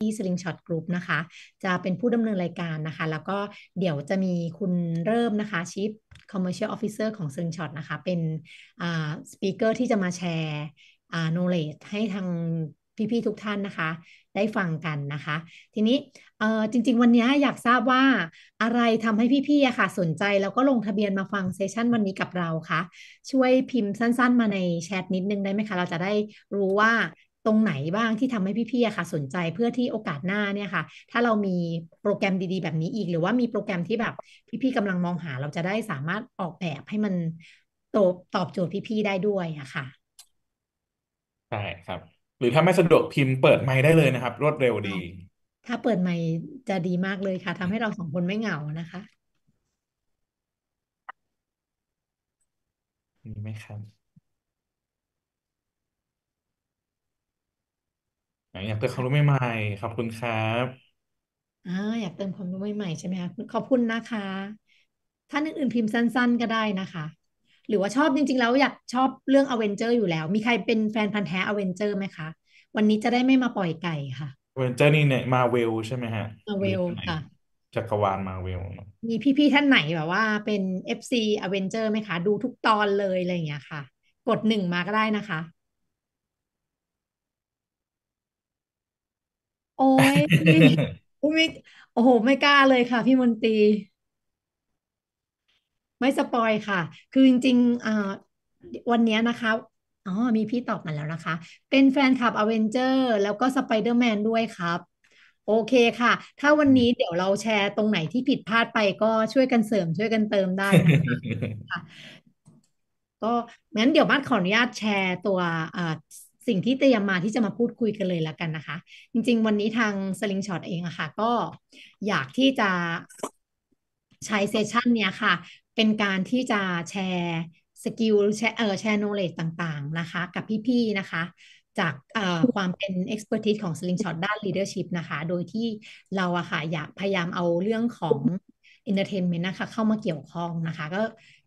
ที่สลิงช็อตกรุ๊ปนะคะ จะเป็นผู้ดำเนินรายการนะคะ แล้วก็เดี๋ยวจะมีคุณเริ่มนะคะ ชิป Commercial Officer ของสลิงช็อตนะคะ เป็นสปีกเกอร์ที่จะมาแชร์โนเลดให้ทางพี่ ๆ ทุกท่านนะคะ ได้ฟังกันนะคะ ทีนี้จริง ๆ วันนี้อยากทราบว่าอะไรทำให้พี่ๆค่ะสนใจ แล้วก็ลงทะเบียนมาฟังเซสชันวันนี้กับเราคะช่วยพิมพ์สั้นๆมาในแชทนิดนึงได้ไหมคะเราจะได้รู้ว่าตรงไหนบ้างที่ทำให้พี่ๆค่ะ สนใจเพื่อที่โอกาสหน้าเนี่ยค่ะ ถ้าเรามีโปรแกรมดีๆแบบนี้อีก หรือว่ามีโปรแกรมที่แบบพี่ๆกำลังมองหาเราจะได้สามารถออกแบบให้มันตอบตอบโจทย์พี่ๆได้ด้วยอะค่ะใช่ครับ หรือถ้าไม่สะดวกพิมพ์เปิดไมค์ได้เลยนะครับ รวดเร็วดี ถ้าเปิดไมค์จะดีมากเลยค่ะทำให้เราสองคนไม่เหงานะคะมีไหมครับอยากเติมความรู้ใหม่ๆขอบคุณครับอ่าอยากเติมความรู้ใหม่ๆใช่ไหมคะขอบคุณนะคะท่านอื่นๆพิมพ์สั้นๆ ก็ได้นะคะ หรือว่าชอบจริงๆแล้วอยากชอบเรื่องอเวนเจอร์อยู่แล้ว มีใครเป็นแฟนพันธ์แท้อเวนเจอร์ไหมคะวันนี้จะได้ไม่มาปล่อยไก่ค่ะเวนเจอร์นี่เนี่ยมาเวลใช่ไหมฮะมาเวลค่ะจักรวาลมาเวลมีพี่ๆท่านไหนแบบว่าเป็น FC a v e n g e r ไหมคะดูทุกตอนเลยอะไรอย่างเงี้ยค่ะ กดหนึ่งมาก็ได้นะคะโอ้ยไม่อุ๊ไม่โอ้โห ไม่กล้าเลยค่ะ พี่มนตรี ไม่สปอยค่ะ คือจริงๆอ่าวันนี้นะคะ อ๋อ มีพี่ตอบมาแล้วนะคะ เป็นแฟนคลับอเวนเจอร์ แล้วก็สไปเดอร์แมนด้วยครับ โอเคค่ะ ถ้าวันนี้เดี๋ยวเราแชร์ตรงไหนที่ผิดพลาดไปก็ช่วยกันเสริม ช่วยกันเติมได้นะคะก็งั้นเดี๋ยวบ้านขออนุญาตแชร์ตัวอ่าสิ่งที่เตรียมมาที่จะมาพูดคุยกันเลยละกันนะคะ จริงๆ วันนี้ทางสลิงช็อตเองอะคะ่ะก็อยากที่จะใช้เซสชันเนี้ยค่ะ เป็นการที่จะแชร์สกิลแชร์เออแชร์โนเลจต่างๆนะคะ กับพี่ ๆ นะคะ จากความเป็น expertise ของ Slingshot ด้าน leadership นะคะ โดยที่เราอะค่ะอยากพยายามเอาเรื่องของอินเตอร์เทนเมนต์นะคะ เข้ามาเกี่ยวข้องนะคะ ก็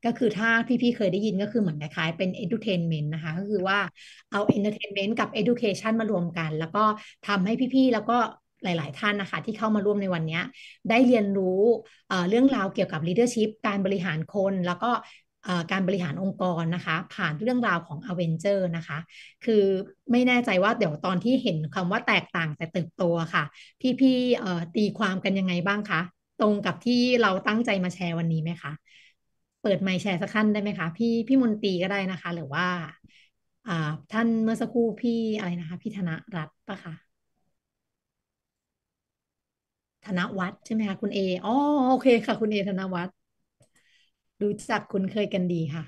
ก็คือถ้าพี่ๆเคยได้ยินก็คือเหมือนคล้ายๆเป็น entertainment นะคะ ก็คือว่าเอา entertainment กับ education มารวมกัน แล้วก็ทำให้พี่ๆแล้วก็หลาย ๆท่านนะคะที่เข้ามาร่วมในวันนี้ ได้เรียนรู้เรื่องราวเกี่ยวกับ leadership การบริหารคนแล้วก็การบริหารองค์กรนะคะ ผ่านเรื่องราวของ a v e n g e r นะคะ คือไม่แน่ใจว่าเดี๋ยวตอนที่เห็นคำว่าแตกต่างแต่เติบโตค่ะ พี่ๆตีความกันยังไงบ้างคะตรงกับที่เราตั้งใจมาแชร์วันนี้ไหมคะ เปิดไมค์แชร์สักขั้นได้ไหมคะพี่พี่มนตรีก็ได้นะคะ หรือว่าท่านเมื่อสักครู่พี่อะไรนะคะพี่ธนรัตน์ปะคะธนวัฒน์ใช่ไหมคะคุณเออ๋อโอเคค่ะคุณเอธนวัฒน์รู้จักคุ้นเคยกันดีค่ะ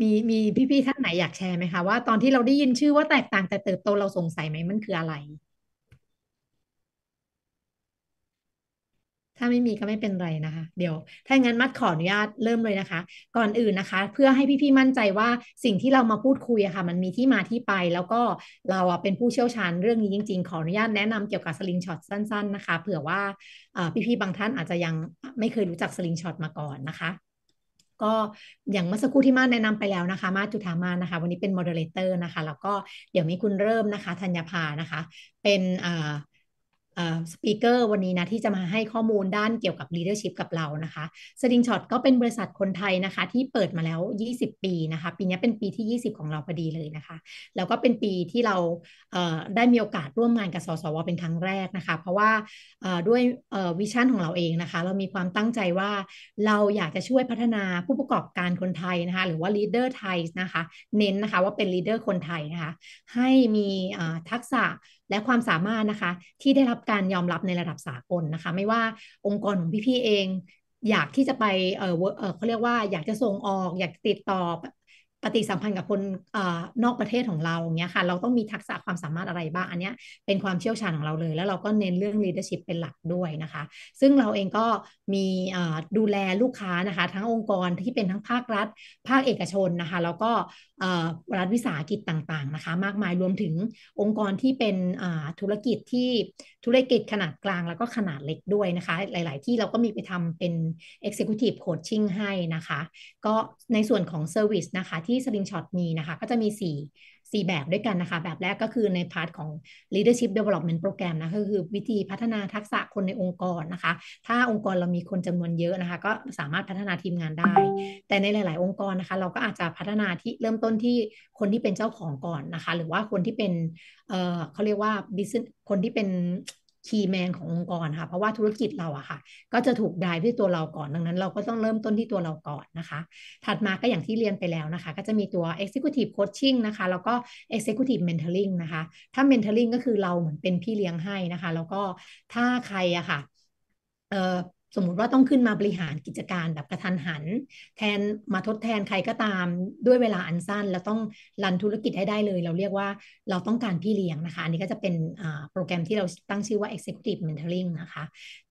มีมีพี่ๆ ท่านไหนอยากแชร์ไหมคะ ว่าตอนที่เราได้ยินชื่อว่าแตกต่างแต่เติบโตเราสงสัยไหมมันคืออะไรถ้าไม่มีก็ไม่เป็นไรนะคะ เดี๋ยวถ้างั้นมัดขออนุญาตเริ่มเลยนะคะ ก่อนอื่นนะคะ เพื่อให้พี่ๆมั่นใจว่าสิ่งที่เรามาพูดคุยอะคะ่ะมันมีที่มาที่ไป แล้วก็เราอะเป็นผู้เชี่ยวชาญเรื่องนี้จริง ๆขออนุญาตแนะนำเกี่ยวกับสลิงช็อตสั้น ๆนะคะ เผื่อว่าพี่ๆบางท่านอาจจะยังไม่เคยรู้จักสลิงช็อตมาก่อนนะคะ ก็อย่างเมื่อสักครู่ที่มาแนะนำไปแล้วนะคะมาจุธามานะคะ วันนี้เป็นโมเดเลเตอร์นะคะแล้วก็เดี๋ยวมีคุณเริ่มนะคะธัญภานะคะ เป็นสปีกเกอร์วันนี้นะที่จะมาให้ข้อมูลด้านเกี่ยวกับ leadership กับเรานะคะสติงช็อตก็เป็นบริษัทคนไทยนะคะที่เปิดมาแล้ว 20 ปีนะคะปีนี้เป็นปีที่ 20 ของเราพอดีเลยนะคะแล้วก็เป็นปีที่เราได้มีโอกาสร่วมงานกับสสวเป็นครั้งแรกนะคะเพราะว่าด้วยวิชั่นของเราเองนะคะเรามีความตั้งใจว่าเราอยากจะช่วยพัฒนาผู้ประกอบการคนไทยนะคะหรือว่า leader ไทยนะคะเน้นนะคะว่าเป็น leader คนไทยนะคะให้มีทักษะและความสามารถนะคะ ที่ได้รับการยอมรับในระดับสากลนะคะ ไม่ว่าองค์กรของพี่ๆเอง อยากที่จะไปเออเขาเรียกว่าอยากจะส่งออก อยากติดต่อปฏิสัมพันธ์กับคนอนอกประเทศของเราเงี้ยค่ะ เราต้องมีทักษะความสามารถอะไรบ้างอันเนี้ยเป็นความเชี่ยวชาญของเราเลย แล้วเราก็เน้นเรื่อง leadership เป็นหลักด้วยนะคะ ซึ่งเราเองก็มีดูแลลูกค้านะคะ ทั้งองค์กรที่เป็นทั้งภาครัฐ ภาคเอกชนนะคะแล้วก็รัฐวิสาหกิจต่างๆนะคะ มากมายรวมถึงองค์กรที่เป็นธุรกิจที่ธุรกิจขนาดกลางแล้วก็ขนาดเล็กด้วยนะคะหลายๆ ที่เราก็มีไปทำเป็น executive coaching ให้นะคะ ก็ในส่วนของ service นะคะที่สลิงช็อตมีนะคะก็จะมี 4 4 แบบด้วยกันนะคะ แบบแรกก็คือในพาร์ทของ leadership development program นะก็คือวิธีพัฒนาทักษะคนในองค์กรนะคะ ถ้าองค์กรเรามีคนจำนวนเยอะนะคะ ก็สามารถพัฒนาทีมงานได้ แต่ในหลายๆ องค์กรนะคะเราก็อาจจะพัฒนาที่เริ่มต้นที่คนที่เป็นเจ้าของก่อนนะคะ หรือว่าคนที่เป็นเออเขาเรียกว่า business คนที่เป็นคีย์แมนขององค์กรค่ะเพราะว่าธุรกิจเราอะค่ะก็จะถูกดายที่ตัวเราก่อนดังนั้นเราก็ต้องเริ่มต้นที่ตัวเราก่อนนะคะ ถัดมาก็อย่างที่เรียนไปแล้วนะคะก็จะมีตัว executive coaching นะคะแล้วก็ executive mentoring นะคะ ถ้า mentoring ก็คือเราเหมือนเป็นพี่เลี้ยงให้นะคะ แล้วก็ถ้าใครอะค่ะสมมุติว่าต้องขึ้นมาบริหารกิจการแบบกระทันหัน แทนมาทดแทนใครก็ตามด้วยเวลาอันสั้นแล้วต้องรันธุรกิจให้ได้เลยเราเรียกว่าเราต้องการพี่เลี้ยงนะคะอันนี้ก็จะเป็นโปรแกรมที่เราตั้งชื่อว่า Executive Mentoring นะคะ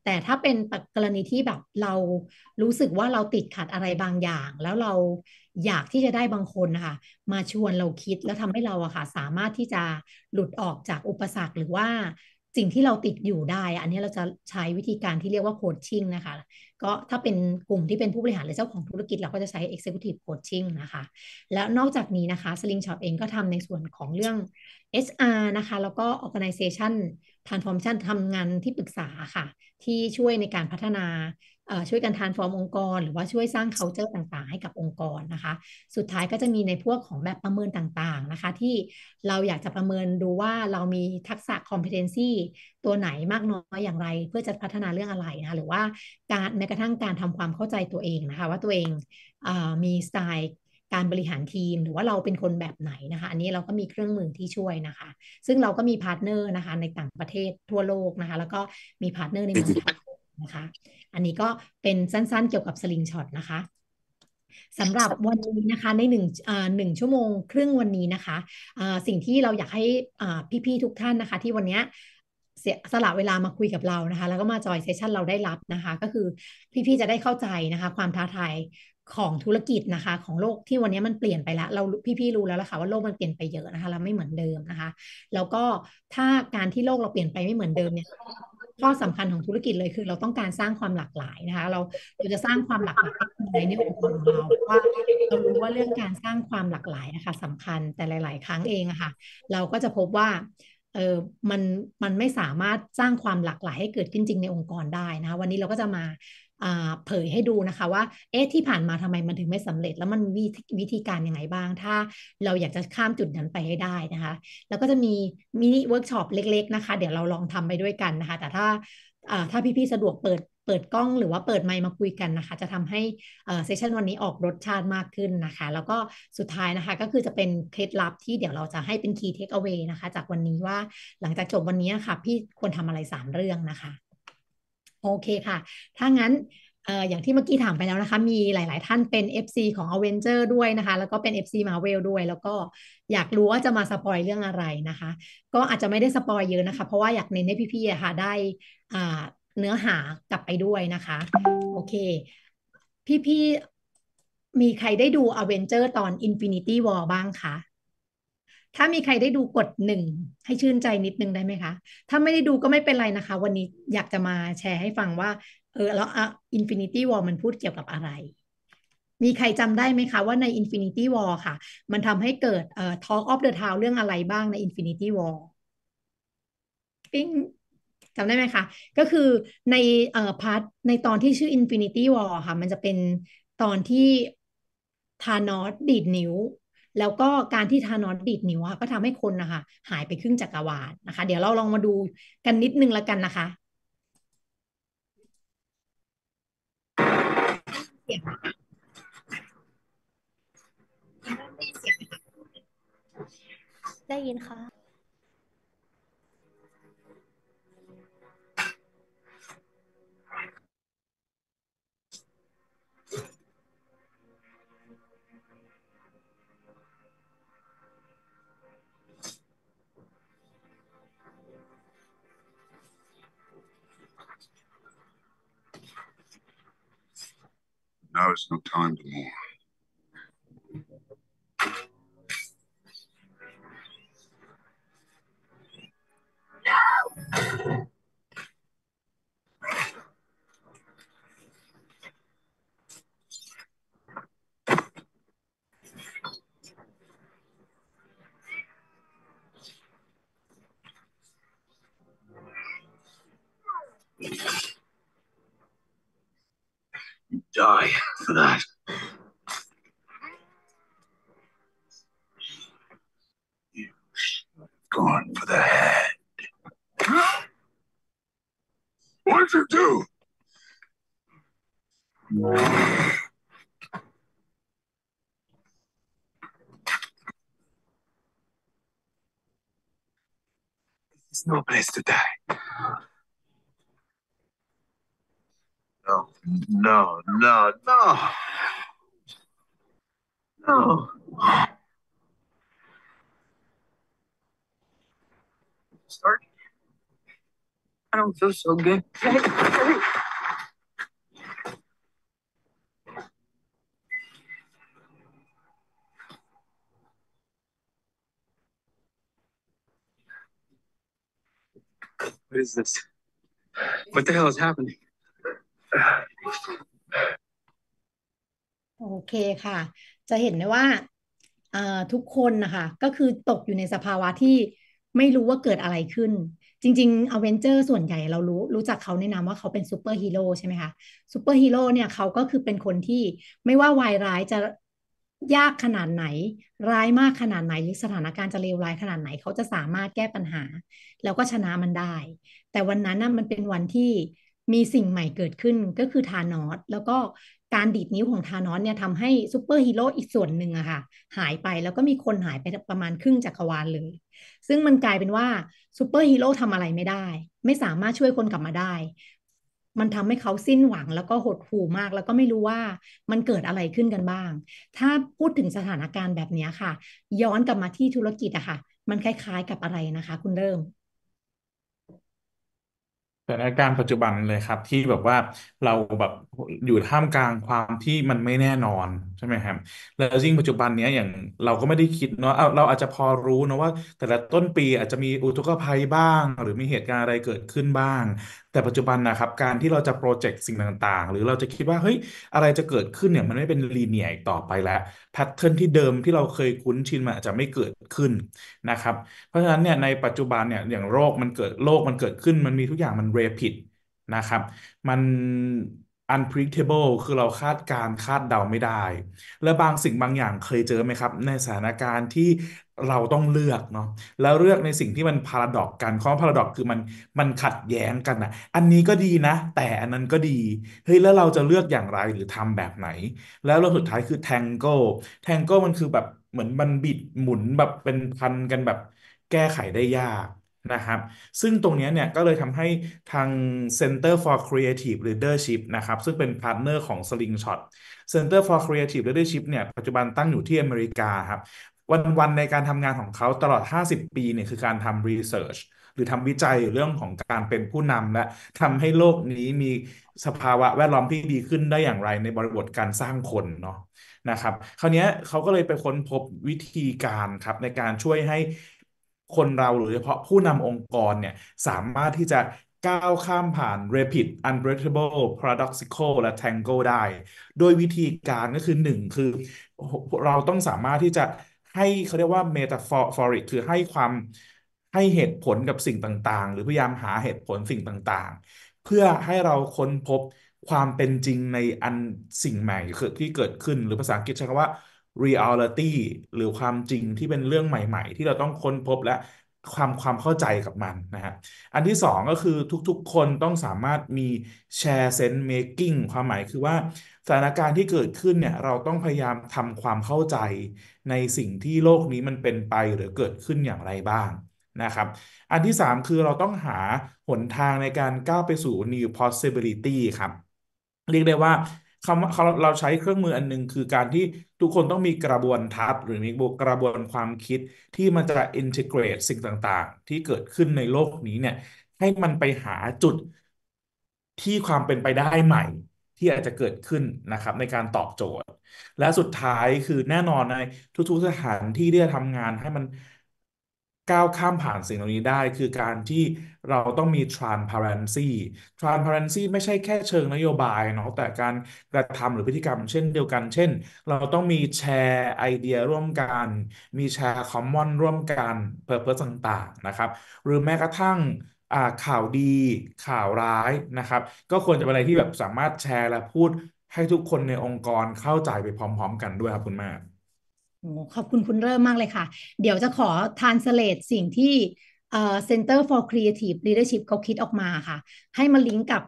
แต่ถ้าเป็นกรณีที่แบบเรารู้สึกว่าเราติดขัดอะไรบางอย่าง แล้วเราอยากที่จะได้บางคนนะคะมาชวนเราคิดแล้วทำให้เราอะค่ะสามารถที่จะหลุดออกจากอุปสรรคหรือว่าสิ่งที่เราติดอยู่ได้ อันนี้เราจะใช้วิธีการที่เรียกว่าโคชชิ่งนะคะ ก็ถ้าเป็นกลุ่มที่เป็นผู้บริหารหรือเจ้าของธุรกิจเราก็จะใช้ Executive Coaching นะคะ แล้วนอกจากนี้นะคะสลิงช h อปเองก็ทำในส่วนของเรื่อง HR นะคะ แล้วก็ Organization Transformation ทำงานที่ปรึกษาค่ะ ที่ช่วยในการพัฒนาช่วยกันทานฟอร์มองค์กรหรือว่าช่วยสร้างเคาเจอร์ต่างๆ ให้กับองค์กรนะคะสุดท้ายก็จะมีในพวกของแบบประเมินต่างๆนะคะที่เราอยากจะประเมินดูว่าเรามีทักษะ competency ตัวไหนมากน้อย อย่างไร เพื่อจะพัฒนาเรื่องอะไรนะะหรือว่าการแม้กระทั่งการทำความเข้าใจตัวเองนะคะว่าตัวเองอมีสไตล์การบริหารทีมหรือว่าเราเป็นคนแบบไหนนะคะอันนี้เราก็มีเครื่องมือที่ช่วยนะคะซึ่งเราก็มีพาร์ทเนอร์นะคะในต่างประเทศทั่วโลกนะคะแล้วก็มีพาร์ทเนอร์ในเมืองนะคะอันนี้ก็เป็นสั้น ๆเกี่ยวกับสลิงช็อตนะคะสำหรับวันนี้นะคะในหนึ่งหนึ่งชั่วโมงครึ่งวันนี้นะคะสิ่งที่เราอยากให้พี่ๆทุกท่านนะคะ ที่วันนี้เสียสละเวลามาคุยกับเรานะคะแล้วก็มาจอยเซสชันเราได้รับนะคะก็คือพี่ๆจะได้เข้าใจนะคะความท้าทายของธุรกิจนะคะ ของโลกที่วันนี้มันเปลี่ยนไปแล้วเราพี่ๆรู้แล้วล่ะค่ะว่าโลกมันเปลี่ยนไปเยอะนะคะล้วไม่เหมือนเดิมนะคะ แล้วก็ถ้าการที่โลกเราเปลี่ยนไปไม่เหมือนเดิมเนี่ยข้อสำคัญของธุรกิจเลย คือเราต้องการสร้างความหลากหลายนะคะเราเราจะสร้างความหลากหลายในองค์กรของเราเพราะว่าเรารู้ว่าเรื่องการสร้างความหลากหลายนะคะสำคัญแต่หลาย ๆ ครั้งเองอะคะ่ะเราก็จะพบว่าเออมันมันไม่สามารถสร้างความหลากหลาย ให้ เกิด ขึ้นจริงในองค์กรได้นะคะวันนี้เราก็จะมาเผยให้ดูนะคะว่าเอ๊ะที่ผ่านมาทำไมมันถึงไม่สำเร็จแล้วมันวิวิธีการยังไงบ้าง ถ้าเราอยากจะข้ามจุดนั้นไปให้ได้นะคะ แล้วก็จะมีมินิเวิร์กช็อปเล็กๆนะคะ เดี๋ยวเราลองทำไปด้วยกันนะคะ แต่ถ้าถ้าพี่ๆ สะดวกเปิดเปิดกล้องหรือว่าเปิดไมค์มาคุยกันนะคะ จะทำให้เซสชันวันนี้ออกรสชาติมากขึ้นนะคะ แล้วก็สุดท้ายนะคะก็คือจะเป็นเคล็ดลับ ที่เดี๋ยวเราจะให้เป็นคีย์เทคเอาไว้นะคะจากวันนี้ว่าหลังจากจบวันนี้ค่ะพี่ควรทำอะไร3เรื่องนะคะโอเคค่ะ ถ้างั้นอย่างที่เมื่อกี้ถามไปแล้วนะคะ มีหลายๆ ท่านเป็น FC ของ a v e n g e r ด้วยนะคะ แล้วก็เป็น FC Marvel ด้วย แล้วก็อยากรู้ว่าจะมาสปอยเรื่องอะไรนะคะ ก็อาจจะไม่ได้สปอยเยอะนะคะ เพราะว่าอยากเน้นให้พี่ๆค่ะได้เนื้อหากลับไปด้วยนะคะ โอเค พี่ ๆ มีใครได้ดู a v e n g e r ตอน Infinity War บ้างคะถ้ามีใครได้ดูกดหนึ่งให้ชื่นใจนิดนึงได้ไหมคะ ถ้าไม่ได้ดูก็ไม่เป็นไรนะคะ วันนี้อยากจะมาแชร์ให้ฟังว่าเออแล้วอ่ะฟินิตี้วอลมันพูดเกี่ยวกับอะไร มีใครจำได้ไหมคะว่าใน Infinity War ค่ะ มันทำให้เกิดเอ่อ Talk of the Town เรื่องอะไรบ้างใน Infinity War ปิ้งจำได้ไหมคะ ก็คือในเอ่อพาร์ทในตอนที่ชื่อ Infinity War ค่ะ มันจะเป็นตอนที่ธานอสดีดนิ้วแล้วก็การที่ทานอสดีดนิ้วก็ทำให้คนนะคะ หายไปครึ่งจักรวาลนะคะ เดี๋ยวเราลองมาดูกันนิดนึงละกันนะคะ ได้ยินค่ะ Now is no time to mourn. No. die for that. You should have gone for the head. What'd you do? There's no place to die. No, no, no, no. No. Start. I don't feel so good. What is this? What the hell is happening? โอเคค่ะ จะเห็นได้ว่าทุกคนนะคะก็คือตกอยู่ในสภาวะที่ไม่รู้ว่าเกิดอะไรขึ้น จริง ๆ อเวนเจอร์ส่วนใหญ่เรารู้ รู้จักเขาในนามว่าเขาเป็นซูเปอร์ฮีโร่ใช่ไหมคะซูเปอร์ฮีโร่เนี่ยเขาก็คือเป็นคนที่ไม่ว่าวายร้ายจะยากขนาดไหน ร้ายมากขนาดไหน หรือสถานการณ์จะเลวร้ายขนาดไหน เขาจะสามารถแก้ปัญหา แล้วก็ชนะมันได้ แต่วันนั้นน่ะมันเป็นวันที่มีสิ่งใหม่เกิดขึ้นก็คือธานอสแล้วก็การดีดนิ้วของธานอสเนี่ยทำให้ซูเปอร์ฮีโร่อีกส่วนหนึ่งอะค่ะ หายไปแล้วก็มีคนหายไปประมาณครึ่งจักรวาลเลย ซึ่งมันกลายเป็นว่าซูเปอร์ฮีโร่ทำอะไรไม่ได้ ไม่สามารถช่วยคนกลับมาได้ มันทำให้เขาสิ้นหวังแล้วก็หดหู่มาก แล้วก็ไม่รู้ว่ามันเกิดอะไรขึ้นกันบ้าง ถ้าพูดถึงสถานการณ์แบบนี้ค่ะ ย้อนกลับมาที่ธุรกิจอะค่ะ มันคล้ายๆ กับอะไรนะคะ คุณเริ่มสถานการณ์ปัจจุบันเลยครับ ที่แบบว่าเราแบบอยู่ท่ามกลางความที่มันไม่แน่นอนใช่ไหมครับแล้วยิ่งปัจจุบันเนี้ยอย่างเราก็ไม่ได้คิดเนาะเราอาจจะพอรู้นะว่า แต่ละต้นปีอาจจะมีอุทกภัยบ้าง หรือมีเหตุการณ์อะไรเกิดขึ้นบ้างแต่ปัจจุบันนะครับ การที่เราจะโปรเจกต์สิ่งต่าง ๆ หรือเราจะคิดว่า เฮ้ย อะไรจะเกิดขึ้นเนี่ยมันไม่เป็นลีเนียอีกต่อไปแล้วแพทเทิร์นที่เดิมที่เราเคยคุ้นชินมาอาจจะไม่เกิดขึ้นนะครับ เพราะฉะนั้นเนี่ยในปัจจุบันเนี่ยอย่างโรคมันเกิดโรคมันเกิดขึ้นมันมีทุกอย่างมันเรพิดนะครับ มัน unpredictable คือเราคาดการคาดเดาไม่ได้ และบางสิ่งบางอย่างเคยเจอไหมครับ ในสถานการณ์ที่เราต้องเลือกเนาะแล้วเลือกในสิ่งที่มันพาราดอกกันข้อพาราดอกคือมันมันขัดแย้งกันอนะอันนี้ก็ดีนะ แต่อันนั้นก็ดีเฮ้ยแล้วเราจะเลือกอย่างไรหรือทำแบบไหน แล้วเรื่องสุดท้ายคือแทงโก้แทงโก้มันคือแบบเหมือนมันบิดหมุนแบบเป็นพันกันแบบแก้ไขได้ยากนะครับ ซึ่งตรงนี้เนี่ยก็เลยทำให้ทาง Center for Creative Leadership นะครับ ซึ่งเป็นพาร์ทเนอร์ของ Slingshot Center for Creative Leadership เนี่ย ปัจจุบันตั้งอยู่ที่อเมริกาครับ วันๆในการทำงานของเขาตลอด 50 ปีเนี่ยคือการทำ Research หรือทำวิจัยเรื่องของการเป็นผู้นำและทำให้โลกนี้มีสภาวะแวดล้อมที่ดีขึ้นได้อย่างไรในบริบทการสร้างคนเนาะนะครับคราวนี้เขาก็เลยไปค้นพบวิธีการครับในการช่วยให้คนเราหรือเฉพาะผู้นำองค์กรเนี่ยสามารถที่จะก้าวข้ามผ่าน rapid unpredictable paradoxical และ tango ได้ โดยวิธีการก็คือหนึ่งคือเราต้องสามารถที่จะให้เขาเรียกว่า metaphoric คือให้ความให้เหตุผลกับสิ่งต่าง ๆ หรือพยายามหาเหตุผลสิ่งต่าง ๆ เพื่อให้เราค้นพบความเป็นจริงในอันสิ่งใหม่ที่เกิดขึ้นหรือภาษาอังกฤษใช้คำว่า reality หรือความจริงที่เป็นเรื่องใหม่ ๆ ที่เราต้องค้นพบและ ความความเข้าใจกับมันนะฮะอันที่สองก็คือทุกๆคนต้องสามารถมีแชร์เซนต์เมคกิ่งความหมายคือว่าสถานการณ์ที่เกิดขึ้นเนี่ยเราต้องพยายามทำความเข้าใจ ในสิ่งที่โลกนี้มันเป็นไปหรือเกิดขึ้นอย่างไรบ้างนะครับอันที่สามคือเราต้องหาหนทางในการก้าวไปสู่ new possibility ครับเรียกได้ว่าคำว่าเราใช้เครื่องมืออันนึงคือการที่ทุกคนต้องมีกระบวนทัศน์หรือมีกระบวนความคิดที่มันจะอินทิเกรตสิ่งต่างๆ ที่เกิดขึ้นในโลกนี้เนี่ย ให้มันไปหาจุดที่ความเป็นไปได้ใหม่ที่อาจจะเกิดขึ้นนะครับในการตอบโจทย์ และสุดท้ายคือแน่นอนในทุกๆสถานที่ที่จะทำงานให้มันก้าวข้ามผ่านสิ่งเหล่านี้ได้คือการที่เราต้องมี transparency transparency ไม่ใช่แค่เชิงนโยบายเนาะแต่การกระทำหรือพฤติกรรมเช่นเดียวกันเช่น เราต้องมีแชร์ไอเดียร่วมกัน มีแชร์คอมมอนร่วมกัน purpose ต่างๆนะครับหรือแม้กระทั่งข่าวดีข่าวร้ายนะครับ ก็ควรจะเป็นอะไรที่แบบสามารถแชร์และพูดให้ทุกคนในองค์กรเข้าใจไปพร้อมๆ กันด้วยครับคุณแม่โอ้ขอบคุณคุณเริ่มมากเลยค่ะ เดี๋ยวจะขอทานสเลตสิ่งที่เอ่อ Center for Creative Leadership เขาคิดออกมาค่ะ ให้มาลิงก์กับ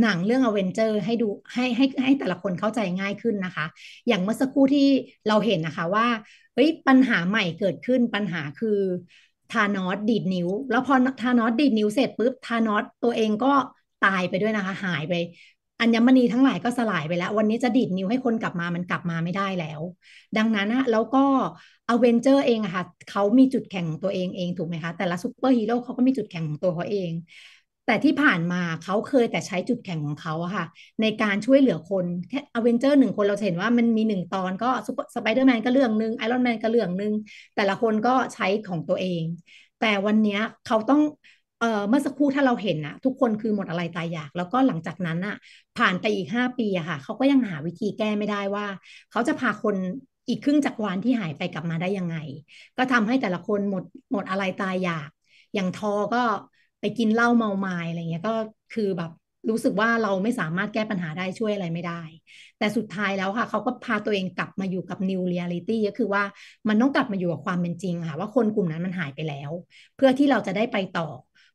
หนังเรื่องอเวนเจอร์ให้ดูให้ให้ให้แต่ละคนเข้าใจง่ายขึ้นนะคะ อย่างเมื่อสักครู่ที่เราเห็นนะคะว่า เฮ้ยปัญหาใหม่เกิดขึ้นปัญหาคือทานอสดีดนิ้ว แล้วพอทานอสดีดนิ้วเสร็จปุ๊บทานอสตัวเองก็ตายไปด้วยนะคะหายไปอัญมณีทั้งหลายก็สลายไปแล้ว วันนี้จะดีดนิ้วให้คนกลับมามันกลับมาไม่ได้แล้ว ดังนั้นนะแล้วก็อเวนเจอร์เองอะค่ะเขามีจุดแข็งตัวเองเองถูกไหมคะ แต่ละซูเปอร์ฮีโร่เขาก็มีจุดแข็งของตัวเขาเอง แต่ที่ผ่านมาเขาเคยแต่ใช้จุดแข็งของเขาอะค่ะ ในการช่วยเหลือคนแค่อเวนเจอร์หนึ่งคนเราเห็นว่ามันมีหนึ่งตอนก็สไปเดอร์แมนก็เรื่องนึงไอรอนแมนก็เรื่องนึง แต่ละคนก็ใช้ของตัวเอง แต่วันนี้เขาต้องเมื่อสักครู่ถ้าเราเห็นนะทุกคนคือหมดอะไรตายอยาก แล้วก็หลังจากนั้นอะผ่านไปอีกห้าปีอะค่ะเขาก็ยังหาวิธีแก้ไม่ได้ว่าเขาจะพาคนอีกครึ่งจักรวาลที่หายไปกลับมาได้ยังไง ก็ทำให้แต่ละคนหมดหมดอะไรตายอยากอย่างทอ ก็ไปกินเหล้าเมาไม้อะไรเงี้ยก็คือแบบรู้สึกว่าเราไม่สามารถแก้ปัญหาได้ช่วยอะไรไม่ได้ แต่สุดท้ายแล้วค่ะเขาก็พาตัวเองกลับมาอยู่กับนิวเรียลิตี้ก็คือว่ามันต้องกลับมาอยู่กับความเป็นจริงค่ะว่าคนกลุ่มนั้นมันหายไปแล้ว เพื่อที่เราจะได้ไปต่อ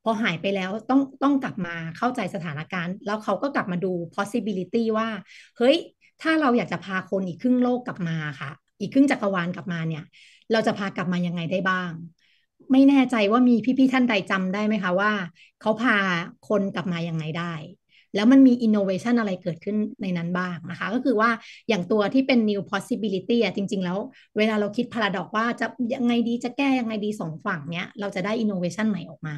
อหายไปแล้ว ต้องต้องกลับมาเข้าใจสถานการณ์ แล้วเขาก็กลับมาดู possibility ว่า เฮ้ย ถ้าเราอยากจะพาคนอีกครึ่งโลกกลับมาค่ะ อีกครึ่งจักรวาลกลับมาเนี่ยเราจะพากลับมายังไงได้บ้าง ไม่แน่ใจว่ามีพี่ๆท่านใดจำได้ไหมคะ ว่าเขาพาคนกลับมายังไงได้แล้วมันมี innovation อะไรเกิดขึ้นในนั้นบ้างนะคะ ก็คือว่าอย่างตัวที่เป็น new possibility อะจริงๆ แล้ว เวลาเราคิด paradox ว่าจะยังไงดีจะแก้ ยังไงดีสองฝั่งเนี้ย เราจะได้ innovation ใหม่ออกมา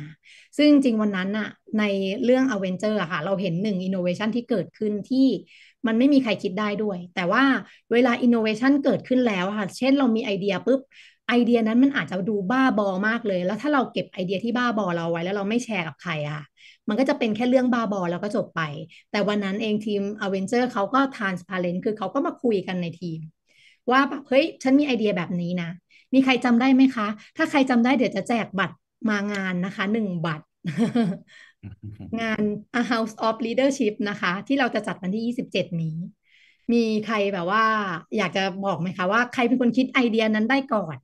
ซึ่งจริงวันนั้นอะในเรื่อง Avenger อะค่ะเราเห็นหนึ่ง innovation ที่เกิดขึ้นที่มันไม่มีใครคิดได้ด้วย แต่ว่าเวลา innovation เกิดขึ้นแล้วค่ะเช่นเรามีไอเดียปุ๊บไอเดียนั้นมันอาจจะดูบ้าบอมากเลย แล้วถ้าเราเก็บไอเดียที่บ้าบอเราไว้แล้วเราไม่แชร์กับใครอะมันก็จะเป็นแค่เรื่องบ้าบอแล้วก็จบไป แต่วันนั้นเองทีมอเวนเจอร์เขาก็ทานสปาเลนคือเขาก็มาคุยกันในทีม ว่าแบบเฮ้ย ฉันมีไอเดียแบบนี้นะ มีใครจำได้ไหมคะ ถ้าใครจำได้เดี๋ยวจะแจกบัตรมางานนะคะหนึ่งบัตร งาน A House of Leadership นะคะ ที่เราจะจัดวันที่27นี้ มีใครแบบว่าอยากจะบอกไหมคะว่าใครเป็นคนคิดไอเดียนั้นได้ก่อน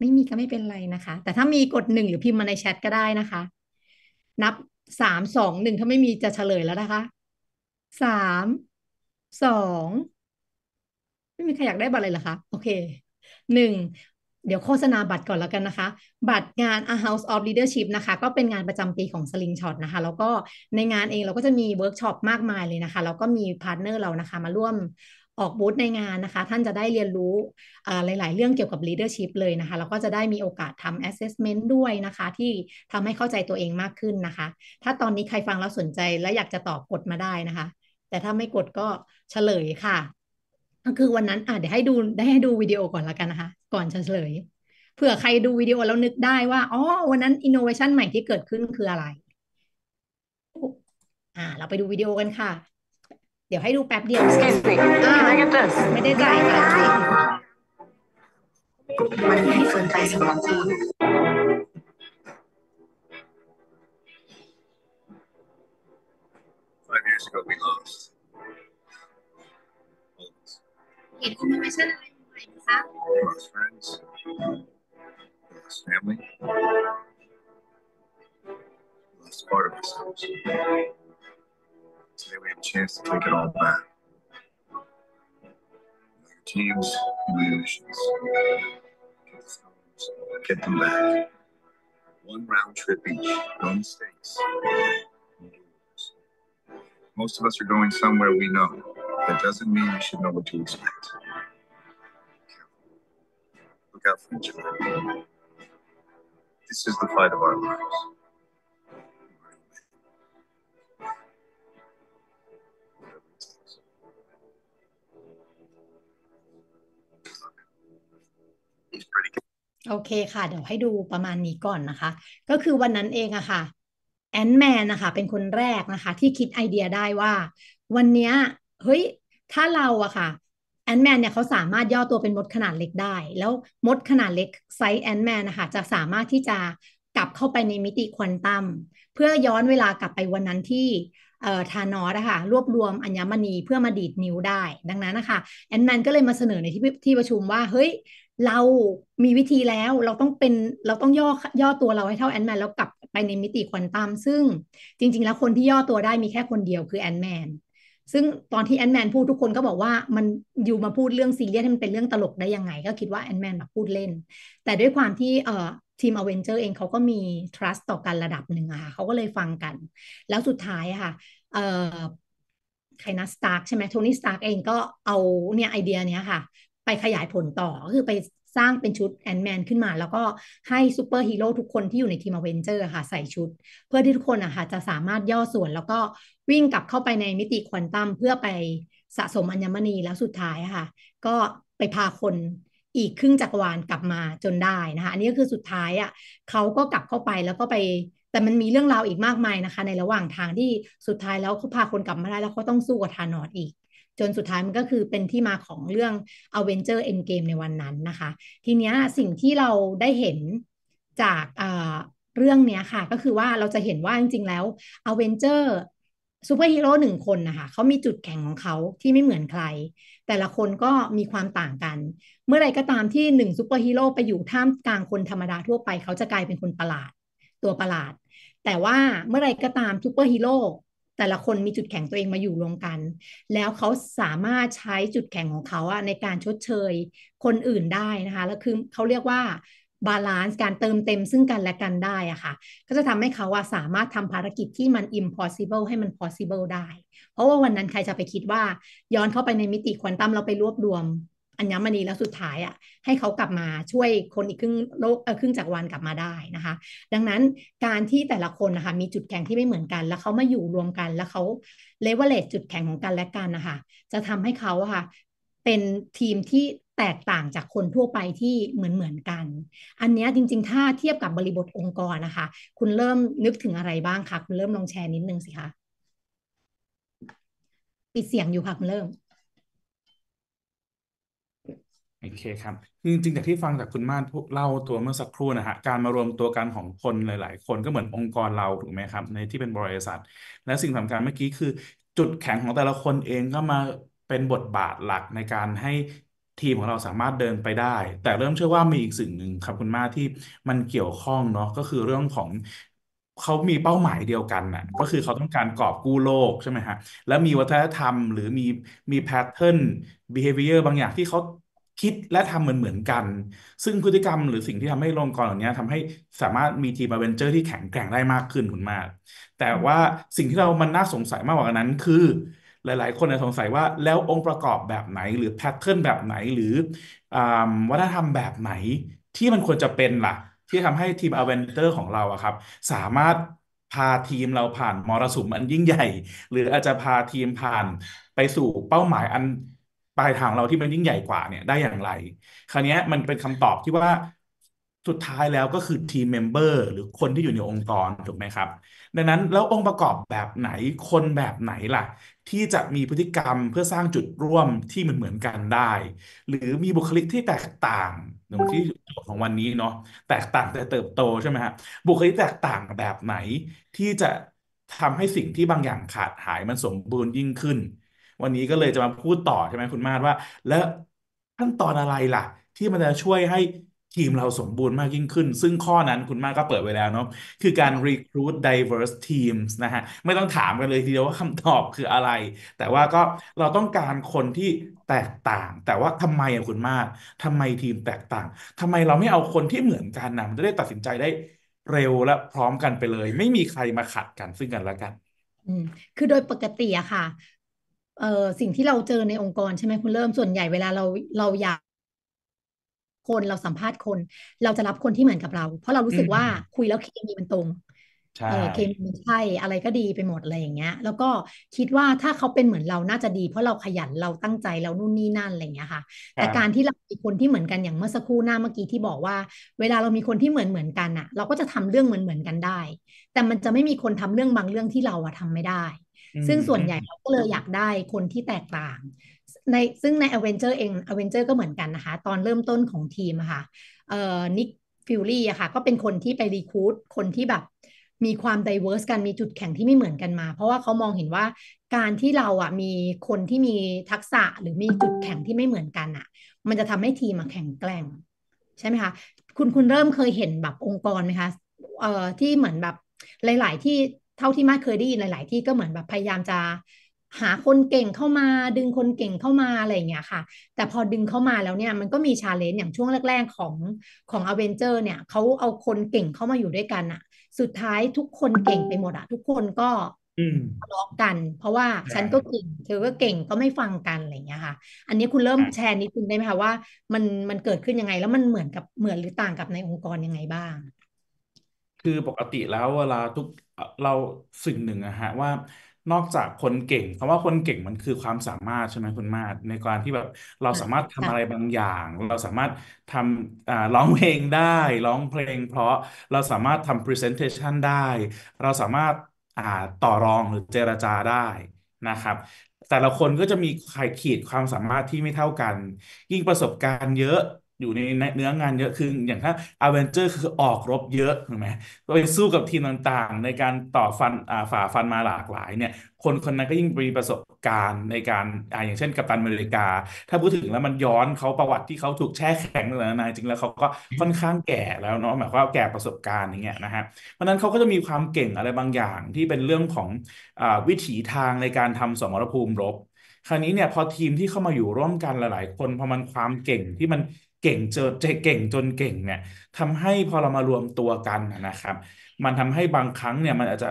ไม่มีก็ไม่เป็นไรนะคะ แต่ถ้ามีกดหนึ่งหรือพิมพ์มาในแชทก็ได้นะคะ นับสามสองหนึ่งถ้าไม่มีจะเฉลยแล้วนะคะสามสองไม่มีใครอยากได้บัตรเลยเหรอคะ โอเคหนึ่งเดี๋ยวโฆษณาบัตรก่อนแล้วกันนะคะ บัตรงาน A House of Leadership นะคะ ก็เป็นงานประจำปีของ Slingshot นะคะ แล้วก็ในงานเองเราก็จะมีเวิร์กช็อปมากมายเลยนะคะ แล้วก็มีพาร์ทเนอร์เรานะคะมาร่วมออกบูธในงานนะคะ ท่านจะได้เรียนรู้หลายๆ เรื่องเกี่ยวกับ leadership เลยนะคะ แล้วก็จะได้มีโอกาสทำ assessment ด้วยนะคะ ที่ทำให้เข้าใจตัวเองมากขึ้นนะคะ ถ้าตอนนี้ใครฟังแล้วสนใจและอยากจะตอบกดมาได้นะคะ แต่ถ้าไม่กดก็เฉลยค่ะ ก็คือวันนั้นอ่ะเดี๋ยวให้ดูได้ให้ดูวิดีโอก่อนละกันนะคะ ก่อนเฉลยเผื่อใครดูวิดีโอแล้วนึกได้ว่าอ๋อวันนั้นอินโนเวชันใหม่ที่เกิดขึ้นคืออะไร อ่า เราไปดูวิดีโอกันค่ะเดี๋ยวให้ดูแป๊บเดียว Excuse me. Can I get this? ไม่ได้จ่ายค่ะวันนี้ให้เฟิร์นไปสมองทีเห็นคอมเมนชั่นอะไรใหม่ไหมคะ Lost friends, lost family, lost part of ourselves. Today we have a chance to take it all back. Your teams musicians. Get, phones, get them back. One round trip each, no mistakes. Most of us are going somewhere we know. That doesn't mean we should know what to expect. Look out for each other. This is the fight of our lives. โอเคค่ะ เดี๋ยวให้ดูประมาณนี้ก่อนนะคะ ก็คือวันนั้นเองอะค่ะแอนแมนนะคะ เป็นคนแรกนะคะ ที่คิดไอเดียได้ว่า วันนี้เฮ้ย ถ้าเราอะค่ะแอนแมนเนี่ยเขาสามารถย่อตัวเป็นมดขนาดเล็กได้ แล้วมดขนาดเล็กไซส์แอนแมนนะคะจะสามารถที่จะกลับเข้าไปในมิติควอนตัมเพื่อย้อนเวลากลับไปวันนั้นที่ทานอสนะคะ รวบรวมอัญมณี เพื่อมาดีดนิ้วได้ดังนั้นนะคะแอนแมนก็เลยมาเสนอในที่ที่ประชุมว่าเฮ้ยเรามีวิธีแล้วเราต้องเป็นเราต้องย่อย่อตัวเราให้เท่าแอนแมนแล้วกลับไปในมิติควอนตัมซึ่งจริง ๆ แล้วคนที่ย่อตัวได้มีแค่คนเดียวคือแอนแมนซึ่งตอนที่แอนแมนพูดทุกคนก็บอกว่ามันอยู่มาพูดเรื่องซีเรียสมันเป็นเรื่องตลกได้ยังไง ก็คิดว่าแอนแมนมาพูดเล่น แต่ด้วยความที่เอ่อทีมอเวนเจอร์เองเขาก็มี trust ต่อกันระดับหนึ่งอะค่ะเขาก็เลยฟังกัน แล้วสุดท้ายค่ะเอ่อใครนะสตาร์กใช่ไหมโทนี่สตาร์กเองก็เอาเนี่ยไอเดียเนี้ยค่ะไปขยายผลต่อ คือไปสร้างเป็นชุดแอนด์แมนขึ้นมา แล้วก็ให้ซูเปอร์ฮีโร่ทุกคนที่อยู่ในทีมอเวนเจอร์ค่ะใส่ชุด เพื่อที่ทุกคนอะค่ะจะสามารถย่อส่วนแล้วก็วิ่งกลับเข้าไปในมิติควอนตัมเพื่อไปสะสมอัญมณีแล้วสุดท้ายค่ะก็ไปพาคนอีกครึ่งจักรวาลกลับมาจนได้นะคะอันนี้ก็คือสุดท้ายอ่ะเขาก็กลับเข้าไปแล้วก็ไป แต่มันมีเรื่องราวอีกมากมายนะคะในระหว่างทางที่สุดท้ายแล้วเขาพาคนกลับมาได้แล้วเขาต้องสู้กับธานอสอีกจนสุดท้ายมันก็คือเป็นที่มาของเรื่อง a v e n g e r Endgame ในวันนั้นนะคะ ทีนี้สิ่งที่เราได้เห็นจากเรื่องนี้ค่ะ ก็คือว่าเราจะเห็นว่าจริง ๆแล้ว a v e n g e r ซูเปอร์ฮีโร่หนึ่งคนนะคะเขามีจุดแข็งของเขาที่ไม่เหมือนใคร แต่ละคนก็มีความต่างกัน เมื่อไรก็ตามที่หนึ่งซูเปอร์ฮีโร่ไปอยู่ท่ามกลางคนธรรมดาทั่วไป เขาจะกลายเป็นคนประหลาดตัวประหลาด แต่ว่าเมื่อไรก็ตามซูเปอร์ฮีโร่แต่ละคนมีจุดแข็งตัวเองมาอยู่รวมกัน แล้วเขาสามารถใช้จุดแข็งของเขาอะในการชดเชยคนอื่นได้นะคะ แล้วคือเขาเรียกว่าบาลานซ์การเติมเต็มซึ่งกันและกันได้อะค่ะ ก็จะทำให้เขาอะสามารถทำภารกิจที่มัน impossible ให้มัน possible ได้ เพราะว่าวันนั้นใครจะไปคิดว่าย้อนเข้าไปในมิติควอนตัมเราไปรวบรวมอัญมณีแล้วสุดท้ายอ่ะให้เขากลับมาช่วยคนอีกครึ่งโลกครึ่งจักรวาลกลับมาได้นะคะ ดังนั้นการที่แต่ละคนนะคะมีจุดแข็งที่ไม่เหมือนกัน แล้วเขามาอยู่รวมกันแล้วเขาเลเวลเลตจุดแข็งของกันและกันนะคะจะทำให้เขาค่ะเป็นทีมที่แตกต่างจากคนทั่วไปที่เหมือนเหมือนกัน อันนี้จริงๆถ้าเทียบกับบริบทองค์กรนะคะ คุณเริ่มนึกถึงอะไรบ้างคะคุณเริ่มลองแชร์นิดนึงสิคะปิดเสียงอยู่ค่ะคุณเริ่มโอเคครับจริงๆจากที่ฟังจากคุณมาศเล่า ตัวเมื่อสักครู่นะฮะการมารวมตัวกันของคนหลายๆ คนก็เหมือนองค์กรเราถูกไหมครับ ในที่เป็นบริษัทและสิ่งสำคัญเมื่อกี้คือ จุดแข็งของแต่ละคนเองก็มาเป็นบทบาทหลักในการให้ทีมของเราสามารถเดินไปได้ แต่เริ่มเชื่อว่ามีอีกสิ่งหนึ่งครับคุณมาที่มันเกี่ยวข้องเนาะก็คือเรื่องของเขามีเป้าหมายเดียวกันน่ะก็คือเขาต้องการกอบกู้โลกใช่ไหมฮะแล้วมีวัฒนธรรม หรือมีมีแพทเทิร์น behavior บางอย่างที่เขาคิด และทำเหมือนเหมือนกัน ซึ่งพฤติกรรม หรือสิ่งที่ทำให้องค์กรเหล่านี้ทำให้สามารถมีทีมอเวนเจอร์ที่แข็งแกร่งได้มากขึ้นคุณมาก แต่ว่าสิ่งที่เรามันน่าสงสัยมากกว่านั้น คือ หลาย ๆ คนสงสัยว่าแล้วองค์ประกอบแบบไหน หรือแพทเทิร์นแบบไหนหรือวัฒนธรรมแบบไหน ที่มันควรจะเป็นล่ะ ที่ทำให้ทีมอเวนเจอร์ของเราอะครับ สามารถพาทีมเราผ่านมรสุมอันยิ่งใหญ่ หรืออาจจะพาทีมผ่านไปสู่เป้าหมายอันปลายทางเราที่มันยิ่งใหญ่กว่าเนี่ยได้อย่างไร คราวนี้มันเป็นคำตอบที่ว่า สุดท้ายแล้วก็คือทีมเมมเบอร์หรือคนที่อยู่ในองค์กรถูกไหมครับ ดังนั้น แล้วองค์ประกอบแบบไหนคนแบบไหนล่ะ ที่จะมีพฤติกรรมเพื่อสร้างจุดร่วมที่มันเหมือนกันได้ หรือมีบุคลิกที่แตกต่างหนึ่งที่ของวันนี้เนาะแตกต่างแต่เติบโตใช่ไหมฮะบุคลิกแตกต่างแบบไหน ที่จะทำให้สิ่งที่บางอย่างขาดหายมันสมบูรณ์ยิ่งขึ้นวันนี้ก็เลยจะมาพูดต่อใช่ไหมคุณมาดว่า แล้วขั้นตอนอะไรล่ะ ที่มันจะช่วยให้ทีมเราสมบูรณ์มากยิ่งขึ้น ซึ่งข้อนั้นคุณมากก็เปิดไว้แล้วเนาะคือการ recruit diverse teams นะฮะไม่ต้องถามกันเลยทีเดียวว่าคำตอบคืออะไร แต่ว่าก็เราต้องการคนที่แตกต่าง แต่ว่าทำไมอะคุณมากทำไมทีมแตกต่างทำไมเราไม่เอาคนที่เหมือนกันนะมันจะได้ตัดสินใจได้เร็วและพร้อมกันไปเลย ไม่มีใครมาขัดกัน ซึ่งกันและกัน อืมคือโดยปกติอะค่ะเอ่อสิ่งที่เราเจอในองค์กรใช่ไหมคุณเริ่มส่วนใหญ่เวลาเราเราอยาก คนเราสัมภาษณ์คน เราจะรับคนที่เหมือนกับเรา เพราะเรารู้สึกว่าคุยแล้วเคมีมันตรงเคมีมันใช่อะไรก็ดีไปหมดอะไรอย่างเงี้ย แล้วก็คิดว่าถ้าเขาเป็นเหมือนเราน่าจะดีเพราะเราขยันเราตั้งใจเรานู่นนี่นั่นอะไรอย่างเงี้ยค่ะ แต่การที่เรามีคนที่เหมือนกันอย่างเมื่อสักครู่หน้าเมื่อกี้ที่บอกว่า เวลาเรามีคนที่เหมือนเหมือนกันอ่ะ เราก็จะทำเรื่องเหมือนเหมือนกันได้ แต่มันจะไม่มีคนทำเรื่องบางเรื่องที่เราอะทำไม่ได้ซึ่งส่วนใหญ่เราก็เลยอยากได้คนที่แตกต่าง ในซึ่งในอเวนเจอร์เองอเวนเจอร์ก็เหมือนกันนะคะตอนเริ่มต้นของทีมค่ะเอ่อนิกฟิลลี่อะค่ะก็เป็นคนที่ไปรีคูดคนที่แบบมีความิเวอร์สกันมีจุดแข็งที่ไม่เหมือนกันมา เพราะว่าเขามองเห็นว่าการที่เราอ่ะมีคนที่มีทักษะหรือมีจุดแข็งที่ไม่เหมือนกันอ่ะมันจะทำให้ทีมแข็งแกร่งใช่ไหมคะคุณคุณเริ่มเคยเห็นแบบองค์กรไหมคะเอ่อที่เหมือนแบบหลาย ๆ ที่เท่าที่มาเคยได้ยินหลาย ๆ ที่ก็เหมือนแบบพยายามจะหาคนเก่งเข้ามาดึงคนเก่งเข้ามา อะไรอย่างเงี้ยค่ะ แต่พอดึงเข้ามาแล้วเนี่ยมันก็มีชาเลนจ์อย่างช่วงแรก ๆ ของของอเวนเจอร์เนี่ยเขาเอาคนเก่งเข้ามาอยู่ด้วยกันอะสุดท้ายทุกคนเก่งไปหมดอะทุกคนก็ทะเลาะกัน เพราะว่าฉันก็เก่ง เธอก็เก่งก็ไม่ฟังกันอะไรอย่างเงี้ยค่ะ อันนี้คุณเริ่มแชร์นิดนึงได้ไหมคะว่ามันมันเกิดขึ้นยังไงแล้วมันเหมือนกับเหมือนหรือต่างกับในองค์กรยังไงบ้างคือปกติแล้วเวลาทุกเราสิ่งหนึ่งอะฮะว่านอกจากคนเก่งคำว่าคนเก่งมันคือความสามารถใช่ไหมคุณมาในการที่แบบเราสามารถทำาอะไรบางอย่าง เราสามารถทำร้องเพลงได้ ร้องเพลงเพราะเราสามารถทำ presentation ได้ เราสามารถอ่าต่อรองหรือเจรจาได้นะครับ แต่ละคนก็จะมีขีดความสามารถที่ไม่เท่ากัน ยิ่งประสบการณ์เยอะอยู่ในเนื้องานเยอะ คืออย่างถ้าอเวนเจอร์คือออกรบเยอะถูกไหมก็ไปสู้กับทีมต่างๆ ในการต่อฟันอ่าฝ่าฟันมาหลากหลายเนี่ย คนคนนั้นก็ยิ่งมีประสบการณ์ในการอ่าอย่างเช่น กัปตันอเมริกา ถ้าพูดถึงแล้วมันย้อนเขาประวัติที่เขาถูกแช่แข็งนานๆจริงแล้วเขาก็ค่อนข้างแก่แล้วเนาะหมายความว่าแก่ประสบการณ์อย่างเงี้ยนะฮะ เพราะนั้นเขาก็จะมีความเก่งอะไรบางอย่างที่เป็นเรื่องของอ่าวิถีทางในการทำสมรภูมิรบ คราวนี้เนี่ยพอทีมที่เข้ามาอยู่ร่วมกันหลายๆคนพอมันความเก่งที่มันเก่งเจอเก่งจนเก่งเนี่ยทำให้พอเรามารวมตัวกันนะครับ มันทำให้บางครั้งเนี่ยมันอาจจะ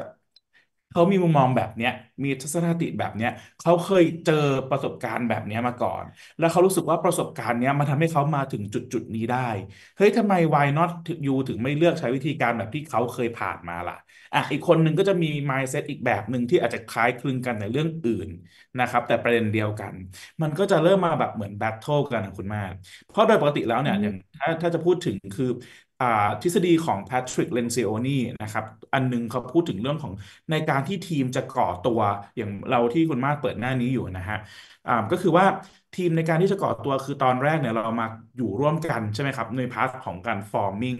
เขามีมุมมองแบบเนี้ยมีทัศนคติแบบเนี้ยเขาเคยเจอประสบการณ์แบบเนี้ยมาก่อน แล้วเขารู้สึกว่าประสบการณ์เนี้ยมันทำให้เขามาถึงจุดจุดนี้ได้เฮ้ยทำไม why not you ถึงไม่เลือกใช้วิธีการแบบที่เขาเคยผ่านมาล่ะอ่ะอีกคนหนึ่งก็จะมี mindset อีกแบบหนึ่งที่อาจจะคล้ายคลึงกันในเรื่องอื่นนะครับ แต่ประเด็นเดียวกัน มันก็จะเริ่มมาแบบเหมือน battle กันนะคุณมากเพราะโดยปกติแล้วเนี่ยอย่างถ้าถ้าจะพูดถึงคือทฤษฎีของแพทริกเลนเซโอนีนะครับ อันนึงเขาพูดถึงเรื่องของในการที่ทีมจะก่อตัวอย่างเราที่คุณมาเปิดหน้านี้อยู่นะฮะ ก็คือว่าทีมในการที่จะก่อตัวคือตอนแรกเนี่ยเรามาอยู่ร่วมกันใช่ไหมครับในพาร์ทของการ forming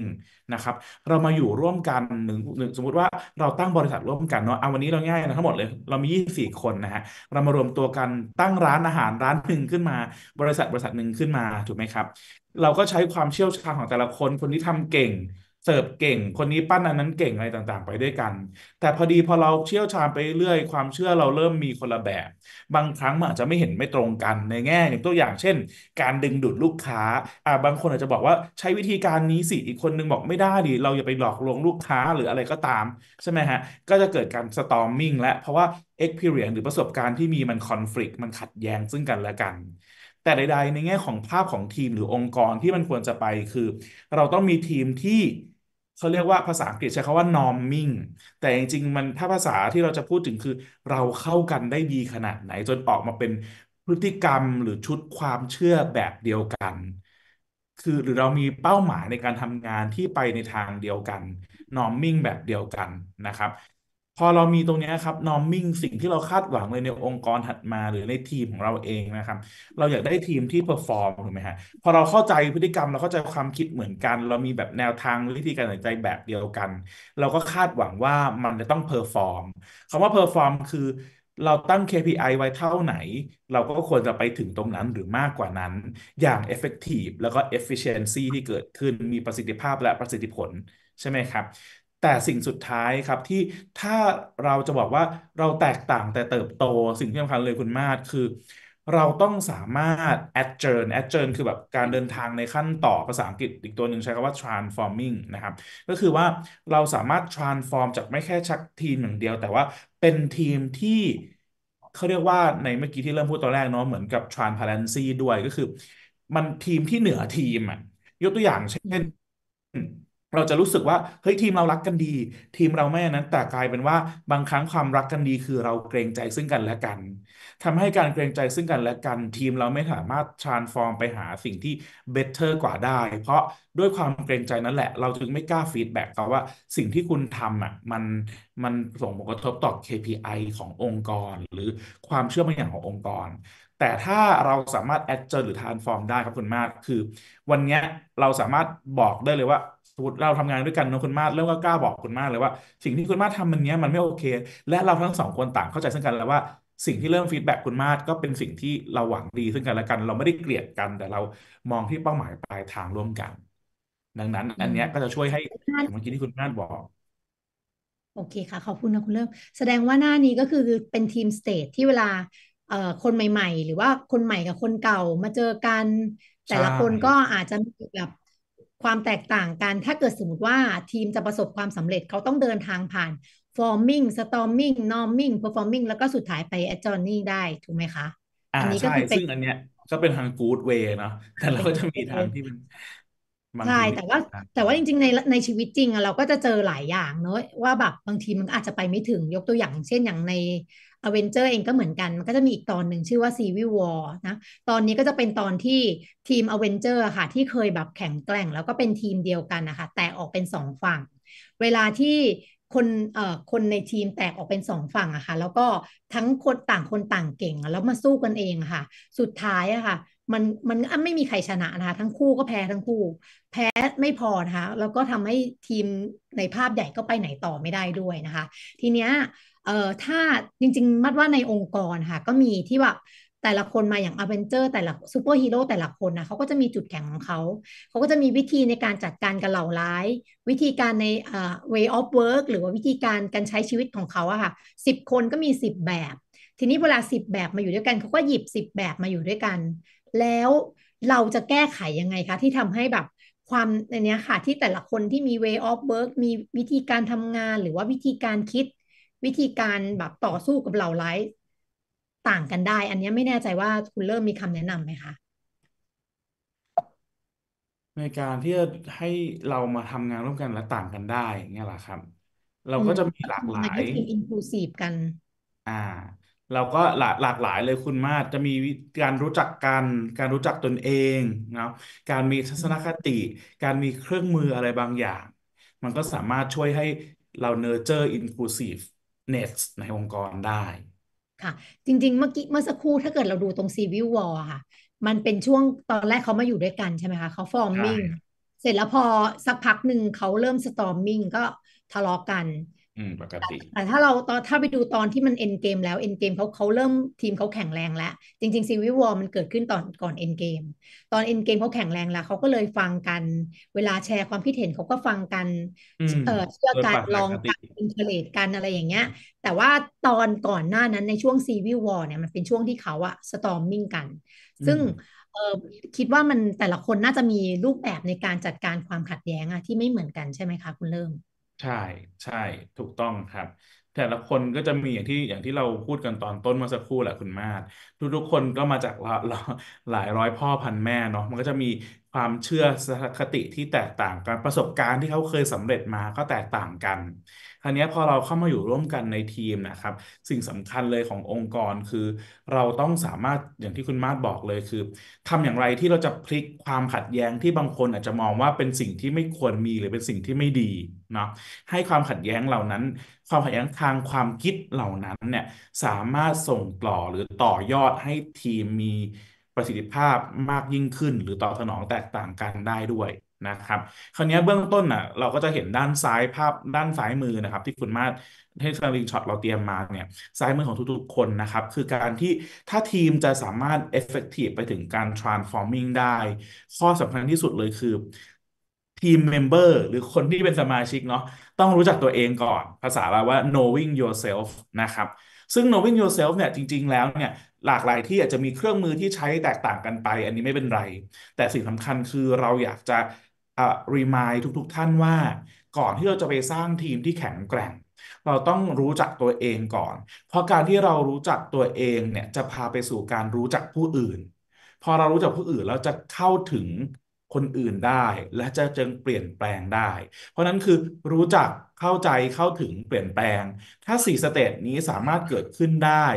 นะครับเรามาอยู่ร่วมกันหนึ่งหนึ่งสมมติว่าเราตั้งบริษัทร่วมกันเนาะเอาวันนี้เราง่ายนะทั้งหมดเลยเรามี 24 คนนะฮะเรามารวมตัวกันตั้งร้านอาหารร้านหนึ่งขึ้นมา บริษัทบริษัทหนึ่งขึ้นมาถูกไหมครับเราก็ใช้ความเชี่ยวชาญของแต่ละคนคนที่ทำเก่งเสิร์ฟเก่ง คนนี้ปั้นอันนั้นเก่งอะไรต่างๆ ไปด้วยกัน แต่พอดีพอเราเชี่ยวชาญไปเรื่อย ความเชื่อเราเริ่มมีคนละแบบ บางครั้งมันอาจจะไม่เห็นไม่ตรงกันในแง่อย่างตัวอย่างเช่น การดึงดูดลูกค้าอ่าบางคนอาจจะบอกว่าใช้วิธีการนี้สิ อีกคนนึงบอกไม่ได้ดิเราอย่าไปหลอกลวงลูกค้าหรืออะไรก็ตาม ใช่ไหมฮะ ก็จะเกิดการสตอมมิ่งและเพราะว่า experience หรือประสบการณ์ที่มีมันคอนฟ lict มันขัดแย้งซึ่งกันและกัน แต่ใด ๆ ในแง่ของภาพของทีมหรือองค์กรที่มันควรจะไปคือ เราต้องมีทีมที่เขาเรียกว่าภาษาอังกฤษใช้คาว่า norming แต่จริงๆ มันถ้าภาษาที่เราจะพูดถึงคือ เราเข้ากันได้ดีขนาดไหนจนออกมาเป็นพฤติกรรมหรือชุดความเชื่อแบบเดียวกันคือหรือเรามีเป้าหมายในการทำงานที่ไปในทางเดียวกัน norming แบบเดียวกันนะครับพอเรามีตรงนี้ครับ norming สิ่งที่เราคาดหวังเลยในองค์กรถัดมาหรือในทีมของเราเองนะครับ เราอยากได้ทีมที่ perform ถูกไหมฮะพอเราเข้าใจพฤติกรรมเราเข้าใจความคิดเหมือนกัน เรามีแบบแนวทางวิธีการตัดใจแบบเดียวกัน เราก็คาดหวังว่ามันจะต้อง perform คำว่า perform คือ เราตั้ง KPI ไว้เท่าไหนเราก็ควรจะไปถึงตรงนั้นหรือมากกว่านั้นอย่าง effective แล้วก็ efficiency ที่เกิดขึ้นมีประสิทธิภาพและประสิทธิผลใช่ไหมครับแต่สิ่งสุดท้ายครับที่ถ้าเราจะบอกว่าเราแตกต่างแต่เติบโตสิ่งที่สำคัญเลยคุณมาศคือเราต้องสามารถ adjourn adjourn คือแบบการเดินทางในขั้นต่อภาษาอังกฤษอีกตัวหนึ่งใช้คำว่า transforming นะครับ ก็คือว่าเราสามารถ transform จากไม่แค่ชักทีมอย่างเดียว แต่ว่าเป็นทีมที่เขาเรียกว่าในเมื่อกี้ที่เริ่มพูดตอนแรกเนาะเหมือนกับ transparency ด้วย ก็คือ มันทีมที่เหนือทีมอ่ะยกตัวอย่างเช่นเราจะรู้สึกว่าเฮ้ยทีม เรารักกันดี ทีมเราไม่นั้นแต่กลายเป็นว่าบางครั้งความรักกันดีคือเราเกรงใจซึ่งกันและกัน ทำให้การเกรงใจซึ่งกันและกันทีมเราไม่สามารถ transform ไปหาสิ่งที่ better กว่าได้ เพราะด้วยความเกรงใจนั่นแหละเราจึงไม่กล้าฟีดแบ็กเขาว่าสิ่งที่คุณทำอ่ะมันมันส่งผลกระทบต่อ KPI ขององค์กร หรือความเชื่อมั่นอย่างขององค์กร แต่ถ้าเราสามารถ adjust หรือ transform ได้ครับคุณมากคือวันนี้เราสามารถบอกได้เลยว่ามติเราทำงานด้วยกันนะคุณมาศเริ่มก็กล้าบอกคุณมาศเลยว่า สิ่งที่คุณมาศทำมันเนี้ยมันไม่โอเค และเราทั้งสองคนต่างเข้าใจซึ่งกันแล้วว่า สิ่งที่เริ่มฟีดแบ็คุณมาศก็เป็นสิ่งที่เราหวังดีซึ่งกันและกันเราไม่ได้เกลียดกัน แต่เรามองที่เป้าหมายปลายทางร่วมกัน ดังนั้น อันเนี้ยก็จะช่วยให้เมื่อกี้ที่คุณมาศบอก โอเคค่ะขอบคุณนะคุณเริ่ม แสดงว่าหน้านี้ก็คือเป็นทีมสเตทที่เวลาเอ่อคนใหม่ๆ หรือว่าคนใหม่กับคนเก่ามาเจอกันแต่ละคนก็อาจจะมีแบบความแตกต่างกันถ้าเกิดสมมติว่าทีมจะประสบความสำเร็จเขาต้องเดินทางผ่าน forming storming norming performing แล้วก็สุดท้ายไป a d j o u r n e y ได้ ถูกไหมคะอันนี้ก็คือซึ่งอันเนี้ย ก็เป็นทาง good way เนาะแต่เราก็จะมีทางที่มันใช่ แต่ว่าแต่ว่าจริง ๆในในชีวิตจริงอะเราก็จะเจอหลายอย่างเนอะว่าแบบบางทีมันอาจจะไปไม่ถึงยกตัวอย่างเช่นอย่างในอเวนเจอร์เอง ก็เหมือนกัน มันก็จะมีอีกตอนหนึ่งชื่อว่าซีวิววอร์นะ ตอนนี้ก็จะเป็นตอนที่ทีมอเวนเจอร์ค่ะ ที่เคยแบบแข็งแกร่ง แล้วก็เป็นทีมเดียวกันนะคะแตกออกเป็นสองฝั่ง เวลาที่คนเอ่อคนในทีมแตกออกเป็นสองฝั่งอะค่ะแล้วก็ทั้งคนต่างคนต่างเก่งแล้วมาสู้กันเองค่ะ สุดท้ายอะค่ะมันมันไม่มีใครชนะนะคะทั้งคู่ก็แพ้ทั้งคู่ แพ้ไม่พอนะคะแล้วก็ทำให้ทีมในภาพใหญ่ก็ไปไหนต่อไม่ได้ด้วยนะคะ ทีเนี้ยเอ่อถ้าจริงๆมัดว่าในองค์กรค่ะ ก็มีที่แบบแต่ละคนมาอย่างอเวนเจอร์แต่ละซูเปอร์ฮีโร่แต่ละคนนะเขาก็จะมีจุดแข็งของเขา เขาก็จะมีวิธีในการจัดการกับเหล่าร้าย วิธีการในเอ่อ way of work หรือว่าวิธีการการใช้ชีวิตของเขาอะค่ะสิบคนก็มีสิบแบบ ทีนี้เวลาสิบแบบมาอยู่ด้วยกันเขาก็หยิบสิบแบบมาอยู่ด้วยกัน แล้วเราจะแก้ไขยังไงคะที่ทำให้แบบความในนี้ค่ะที่แต่ละคนที่มี way of work มีวิธีการทางานหรือว่าวิธีการคิดวิธีการแบบต่อสู้กับเหล่าร้ายต่างกันได้ อันนี้ไม่แน่ใจว่าคุณเริ่มมีคำแนะนำไหมคะในการที่จะให้เรามาทำงานร่วมกันและต่างกันได้เงี้ยแหละครับเราก็จะมีหลากหลายต่ก็คือินคลูซีฟกันอ่า เราก็หลากหลากหลายเลยคุณมากจะมีการรู้จักกัน การรู้จักตนเองเนาะการมีทัศนคติ การมีเครื่องมืออะไรบางอย่าง มันก็สามารถช่วยให้เราเนเจอร์อินคลูซีฟนสในองค์กรได้ ค่ะ จริง ๆเมื่อกี้เมื่อสักครู่ถ้าเกิดเราดูตรงซีวิววอลค่ะ มันเป็นช่วงตอนแรกเขามาอยู่ด้วยกันใช่ไหมคะเขาฟอร์มมิ่งเสร็จแล้วพอสักพักหนึ่งเขาเริ่มสตอร์มมิ่งก็ทะเลาะกันปกติแต่ถ้าเราตอนถ้าไปดูตอนที่มันเอ็นเกมแล้วเอ็นเกมเขาเขาเริ่มทีมเขาแข็งแรงแล้ว จริงๆซีวิววอ์มันเกิดขึ้นตอนก่อนเอ็นเกมตอนเอ็นเกมเขาแข็งแรงแล้วเขาก็เลยฟังกันเวลาแชร์ความคิดเห็นเขาก็ฟังกันเชื่อกันลองกันอินเทอร์เน็ตกันอะไรอย่างเงี้ย แต่ว่าตอนก่อนหน้านั้นในช่วงซีวิววอ์เนี่ยมันเป็นช่วงที่เขาอะสตอมมิ่งกัน ซึ่งคิดว่ามันแต่ละคนน่าจะมีรูปแบบในการจัดการความขัดแย้งอะที่ไม่เหมือนกันใช่ไหมคะ คุณเริ่มใช่ ใช่ ถูกต้องครับ แต่ละคนก็จะมีอย่างที่อย่างที่เราพูดกันตอนต้นเมื่อสักครู่แหละคุณมาศทุกๆคนก็มาจากละละหลายร้อยพ่อพันแม่เนาะ มันก็จะมีความเชื่อคติที่แตกต่างกัน ประสบการณ์ที่เขาเคยสำเร็จมาก็แตกต่างกันคราวนี้พอเราเข้ามาอยู่ร่วมกันในทีมนะครับสิ่งสำคัญเลยขององค์กรคือ เราต้องสามารถอย่างที่คุณมาดบอกเลยคือ ทำอย่างไรที่เราจะพลิกความขัดแย้งที่บางคนอาจจะมองว่าเป็นสิ่งที่ไม่ควรมีหรือเป็นสิ่งที่ไม่ดีเนาะให้ความขัดแย้งเหล่านั้น ความขัดแย้งทางความคิดเหล่านั้นเนี่ยสามารถส่งต่อหรือต่อยอดให้ทีมมีประสิทธิภาพมากยิ่งขึ้นหรือตอบสนองแตกต่างกันได้ด้วยนะครับ คราวนี้เบื้องต้นอ่ะเราก็จะเห็นด้านซ้ายภาพด้านซ้ายมือนะครับที่คุณมาให้สลิงช็อตเราเตรียมมาเนี่ยซ้ายมือของทุกๆคนนะครับคือการที่ถ้าทีมจะสามารถ effective ไปถึงการ transforming ได้ ข้อสำคัญที่สุดเลยคือ ทีมเมมเบอร์ หรือคนที่เป็นสมาชิกเนาะต้องรู้จักตัวเองก่อน ภาษาเราว่า knowing yourself นะครับ ซึ่ง knowing yourself เนี่ยจริงๆแล้วเนี่ยหลากหลายที่อาจจะมีเครื่องมือที่ใช้แตกต่างกันไป อันนี้ไม่เป็นไร แต่สิ่งสำคัญคือเราอยากจะรีมายทุกๆ ท่านว่า ก่อนที่เราจะไปสร้างทีมที่แข็งแกร่ง เราต้องรู้จักตัวเองก่อน เพราะการที่เรารู้จักตัวเองเนี่ยจะพาไปสู่การรู้จักผู้อื่น พอเรารู้จักผู้อื่นเราจะเข้าถึงคนอื่นได้ และจะจึงเปลี่ยนแปลงได้ เพราะนั้นคือรู้จักเข้าใจเข้าถึงเปลี่ยนแปลง ถ้าสี่สเตจนี้สามารถเกิดขึ้นได้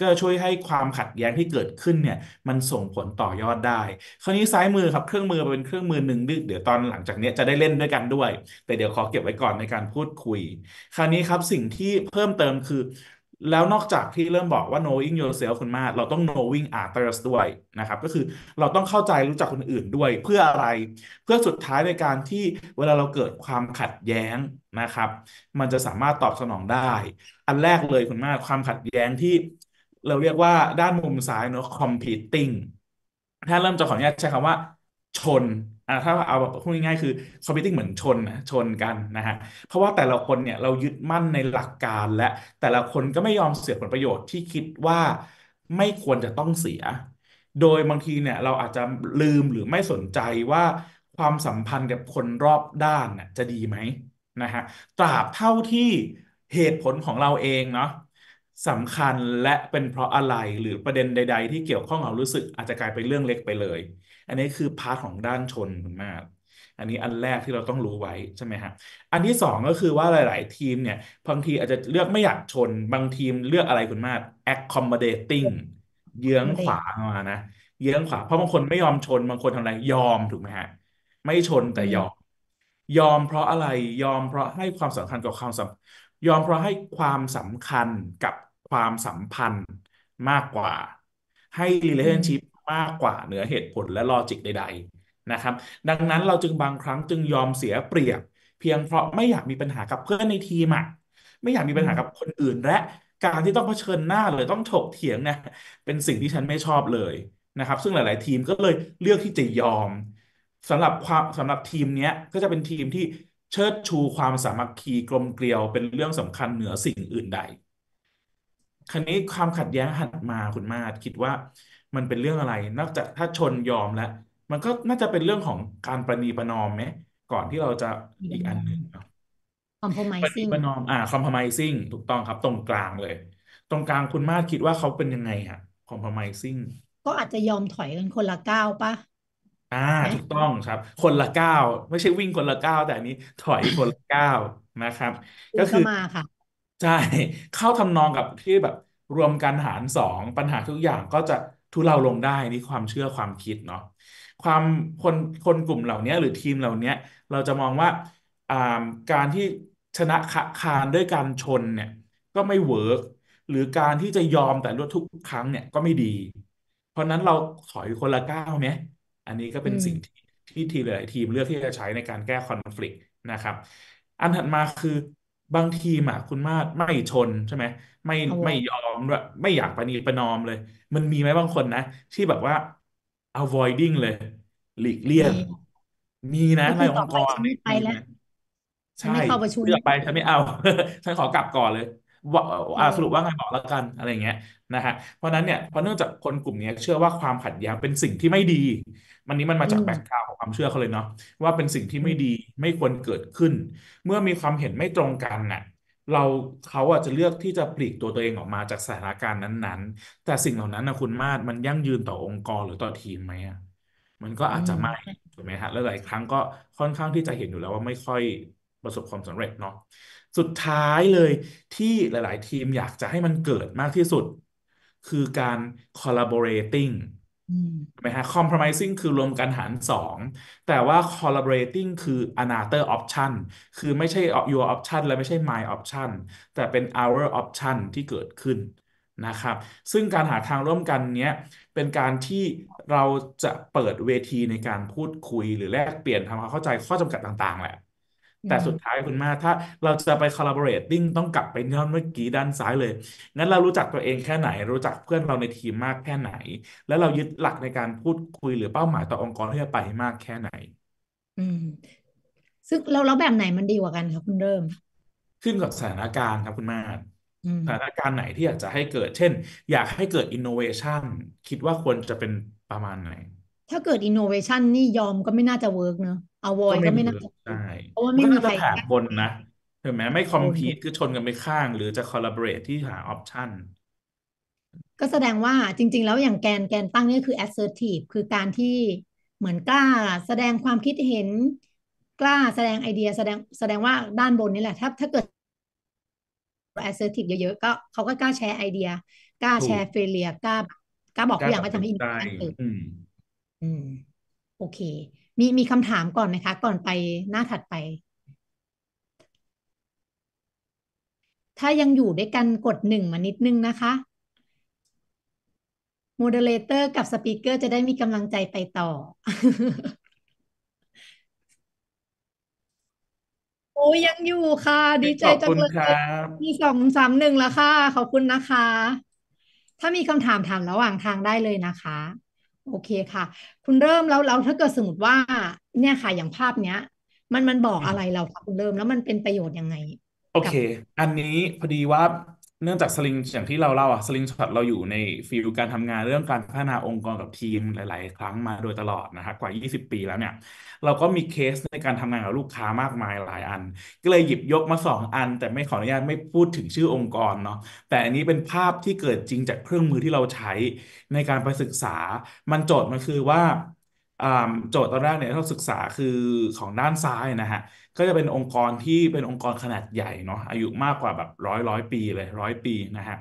ก็ช่วยให้ความขัดแย้งที่เกิดขึ้นเนี่ยมันส่งผลต่อยอดได้ คราวนี้ซ้ายมือครับเครื่องมือเป็นเครื่องมือหนึ่งดึกเดี๋ยวตอนหลังจากนี้จะได้เล่นด้วยกันด้วย แต่เดี๋ยวขอเก็บไว้ก่อนในการพูดคุย คราวนี้ครับสิ่งที่เพิ่มเติมคือแล้วนอกจากที่เริ่มบอกว่า knowing yourself คุณมาเราต้อง knowing others ด้วยนะครับ ก็คือเราต้องเข้าใจรู้จักคนอื่นด้วยเพื่ออะไร เพื่อสุดท้ายในการที่เวลาเราเกิดความขัดแย้งนะครับ มันจะสามารถตอบสนองได้ อันแรกเลยคุณมาความขัดแย้งที่เราเรียกว่าด้านมุมซ้ายเนาะ competing ถ้าเริ่มจะขออนุญาตใช้คำว่าชนอ่าถ้าเอาแบบพูดง่ายๆคืออม m ิ e ติ้งเหมือนชนนะชนกันนะฮะ เพราะว่าแต่ละคนเนี่ยเรายึดมั่นในหลักการและ แต่ละคนก็ไม่ยอมเสียผลประโยชน์ที่คิดว่าไม่ควรจะต้องเสีย โดยบางทีเนี่ยเราอาจจะลืมหรือไม่สนใจว่า ความสัมพันธ์กับคนรอบด้านน่ะจะดีไหมนะฮะตราบเท่าที่เหตุผลของเราเองเนาะสำคัญและเป็นเพราะอะไรหรือประเด็นใด ๆ ที่เกี่ยวข้องเรารู้สึกอาจจะกลายเป็นเรื่องเล็กไปเลยอันนี้คือพาร์ทของด้านชนคุณมาก อันนี้อันแรกที่เราต้องรู้ไว้ใช่ไหมฮะอันที่สองก็คือว่าหลาย ๆ ทีมเนี่ยบางทีอาจจะเลือกไม่อยากชน บางทีมเลือกอะไรคุณมาก accommodating เยื้องขวามานะ เยื้องขวา เพราะบางคนไม่ยอมชน บางคนทำอะไรยอมถูกไหมฮะไม่ชนแต่ยอม ยอมเพราะอะไร ยอมเพราะให้ความสำคัญกับความสัมยอมเพราะให้ความสำคัญกับความสัมพันธ์มากกว่า ให้ relationship มากกว่าเหนือเหตุผลและลอจิกใดๆนะครับดังนั้นเราจึงบางครั้งจึงยอมเสียเปรียบเพียงเพราะไม่อยากมีปัญหากับเพื่อนในทีมอ่ะไม่อยากมีปัญหากับคนอื่นและการที่ต้องเผชิญหน้าเลยต้องถกเถียงเนี่ยเป็นสิ่งที่ฉันไม่ชอบเลยนะครับซึ่งหลายๆทีมก็เลยเลือกที่จะยอมสำหรับความสำหรับทีมเนี้ยก็จะเป็นทีมที่เชิดชูความสามัคคีกลมเกลียว เป็นเรื่องสำคัญเหนือสิ่งอื่นใด คราวนี้ความขัดแย้งหันมาคุณมาคิดว่ามันเป็นเรื่องอะไร นอกจากถ้าชนยอมแล้ว มันก็น่าจะเป็นเรื่องของการประนีประนอมไหมก่อนที่เราจะอีกอันหนึ่งเนาะประนี c o m p r o m i ประนอมอ่าคอมโพ o m i s i n ถูกต้องครับตรงกลางเลย ตรงกลางคุณมาศคิดว่าเขาเป็นยังไงฮะคอมโพมา i ซิ่ง ก็อาจจะยอมถอยกันคนละก้าวป่ะอ่าไหมถูกต้องครับ คนละก้าวไม่ใช่วิ่งคนละก้าวแต่อันนี้ ถอยคนละก้าวนะครับ ก็็คือมาค่ะใช่เข้าทำนองกับที่แบบ รวมกันหารสองปัญหาทุกอย่างก็จะุเลาลงได้นี่ความเชื่อความคิดเนาะความคนคนกลุ่มเหล่านี้หรือทีมเหล่านี้เราจะมองว่าการที่ชนะคานด้วยการชนเนี่ยก็ไม่เวิร์กหรือการที่จะยอมแต่ลดทุกครั้งเนี่ยก็ไม่ดี เพราะนั้นเราถอยคนละก้าวไหมอันนี้ก็เป็นสิ่งที่ทีมหลายทีมเลือกที่จะใช้ในการแก้คอนฟ lict นะครับ อันถัดมาคือบางทีมอะคุณมาศไม่ชนใช่ไหมไม่ไม่ยอมด้วย ไม่อยากประนีประนอมเลย มันมีไหมบางคนนะ ที่แบบว่า avoiding เลย หลีกเลี่ยีงมีนะในคืออ่งอค์กไปรฉันี่ไม่ไปมีแล้วนะฉันใช่ไม่เข้าประชุมเลือกไป ฉันไม่เอา ฉันขอกลับก่อนเลยว่าสรุปว่าไงบอกแล้วกันอะไรเงี้ยนะฮะเพราะนั้นเนี่ยเพราะเนื่องจากคนกลุ่มนี้เชื่อว่าความขัดแย้งเป็นสิ่งที่ไม่ดี มันนี้มันมาจากแบ็กกราวของความเชื่อเขาเลยเนาะว่าเป็นสิ่งที่ไม่ดี ไม่ควรเกิดขึ้น เมื่อมีความเห็นไม่ตรงกันน่ะเราเขาอาจจะเลือกที่จะปลีกตัวตัวเองออกมาจากสถานการณ์นั้นๆ แต่สิ่งเหล่านั้นนะคุณมาดมันยั่งยืนต่อองค์กรหรือต่อทีมไหมอ่ะมันก็อาจจะไม่ถูกไหมฮะแล้วหลายครั้งก็ค่อนข้างที่จะเห็นอยู่แล้วว่าไม่ค่อยประสบความสำเร็จเนาะสุดท้ายเลยที่หลาย ๆ ทีมอยากจะให้มันเกิดมากที่สุด คือการ collaborating ไหมฮะ compromising คือรวมกันหารสองแต่ว่า collaborating คือ another option คือไม่ใช่ your option และไม่ใช่ my option แต่เป็น our option ที่เกิดขึ้นนะครับ ซึ่งการหาทางร่วมกันเนี้ย เป็นการที่เราจะเปิดเวทีในการพูดคุย หรือแลกเปลี่ยนทำความเข้าใจข้อจำกัดต่าง ๆแหละแต่สุดท้ายคุณมาถ้าเราจะไป collaborating ต้องกลับไปย้อนเมื่อกี้ด้านซ้ายเลยงั้นเรารู้จักตัวเองแค่ไหน รู้จักเพื่อนเราในทีมมากแค่ไหน แล้วเรายึดหลักในการพูดคุยหรือเป้าหมายต่อองค์กรที่จะไปมากแค่ไหน อืมซึ่งเราแราแบบไหนมันดีกว่ากันคะคุณเริ่มขึ้นกับสถานการณ์ครับคุณมาสถานการณ์ไหนที่อยากจะให้เกิด เช่น อยากให้เกิด innovation คิดว่าควรจะเป็นประมาณไหนถ้าเกิดอินโนเวชันนี่ยอมก็ไม่น่าจะเวิร์กเนอะอวอยก็ไม่น่าจะใช่เพราะว่าไม่มีใครถามบนนะ ถึงแม้ไม่คอมพีตคือชนกันไปข้าง หรือจะคอลลาเบเรตที่หาออปชันก็แสดงว่าจริง ๆ แล้วอย่างแกนแกนตั้งนี่คือแอสเซอร์ทีฟคือการที่เหมือนกล้าแสดงความคิดเห็น กล้าแสดงไอเดีย แสดงแสดงว่าด้านบนนี่แหละ ถ้า ถ้าเกิดแอสเซอร์ทีฟเยอะๆก็เขาก็กล้าแชร์ไอเดียกล้าแชร์เฟลเลียกล้ากล้าบอกอย่างว่าทำให้อินโนเวชันเกิดอืมโอเค มีมีคำถามก่อนไหมคะ ก่อนไปหน้าถัดไป ถ้ายังอยู่ด้วยกันกดหนึ่งมานิดนึงนะคะโมเดเลเตอร์กับสปีกเกอร์จะได้มีกำลังใจไปต่อ โอ้ยังอยู่ค่ะ ดีใจจังเลยมีสองสามหนึ่งแล้วค่ะ ขอบคุณนะคะ ถ้ามีคำถามถามระหว่างทางได้เลยนะคะโอเคค่ะ คุณเริ่มแล้วเราถ้าเกิดสมมติว่า เนี่ยค่ะ อย่างภาพเนี้ย มันมันบอกอะไรเราคะคุณเริ่มแล้วมันเป็นประโยชน์ยังไง โอเค อันนี้พอดีว่าเนื่องจากสลิงอย่างที่เราเล่าอะสลิงช็อตเราอยู่ในฟิลการทำงานเรื่องการพัฒนาองค์กรกับทีมหลาย ๆ ครั้งมาโดยตลอดนะฮะกว่า 20 ปีแล้วเนี่ย เราก็มีเคสในการทำงานกับลูกค้ามากมายหลายอัน ก็เลยหยิบยกมา2อัน แต่ไม่ขออนุญาตไม่พูดถึงชื่อองค์กรเนาะแต่อันนี้เป็นภาพที่เกิดจริงจากเครื่องมือที่เราใช้ในการไปศึกษา มันโจทย์มันคือว่าโจทย์ตอนแรกเนี่ยเราศึกษาคือของด้านซ้ายนะฮะก็จะเป็นองค์กรที่เป็นองค์กรขนาดใหญ่เนาะอายุมากกว่าแบบร้อยร้อยปีเลยร้อยปีนะฮะ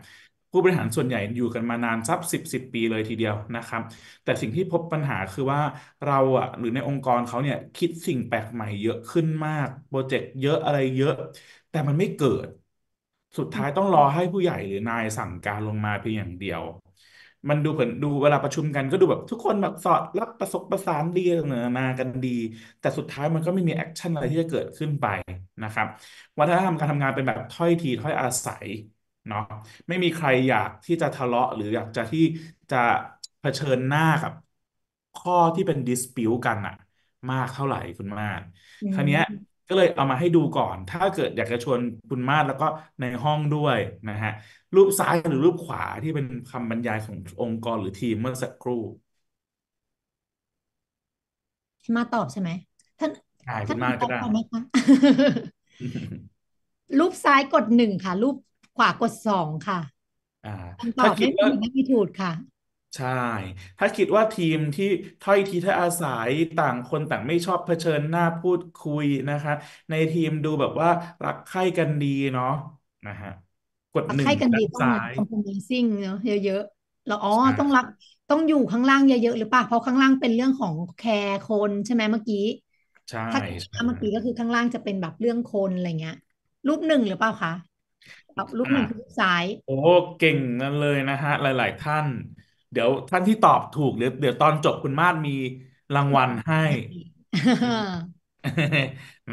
ผู้บริหารส่วนใหญ่อยู่กันมานานสักสิบสิบปีเลยทีเดียวนะครับ แต่สิ่งที่พบปัญหาคือว่าเราอะหรือในองค์กรเขาเนี่ยคิดสิ่งแปลกใหม่เยอะขึ้นมากโปรเจกต์เยอะอะไรเยอะ แต่มันไม่เกิด สุดท้ายต้องรอให้ผู้ใหญ่หรือนายสั่งการลงมาเพียงอย่างเดียวมันดูเหมือนดูเวลาประชุมกันก็ดูแบบทุกคนแบบสอดรับประสบประสานดีเสนอมากันดี แต่สุดท้ายมันก็ไม่มีแอคชั่นอะไรที่จะเกิดขึ้นไปนะครับวัฒนธรรมการทำงานเป็นแบบถ้อยทีถ้อยอาศัยเนาะไม่มีใครอยากที่จะทะเลาะ หรืออยากจะที่จะเผชิญหน้ากับ ข้อที่เป็นดิสปิวกันอะมากเท่าไหร่คุณมาก ครั้งนี้ก็เลยเอามาให้ดูก่อน ถ้าเกิดอยากจะชวนคุณมาศแล้วก็ในห้องด้วยนะฮะ รูปซ้ายหรือรูปขวาที่เป็นคำบรรยายขององค์กรหรือทีมเมื่อสักครู่มาตอบใช่ไหมท่านุท่านณมาศตก็อบได้หมคะรูปซ้ายกดหนึ่งค่ะ รูปขวากดสองค่ะ อ่าคำตอถ้าบคิไม่ดูกว่าไม่ถูกค่ะใช่ ถ้าคิดว่าทีมที่ถ้อยทีถ้อยอาศัยต่างคนต่างไม่ชอบเผชิญหน้าพูดคุยนะคะ ในทีมดูแบบว่ารักใคร่กันดีเนาะนะฮะ กดรักหนึ่ใคงร่กันดาีต้องามีย compromising เนอะเยอะๆแล้วอ๋อใช่ต้องรักต้องอยู่ข้างล่างเยอะๆหรือเปล่า เพราะข้างล่างเป็นเรื่องของแคร์คนใช่ไหมเมื่อกี้ ใช่ถ้าใช่เมื่อกี้ก็คือข้างล่างจะเป็นแบบเรื่องคนอะไรเงี้ย รูปหนึ่งหรือเปล่าคะรูปหนึ่งคือรูปซ้าย โอ้เก่งนั่นเลยนะฮะหลาย ๆ ท่านเดี๋ยวท่านที่ตอบถูกเดี๋ยวเดี๋ยวตอนจบคุณมาดมีรางวัลให้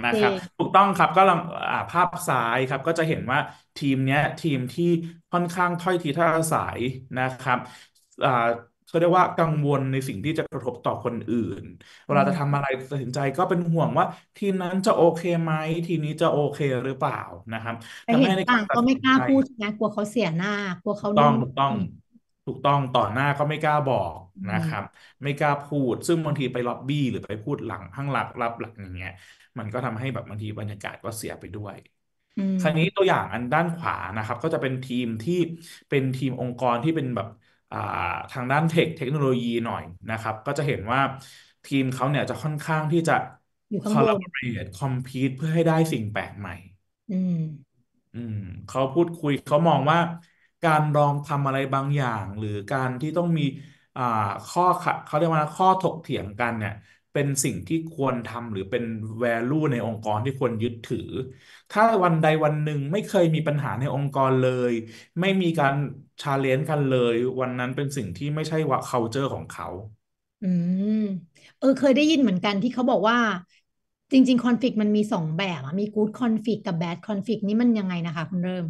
นะครับ ถูกต้องครับก็ลองอ่าภาพซ้ายครับ ก็จะเห็นว่าทีมเนี้ย ทีมที่ค่อนข้างถ้อยทีท่าสายนะครับ อ่าเขาเรียกว่ากังวลในสิ่งที่จะกระทบต่อคนอื่น เวลาจะทำอะไรตัดสินใจก็เป็นห่วงว่า ทีมนั้นจะโอเคไหม ทีมนี้จะโอเคหรือเปล่านะครับแต่เห็นต่างก็ไม่กล้าพูดนะกลัวเขาเสียหน้ากลัวเขาต้องถูกต้องถูกต้องต่อหน้าก็ไม่กล้าบอกนะครับ ไม่กล้าพูด ซึ่งบางทีไปล็อบบี้ หรือไปพูดหลังข้างหลักรับหลังอย่างเงี้ยมันก็ทำให้แบบบางทีบรรยากาศก็เสียไปด้วยคราวนี้ตัวอย่างอันด้านขวานะครับ ก็จะเป็นทีมที่เป็นทีมองค์กรที่เป็นแบบทางด้านเทคเทคโนโลยีหน่อยนะครับ ก็จะเห็นว่าทีมเขาเนี่ยจะค่อนข้างที่จะ collaborate compete เพื่อให้ได้สิ่งแปลกใหม่ อืมอืมเขาพูดคุยเขามองว่าการลองทำอะไรบางอย่าง หรือการที่ต้องมีอ่าข้อขัดเขาเรียกว่าข้อถกเถียงกันเนี่ย เป็นสิ่งที่ควรทำหรือเป็นแวลูในองค์กรที่ควรยึดถือ ถ้าวันใดวันหนึ่งไม่เคยมีปัญหาในองค์กรเลย ไม่มีการชาเลนจ์กันเลย วันนั้นเป็นสิ่งที่ไม่ใช่ว่า culture ของเขา อืมเออเคยได้ยินเหมือนกันที่เขาบอกว่าจริงๆคอนฟ lict มันมีสองแบบอะมีกู๊ดคอนฟ l i c t กับแบดคอนฟ l i c t นี่มันยังไงนะคะคุณเริ่ม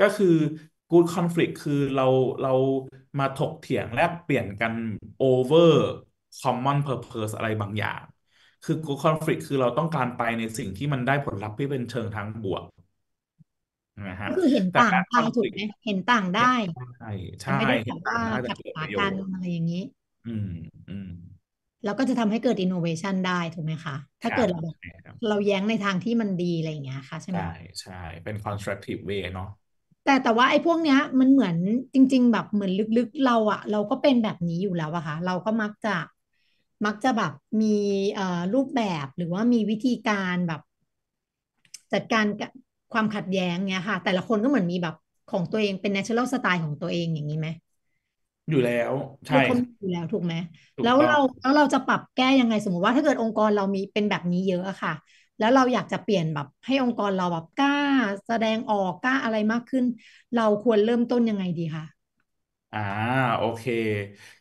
ก็คือ good conflict คือเราเรามาถกเถียงแลกเปลี่ยนกัน over common purpose อะไรบางอย่าง คือ good conflict คือเราต้องการไปในสิ่งที่มันได้ผลลัพธ์ที่เป็นเชิงทางบวกนะฮะก็คือเห็นต่างไปถูกไหมเห็นต่างได้ใช่ใช่ไม่ได้แบบว่าขัดขวางกันอะไรอย่างนี้ อืมอืม แล้วก็จะทำให้เกิดอินโนเวชันได้ถูกไหมคะ ถ้าเกิดเราเราแย้งในทางที่มันดีอะไรอย่างเงี้ยค่ะ ใช่ไหม ใช่ ใช่ เป็น constructive way เนาะแต่แต่ว่าไอ้พวกเนี้ย มันเหมือนจริง ๆ แบบเหมือนลึกๆเราอะเราก็เป็นแบบนี้อยู่แล้วอะค่ะ เราก็มักจะมักจะแบบมีเอ่อรูปแบบหรือว่ามีวิธีการแบบ จัดการกับความขัดแย้งเนี้ยค่ะแต่ละคนก็เหมือนมีแบบของตัวเองเป็น natural style ของตัวเองอย่างนี้ไหมอยู่แล้วใช่คนอยู่แล้วถูกไหมแล้วเราแล้วเราจะปรับแก้ยังไงสมมติว่า ถ้าเกิดองค์กรเรามีเป็นแบบนี้เยอะอะค่ะแล้วเราอยากจะเปลี่ยนแบบให้องค์กรเราแบบกล้า แสดงออกกล้าอะไรมากขึ้น เราควรเริ่มต้นยังไงดีคะอ่า โอเค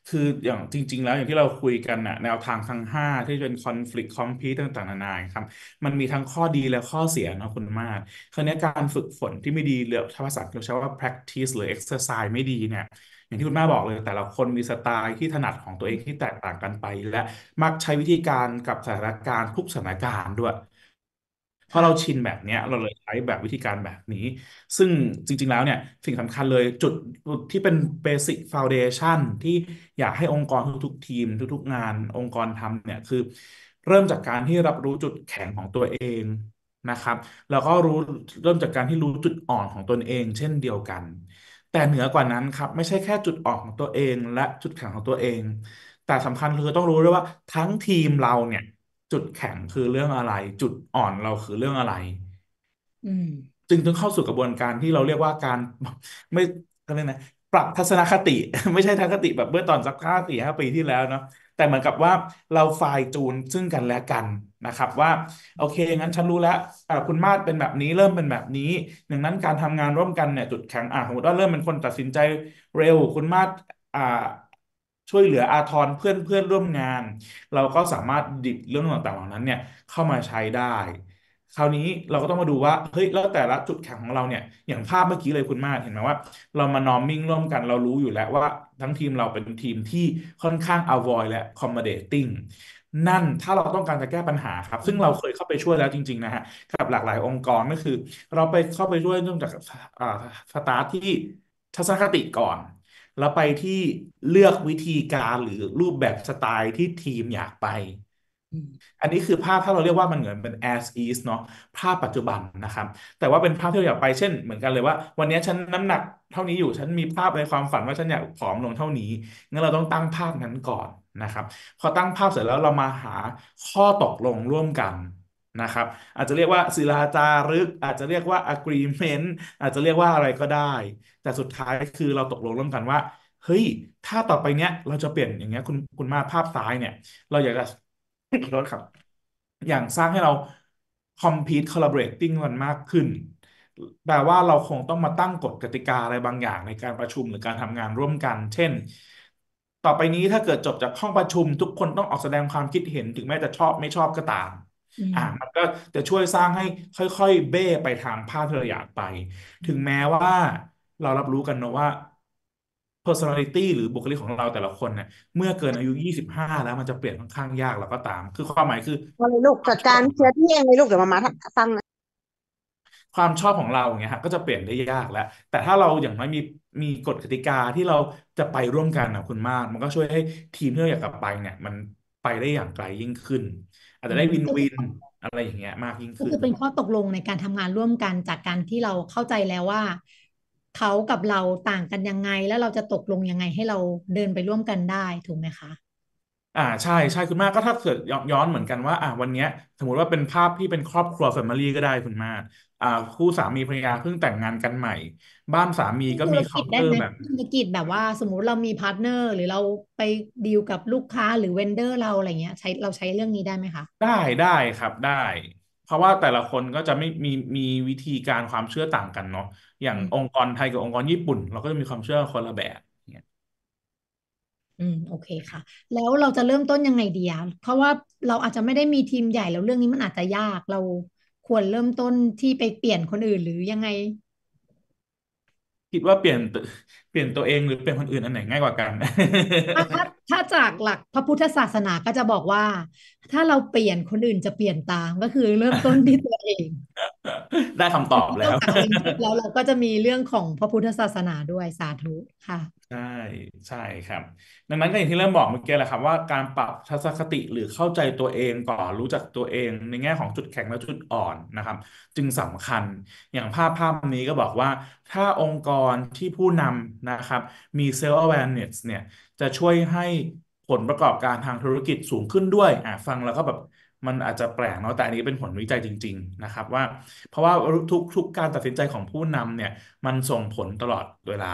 คืออย่างจริงๆ แล้วอย่างที่เราคุยกันน่ะแนวทางทั้งห้าที่เป็นคอนฟ lict คอมพีตต่างๆนานาครับ มันมีทั้งข้อดีและข้อเสียเนาะคุณมาศคราวนี้การฝึกฝนที่ไม่ดีเรือภาษาเราใช้ว่า practice หรือ exercise ไม่ดีเนี่ยอย่างที่คุณแม่บอกเลยแต่ละคนมีสไตล์ที่ถนัดของตัวเองที่แตกต่างกันไป และมักใช้วิธีการกับสถานการณ์ทุกสถานการณ์ด้วยพอเราชินแบบเนี้ยเราเลยใช้แบบวิธีการแบบนี้ ซึ่งจริงๆแล้วเนี่ยสิ่งสำคัญเลยจุดที่เป็นเบสิกฟาวเดชันที่อยากให้องค์กรทุกๆทีมทุกๆงาน องค์กรทำเนี่ยคือ เริ่มจากการที่รับรู้จุดแข็งของตัวเองนะครับ แล้วก็รู้เริ่มจากการที่รู้จุดอ่อนของตนเอง เช่นเดียวกัน แต่เหนือกว่านั้นครับไม่ใช่แค่จุดอ่อนของตัวเอง และจุดแข็งของตัวเอง แต่สำคัญคือต้องรู้ด้วยว่า ทั้งทีมเราเนี่ยจุดแข็งคือเรื่องอะไร จุดอ่อนเราคือเรื่องอะไรจึงต้องเข้าสู่กระบวนการที่เราเรียกว่าการไม่ก็เลยกนะปรับทัศนคติ ไม่ใช่ทัศนคติแบบเมื่อตอนสักห้าสี่ห้าปีที่แล้วเนาะแต่เหมือนกับว่าเราไฟายจูนซึ่งกันและกันนะครับ ว่า โอเคงั้น ฉันรู้แล้วคุณมาดเป็นแบบนี้ เริ่มเป็นแบบนี้ดังนั้นการทำงานร่วมกันเนี่ยจุดแข็งอ่ะสมมติว่าเริ่มเป็นคนตัดสินใจเร็ว คุณมาดอ่าช่วยเหลืออาทรเพื่อนเพื่อนร่วมงาน เราก็สามารถดิบเรื่องต่างๆเหล่านั้นเนี่ยเข้ามาใช้ได้ คราวนี้เราก็ต้องมาดูว่าเฮ้ยแล้วแต่ละจุดแข็งของเราเนี่ยอย่างภาพเมื่อกี้เลยคุณมาเห็นไหมว่า เรามานอมมิ่งร่วมกันเรารู้อยู่แล้วว่าทั้งทีมเราเป็นทีมที่ค่อนข้าง avoid และ accommodating นั่นถ้าเราต้องการจะแก้ปัญหาครับ ซึ่งเราเคยเข้าไปช่วยแล้วจริงๆนะฮะกับหลากหลายองค์กรก็คือ เราไปเข้าไปช่วยเรื่องจากสตาร์ทที่ทัศนคติก่อนแล้วไปที่เลือกวิธีการหรือรูปแบบสไตล์ที่ทีมอยากไป อันนี้คือภาพถ้าเราเรียกว่ามันเหมือนเป็น as is เนาะภาพปัจจุบันนะครับ แต่ว่าเป็นภาพที่เราอยากไปเช่น เหมือนกันเลยว่า วันนี้ฉันน้ำหนักเท่านี้อยู่ฉันมีภาพในความฝันว่าฉันอยากผอมลงเท่านี้งั้นเราต้องตั้งภาพนั้นก่อนนะครับ พอตั้งภาพเสร็จแล้วเรามาหาข้อตกลงร่วมกันนะครับอาจจะเรียกว่าศิลาจารึก อาจจะเรียกว่า agreement อาจจะเรียกว่าอะไรก็ได้ แต่สุดท้ายคือเราตกลงร่วมกันว่าเฮ้ยถ้าต่อไปเนี้ยเราจะเปลี่ยนอย่างเงี้ยคุณคุณมาภาพซ้ายเนี่ย เราอยากจะลดครับ อย่างสร้างให้เรา compete collaborating กันมากขึ้น แปลว่าเราคงต้องมาตั้งกฎกติกาอะไรบางอย่างในการประชุม หรือการทำงานร่วมกัน เช่น ต่อไปนี้ถ้าเกิดจบจากห้องประชุมทุกคนต้องออกแสดงความคิดเห็นถึงแม้จะชอบไม่ชอบก็ตามอ่ามันก็จะช่วยสร้างให้ค่อยๆเบ้ไปทางภาพที่เราอยากไป ถึงแม้ว่าเรารับรู้กันเนาะว่า personality หรือบุคลิกของเราแต่ละคนเนี่ยเมื่อเกินอายุยี่สิบห้าแล้วมันจะเปลี่ยนค่อนข้างยากแล้วก็ตาม คือความหมายคืออาลลูกจัดการเชื้อที่เองเลยลูกเดี๋ยวมามาฟังนะความชอบของเราอย่างเงี้ยฮะก็จะเปลี่ยนได้ยากแล้วแต่ถ้าเราอย่างน้อยมีมีกฎกติกาที่เราจะไปร่วมกันนะคุณมาก มันก็ช่วยให้ทีมที่เราอยากกลับไปเนี่ยมันไปได้อย่างไกลยิ่งขึ้นอาจจะได้วินวินอะไรอย่างเงี้ยมากยิ่งขึ้นก็คือเป็นข้อตกลงในการทำงานร่วมกันจากการที่เราเข้าใจแล้วว่า เขากับเราต่างกันยังไง แล้วเราจะตกลงยังไงให้เราเดินไปร่วมกันได้ถูกไหมคะ อ่าใช่ใช่คุณมากก็ถ้าเกิดย้อนเหมือนกันว่าอ่าวันเนี้ย สมมติว่าเป็นภาพที่เป็นครอบครัวแฟมิลี่ก็ได้คุณมากอ่าคู่สามีภรรยาเพิ่งแต่งงานกันใหม่ บ้านสามีก็ธุมีเคากิจน์เต้อไหร์มแบบธุรกิจแบบว่าสมมติเรามีพาร์ทเนอร์หรือเราไปดีลกับลูกค้าหรือเวนเดอร์เราอะไรเงี้ย ใช้เราใช้เรื่องนี้ได้ไหมคะ ได้ได้ครับได้ เพราะว่าแต่ละคนก็จะไม่มีมีวิธีการความเชื่อต่างกันเนาะอย่างองค์กรไทยกับองค์กรญี่ปุ่นเราก็จะมีความเชื่อคนละแบบเนี่ยอืมโอเคค่ะ แล้วเราจะเริ่มต้นยังไงดีอะเพราะว่าเราอาจจะไม่ได้มีทีมใหญ่แล้วเรื่องนี้มันอาจจะยากเราควรเริ่มต้นที่ไปเปลี่ยนคนอื่นหรือยังไง คิดว่าเปลี่ยนเปลี่ยนตัวเองหรือเปลี่ยนคนอื่นอันไหนง่ายกว่ากันถ้าถ้าจากหลักพระพุทธศาสนาก็จะบอกว่า ถ้าเราเปลี่ยนคนอื่นจะเปลี่ยนตามก็คือเริ่มต้นที่ตัวเอง ได้คำตอบแล้วแล้ว เราก็จะมีเรื่องของพระพุทธศาสนาด้วยสาธุค่ะ ใช่ใช่ครับ ดังนั้นก็อย่างที่เริ่มบอกเมื่อกี้แหละครับว่าการปรับทัศนคติหรือเข้าใจตัวเองก่อนรู้จักตัวเอง ในแง่ของจุดแข็งและจุดอ่อนนะครับ จึงสำคัญอย่างภาพภาพนี้ก็บอกว่าถ้าองค์กรที่ผู้นำนะครับมี s e l ล์ w a r วนเนสเนี่ยจะช่วยให้ผลประกอบการทางธุรกิจสูงขึ้นด้วยอ่ะฟังแล้วก็แบบมันอาจจะแปลกเนาะแต่อันนี้เป็นผลวิจัยจริงๆนะครับว่าเพราะว่าทุกทุกการตัดสินใจของผู้นำเนี่ยมันส่งผลตลอดเวลา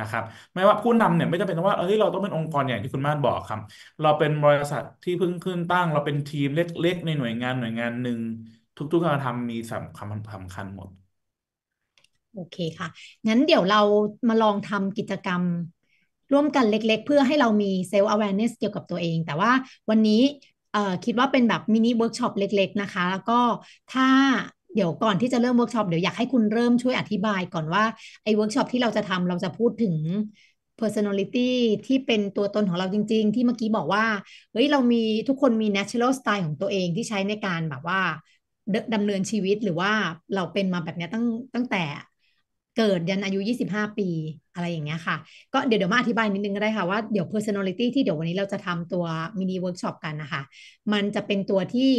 นะครับไม่ว่าผู้นำเนี่ยไม่จำเป็นว่าเออที่เราต้องเป็นองค์กรย่า่ที่คุณมาดบอกครับเราเป็นบริษัทที่เพิ่งขึ้นตั้งเราเป็นทีมเล็กๆ ในหน่วยงานหน่วยงานหนึ่งทุกๆการทำมีสำคัญสำคัญหมดโอเคค่ะ งั้นเดี๋ยวเรามาลองทำกิจกรรม ร่วมกันเล็กๆ เพื่อให้เรามีเซลล์ awareness เกี่ยวกับตัวเอง แต่ว่าวันนี้คิดว่าเป็นแบบมินิเวิร์กช็อปเล็กๆนะคะ แล้วก็ถ้าเดี๋ยวก่อนที่จะเริ่มเวิร์กช็อป เดี๋ยวอยากให้คุณเริ่มช่วยอธิบายก่อนว่าไอ้เวิร์กช็อปที่เราจะทำเราจะพูดถึง personality ที่เป็นตัวตนของเราจริง ๆ ที่เมื่อกี้บอกว่าเฮ้ยเรามีทุกคนมี natural style ของตัวเองที่ใช้ในการแบบว่าดำเนินชีวิต หรือว่าเราเป็นมาแบบนี้ตั้งตั้งแต่เกิดยันอายุ 25 ปีอะไรอย่างเงี้ยค่ะ ก็เดี๋ยวเดี๋ยวมาอธิบายนิดนึงก็ได้ค่ะว่าเดี๋ยว personality ที่เดี๋ยววันนี้เราจะทำตัวมินิเวิร์กช็อปกันนะคะ มันจะเป็นตัวที่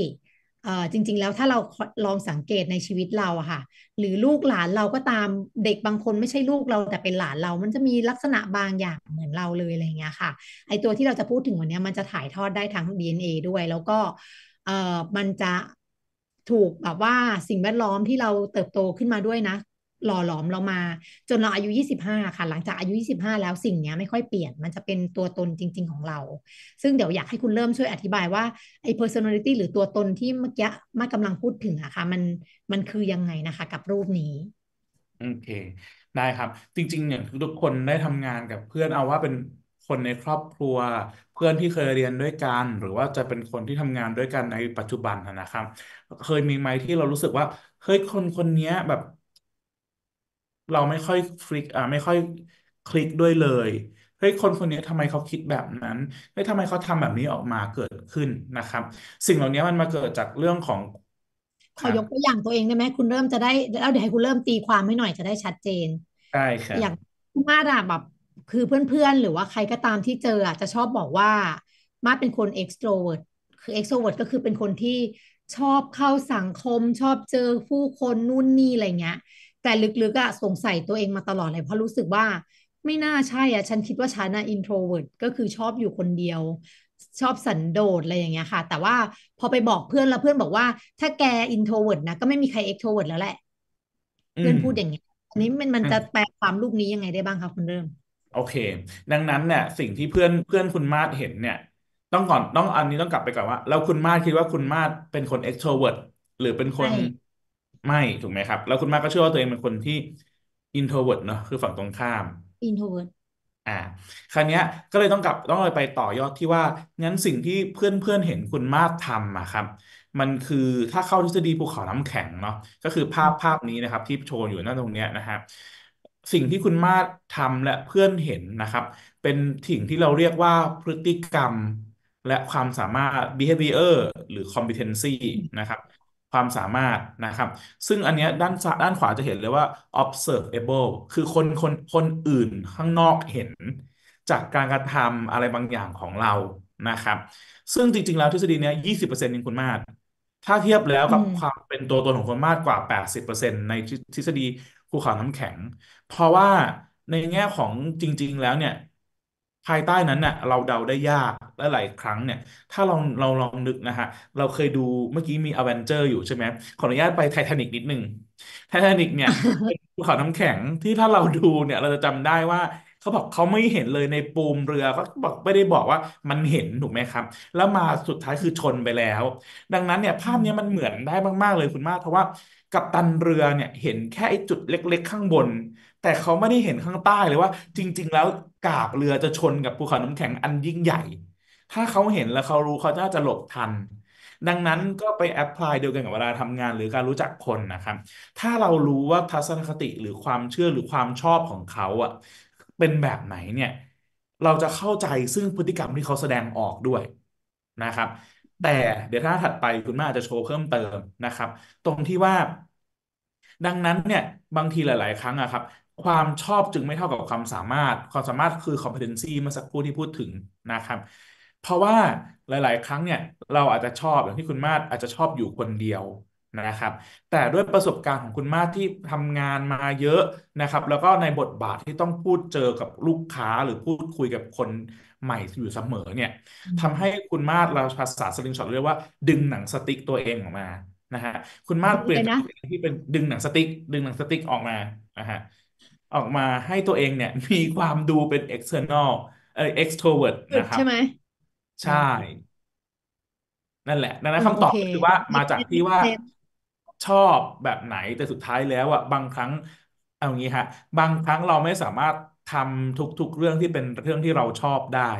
จริงๆ แล้วถ้าเราลองสังเกตในชีวิตเราอะค่ะ หรือลูกหลานเราก็ตามเด็กบางคนไม่ใช่ลูกเราแต่เป็นหลานเรา มันจะมีลักษณะบางอย่างเหมือนเราเลยอะไรเงี้ยค่ะ ไอตัวที่เราจะพูดถึงวันนี้มันจะถ่ายทอดได้ทั้ง DNA ด้วย แล้วก็มันจะถูกแบบว่าสิ่งแวดล้อมที่เราเติบโตขึ้นมาด้วยนะหล่อหลอมเรามาจนเราอายุ 25 ค่ะหลังจากอายุ 25 แล้วสิ่งนี้ไม่ค่อยเปลี่ยนมันจะเป็นตัวตนจริง ๆของเรา ซึ่งเดี๋ยวอยากให้คุณเริ่มช่วยอธิบายว่าไอ้ personality หรือตัวตนที่เมื่อกี้มากำลังพูดถึงอะค่ะมันมันคือยังไงนะคะกับรูปนี้ โอเค ได้ครับจริงๆเนี่ยทุกคนได้ทำงานกับเพื่อนเอาว่าเป็นคนในครอบครัวเพื่อนที่เคยเรียนด้วยกันหรือว่าจะเป็นคนที่ทำงานด้วยกันในปัจจุบันนะครับ เคยมีไหมที่เรารู้สึกว่าเฮ้ยคนคนนี้แบบเราไม่ค่อยคลิกอ่าไม่ค่อยคลิกด้วยเลยเฮ้ยคนคนนี้ทำไมเขาคิดแบบนั้นเฮ้ยทำไมเขาทำแบบนี้ออกมาเกิดขึ้นนะครับ สิ่งเหล่านี้มันมาเกิดจากเรื่องของขอยกตัวอย่างตัวเองได้ไหมคุณเริ่มจะได้แล้วเดี๋ยวให้คุณเริ่มตีความให้หน่อยจะได้ชัดเจนใช่ครัอย่างมาดอะแบบคือเพื่อนๆหรือว่าใครก็ตามที่เจออะจะชอบบอกว่า มาดเป็นคน extrovert คือ extrovert ก็คือเป็นคนที่ชอบเข้าสังคม ชอบเจอผู้คนนู่นนี่อะไรเงี้ยแต่ลึกๆอะสงสัยตัวเองมาตลอดเลย เพราะรู้สึกว่าไม่น่าใช่อะฉันคิดว่าฉันอะอินโทรเวิร์ดก็คือชอบอยู่คนเดียว ชอบสันโดษอะไรอย่างเงี้ยค่ะ แต่ว่าพอไปบอกเพื่อนแล้วเพื่อนบอกว่า ถ้าแกอินโทรเวิร์ดนะ ก็ไม่มีใครเอ็กโทรเวิร์ดแล้วแหละเพื่อนพูดอย่างเงี้ยอันนี้มันมันจะแปลความรูปนี้ยังไงได้บ้างคะคุณเริ่มโอเค ดังนั้นเนี่ยสิ่งที่เพื่อนเพื่อนคุณมาดเห็นเนี่ย ต้องก่อนต้องอันนี้ต้องกลับไปก่อนว่า แล้วคุณมาดคิดว่าคุณมาดเป็นคนเอ็กโทรเวิร์ดหรือเป็นคนใช่ไม่ถูกไหมครับแล้วคุณมากก็เชื่อว่าตัวเองเป็นคนที่อินโทรเวิร์เนาะคือฝั่งตรงข้ามอินโทรเวิร์อ่า คราวเนี้ยก็เลยต้องกลับต้องเลยไปต่อยอดที่ว่างั้นสิ่งที่เพื่อนเพื่อนเห็นคุณมาทำมาครับ มันคือถ้าเข้าทฤษฎีภูเขาน้ำแข็งเนาะก็คือภาพภาพนี้นะครับที่โชว์อยู่หน้าตรงเนี้ยนะครับสิ่งที่คุณมาททำและเพื่อนเห็นนะครับ เป็นสิ่งที่เราเรียกว่าพฤติกรรม และความสามารถ behavior หรือ competency นะครับความสามารถนะครับ ซึ่งอันเนี้ยด้านด้านขวาจะเห็นเลยว่า observable คือคนคนคนอื่นข้างนอกเห็น จากการกระทำอะไรบางอย่างของเรานะครับ ซึ่งจริง ๆแล้วทฤษฎีเนี้ยยี่สิบเปอร์เซ็นต์ยังคุณมาก ถ้าเทียบแล้วกับความเป็นตัวตนของคนมากกว่า 80%ในทฤษฎีภูเขาน้ำแข็ง เพราะว่าในแง่ของจริง ๆ แล้วเนี่ยภายใต้นั้นน่ะเราเดาได้ยากและหลายครั้งเนี่ยถ้าเราเราลองนึกนะฮะเราเคยดูเมื่อกี้มีอเวนเจอร์อยู่ใช่ไหมขออนุญาตไปไททานิกนิดหนึ่งไททานิกเนี่ยเป็นภูเขาน้ำแข็งที่ถ้าเราดูเนี่ยเราจะจำได้ว่าเขาบอกเขาไม่เห็นเลยในปูมเรือเขาบอกไม่ได้บอกว่ามันเห็นถูกไหมครับ แล้วมาสุดท้ายคือชนไปแล้ว ดังนั้นเนี่ยภาพนี้มันเหมือนได้มากๆเลยคุณมาก เพราะว่ากัปตันเรือเนี่ยเห็นแค่ไอ้จุดเล็กๆข้างบนแต่เขาไม่ได้เห็นข้างใต้เลยว่าจริง ๆ แล้วกาบเรือจะชนกับภูเขาน้าแข็งอันยิ่งใหญ่ ถ้าเขาเห็นแล้วเขารู้เขาน่จะหลบทัน ดังนั้นก็ไปแอพพลายเดียวกันกับเวลาทำงานหรือการรู้จักคนนะครับ ถ้าเรารู้ว่าทัศนคติหรือความเชื่อหรือความชอบของเขาอะเป็นแบบไหนเนี่ย เราจะเข้าใจซึ่งพฤติกรรมที่เขาแสดงออกด้วยนะครับ แต่เดี๋ยวถ้าถัดไปคุณแม่อาจจะโชว์เพิ่มเติมนะครับ ตรงที่ว่า ดังนั้นเนี่ยบางทีหลายๆ ครั้งอะครับความชอบจึงไม่เท่ากับความสามารถความสามารถคือ competency เมื่อสักครู่ที่พูดถึงนะครับ เพราะว่าหลาย ๆ ครั้งเนี่ยเราอาจจะชอบอย่างที่คุณมาศอาจจะชอบอยู่คนเดียวนะครับ แต่ด้วยประสบการณ์ของคุณมาศที่ทำงานมาเยอะนะครับ แล้วก็ในบทบาทที่ต้องพูดเจอกับลูกค้าหรือพูดคุยกับคนใหม่อยู่เสมอเนี่ยทำให้คุณมาศเราภาษาสลิงช็อตเรียกว่าดึงหนังสติ๊กตัวเองออกมานะฮะคุณมาศเปลี่ยนที่เป็นดึงหนังสติ๊กดึงหนังสติ๊กออกมานะฮะออกมาให้ตัวเองเนี่ยมีความดูเป็น external เอ่อ extrovert นะครับใช่ไหม ใช่ นั่นแหละนั่นั้นคำตอบก็คือว่ามาจากที่ว่าชอบแบบไหนแต่สุดท้ายแล้วอ่ะบางครั้ง เอางี้ฮะบางครั้งเราไม่สามารถทำทุก ๆ เรื่องที่เป็นเรื่องที่เราชอบได้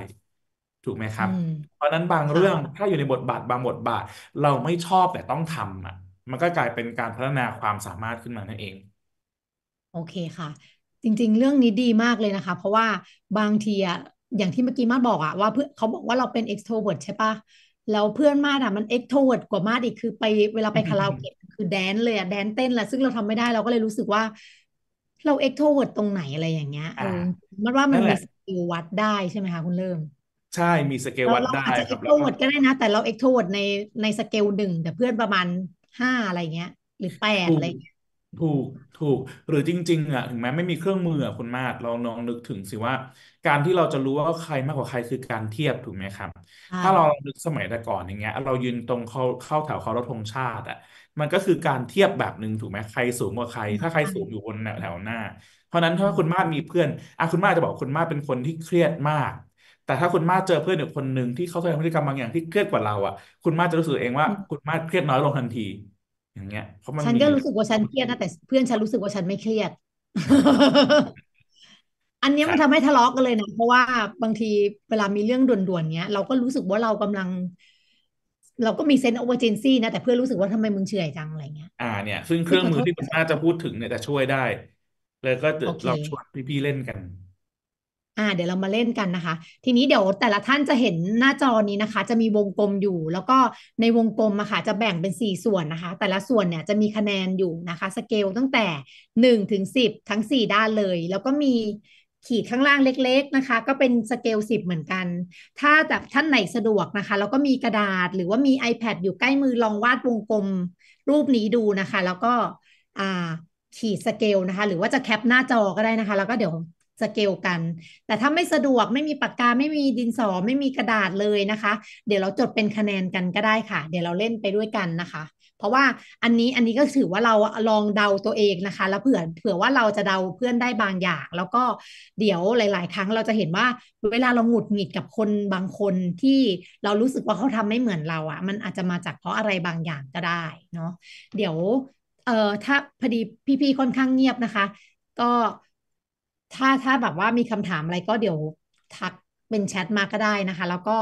ถูกไหมครับ เพราะนั้นบางเรื่องถ้าอยู่ในบทบาท บางบทบาทเราไม่ชอบแต่ต้องทำอ่ะมันก็กลายเป็นการพัฒนาความสามารถขึ้นมานั่นเอง โอเคค่ะจริง ๆ เรื่องนี้ดีมากเลยนะคะ เพราะว่าบางทีอะอย่างที่เมื่อกี้มาบอกอะว่าเพื่อเขาบอกว่าเราเป็น extrovert ใช่ปะแล้วเพื่อนมาดอะมัน extrovert กว่ามาดอีกคือไปเวลาไปคาราโอเกะคือแดนเลยอะแดนเต้นแหละซึ่งเราทำไม่ได้เราก็เลยรู้สึกว่า เราเอ็กโทเวิร์ดตรงไหนอะไรอย่างเงี้ยเออมันว่ามันมีสกิลวัดได้ใช่ไหมคะคุณเริ่ม ใช่มีสเกลวัดได้เราอาจจะเอ็กโทเวิร์ดก็ได้นะ แต่เราเอ็กโทเวิร์ดในในสเกลหนึ่งแต่เพื่อนประมาณห้าอะไรเงี้ยหรือแปดอะไรเงี้ยถูก ถูก หรือจริงๆอ่ะถึงแม้ไม่มีเครื่องมืออ่ะคุณมาดเราลองนึกถึงสิว่า การที่เราจะรู้ว่าใครมากกว่าใครคือการเทียบถูกไหมครับใชถ้าเราลองนึกสมัยแต่ก่อนอย่างเงี้ยเรายืนตรงเข้าเข้าแถวเคารพธงชาติอ่ะ มันก็คือการเทียบแบบหนึ่งถูกไหมใครสูงกว่าใคร ถ้าใครสูงอยู่บนแถวหน้า เพราะนั้นถ้าคุณมาดมีเพื่อนอ่ะคุณมาดจะบอกคุณมาดเป็นคนที่เครียดมาก แต่ถ้าคุณมาดเจอเพื่อนอีกคนหนึ่งที่เขาแสดงพฤติกรรมบางอย่างที่เครียดกว่าเราอ่ะคุณมาดจะรู้สึกเองว่า คุณมาดเครียดน้อยลงทันทีอย่างเงี้ยเพราะมันฉันมก็รู้สึกว่าฉันเครียดนะแต่เพื่อนฉันรู้สึกว่าฉันไม่เครียด อันนี้มันทำให้ทะเลาะกันเลยนะเพราะว่าบางทีเวลามีเรื่องด่วนๆเนี้ยเราก็รู้สึกว่าเรากำลัง เราก็มีเซนต์โอเวอร์เจนซี่นะแต่เพื่อนรู้สึกว่าทำไมมึงเฉื่อยจังอะไรเงี้ย อ่าเนี่ยซึ่งเครื่องมือที่คุณนาจะพูดถึงเนี่ยจะช่วยได้เลยก็เดี๋อยวเราชวนพี่ๆเล่นกันอ่าเดี๋ยวเรามาเล่นกันนะคะ ทีนี้เดี๋ยวแต่ละท่านจะเห็นหน้าจอนี้นะคะ จะมีวงกลมอยู่ แล้วก็ในวงกลมอะค่ะจะแบ่งเป็น 4 ส่วนนะคะแต่ละส่วนเนี่ยจะมีคะแนนอยู่นะคะสเกลตั้งแต่1ถึง10 ทั้ง 4 ด้านเลย แล้วก็มีขีดข้างล่างเล็ก ๆนะคะ ก็เป็นสเกล10 เหมือนกัน ถ้าแบบท่านไหนสะดวกนะคะ แล้วก็มีกระดาษ หรือว่ามี iPad อยู่ใกล้มือลองวาดวงกลมรูปนี้ดูนะคะแล้วก็อ่าขีดสเกลนะคะ หรือว่าจะแคปหน้าจอก็ได้นะคะ แล้วก็เดี๋ยวสเกลกัน แต่ถ้าไม่สะดวกไม่มีปากกาไม่มีดินสอไม่มีกระดาษเลยนะคะ เดี๋ยวเราจดเป็นคะแนนกันก็ได้ค่ะ เดี๋ยวเราเล่นไปด้วยกันนะคะ เพราะว่าอันนี้อันนี้ก็ถือว่าเราลองเดาตัวเองนะคะ แล้วเผื่อเผื่อว่าเราจะเดาเพื่อนได้บางอย่าง แล้วก็เดี๋ยวหลายๆ ครั้งเราจะเห็นว่าเวลาเราหงุดหงิดกับคนบางคนที่เรารู้สึกว่าเขาทำไม่เหมือนเราอะ่ะ มันอาจจะมาจากเพราะอะไรบางอย่างก็ได้เนาะเดี๋ยวเอ่อถ้าพอดีพี่ๆค่อนข้างเงียบนะคะ ก็ถ้าถ้าแบบว่ามีคำถามอะไรก็เดี๋ยวทักเป็นแชทมาก็ได้นะคะแล้วก็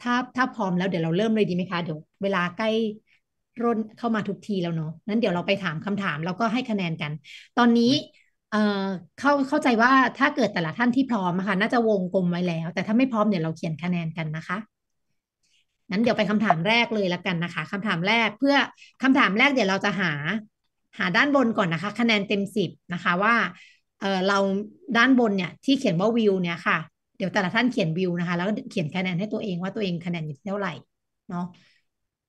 ถ้าถ้าพร้อมแล้วเดี๋ยวเราเริ่มเลยดีไหมคะเดี๋ยวเวลาใกล้ร่นเข้ามาทุกทีแล้วเนาะนั้นเดี๋ยวเราไปถามคำถามแล้วก็ให้คะแนนกัน ตอนนี้เอ่อเข้าเข้าใจว่าถ้าเกิดแต่ละท่านที่พร้อมนะคะน่าจะวงกลมไว้แล้ว แต่ถ้าไม่พร้อมเดี๋ยวเราเขียนคะแนนกันนะคะงั้นเดี๋ยวไปคำถามแรกเลยละกันนะคะคำถามแรกเพื่อคำถามแรกเดี๋ยวเราจะหาหาด้านบนก่อนนะคะ คะแนนเต็มสิบนะคะว่าเออเราด้านบนเนี่ย ที่เขียนว่าวิวเนี่ยค่ะเดี๋ยวแต่ละท่านเขียนวิวนะคะ แล้วก็เขียนคะแนนให้ตัวเองว่าตัวเองคะแนนอยู่ที่เท่าไหร่เนาะ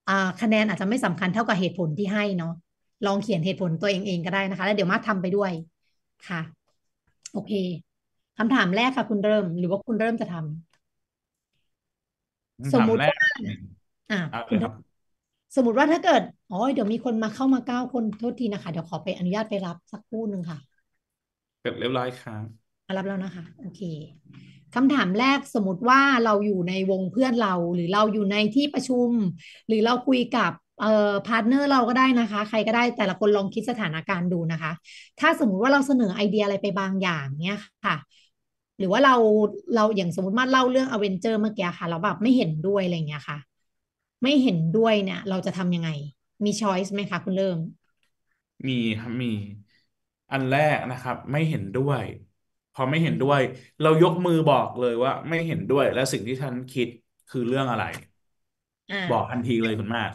อ่าคะแนนอาจจะไม่สำคัญเท่ากับเหตุผลที่ให้เนาะลองเขียนเหตุผลตัวเองเองก็ได้นะคะ แล้วเดี๋ยวมาทำไปด้วยค่ะ โอเค คำถามแรกค่ะคุณเริ่มหรือว่าคุณเริ่มจะทำ สมมุติว่าอ่าคุณสมมติว่าถ้าเกิดอ๋อเดี๋ยวมีคนมาเข้ามาเก้าคนโทษทีนะคะเดี๋ยวขอไปอนุญาตไปรับสักคู่หนึ่งค่ะเสร็จเรียบร้อยครับรับแล้วนะคะโอเคคำถามแรกสมมติว่าเราอยู่ในวงเพื่อนเรา หรือเราอยู่ในที่ประชุม หรือเราคุยกับเอ่อพาร์ทเนอร์เราก็ได้นะคะ ใครก็ได้แต่ละคนลองคิดสถานการณ์ดูนะคะ ถ้าสมมติว่าเราเสนอไอเดียอะไรไปบางอย่างเนี้ยค่ะ หรือว่าเราเราอย่างสมมติว่าเล่าเรื่องอเวนเจอร์เมื่อกี้ค่ะเราแบบไม่เห็นด้วยอะไรเงี้ยค่ะ ไม่เห็นด้วยเนี่ย เราจะทำยังไงมีช้อยส์ไหมคะคุณเริ่มมีครับมีอันแรกนะครับไม่เห็นด้วย พอไม่เห็นด้วยเรายกมือบอกเลยว่าไม่เห็นด้วย และสิ่งที่ท่านคิดคือเรื่องอะไรอบอกทันทีเลยคุณมาก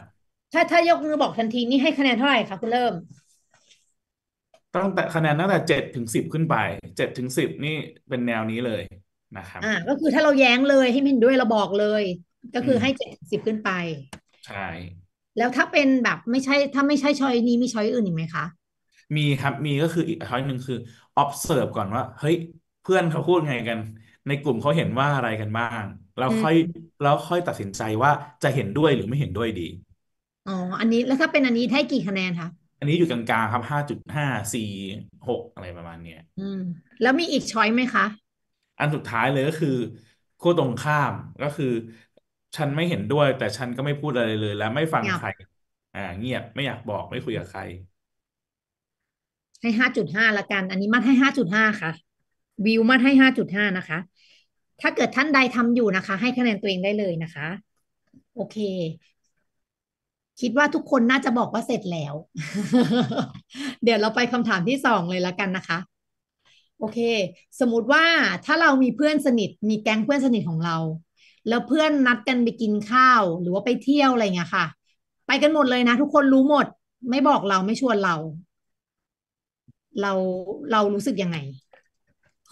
ถ้าถ้ายกมือบอกทันทีนี่ให้คะแนนเท่าไหร่คะคุณเริ่มตั้งแต่คะแนนตั้งแต่เจ็ดถึงสิบขึ้นไปเจ็ดถึงสิบนี่เป็นแนวนี้เลยนะครับอ่าก็คือถ้าเราแย้งเลยให้ไม่เห็นด้วยเราบอกเลย ก็คือให้เจ็ดสิบขึ้นไปใช่แล้วถ้าเป็นแบบไม่ใช่ถ้าไม่ใช่ชอยนี้มีชอยอื่นอีกไหมคะมีครับมีก็คืออีกช้อยหนึ่งคือ observe ก่อนว่าเฮ้ย เพื่อนเขาพูดไงกัน ในกลุ่มเขาเห็นว่าอะไรกันบ้าง แล้วค่อยแล้วค่อยตัดสินใจว่าจะเห็นด้วยหรือไม่เห็นด้วยดี อ๋อ อันนี้แล้วถ้าเป็นอันนี้ให้กี่คะแนนคะอันนี้อยู่กลางๆ ครับห้าจุดห้าสี่หกอะไรประมาณเนี้ยอืม แล้วมีอีกช้อยไหมคะ อันสุดท้ายเลยก็คือ โคตรตรงข้ามก็คือ ฉันไม่เห็นด้วย แต่ฉันก็ไม่พูดอะไรเลย และไม่ฟังใคร อ่า เงียบไม่อยากบอกไม่คุยกับใครให้ห้าจุดห้าละกัน อันนี้ มัดให้ห้าจุดห้าค่ะ วิวมัดให้ห้าจุดห้านะคะ ถ้าเกิดท่านใดทำอยู่นะคะ ให้คะแนน ตัว เอง ได้เลยนะคะ โอเค คิดว่าทุกคนน่าจะบอกว่าเสร็จแล้ว เดี๋ยวเราไปคำถามที่สองเลย ละ กันนะคะ โอเค สมมติว่าถ้าเรามีเพื่อนสนิท มีแก๊งเพื่อน สนิทของเรา แล้วเพื่อนนัดกันไปกินข้าว หรือว่าไปเที่ยวอะไรเงี้ยค่ะ ไปกันหมดเลยนะทุกคนรู้หมด ไม่บอกเราไม่ชวนเราเราเรารู้สึกยังไง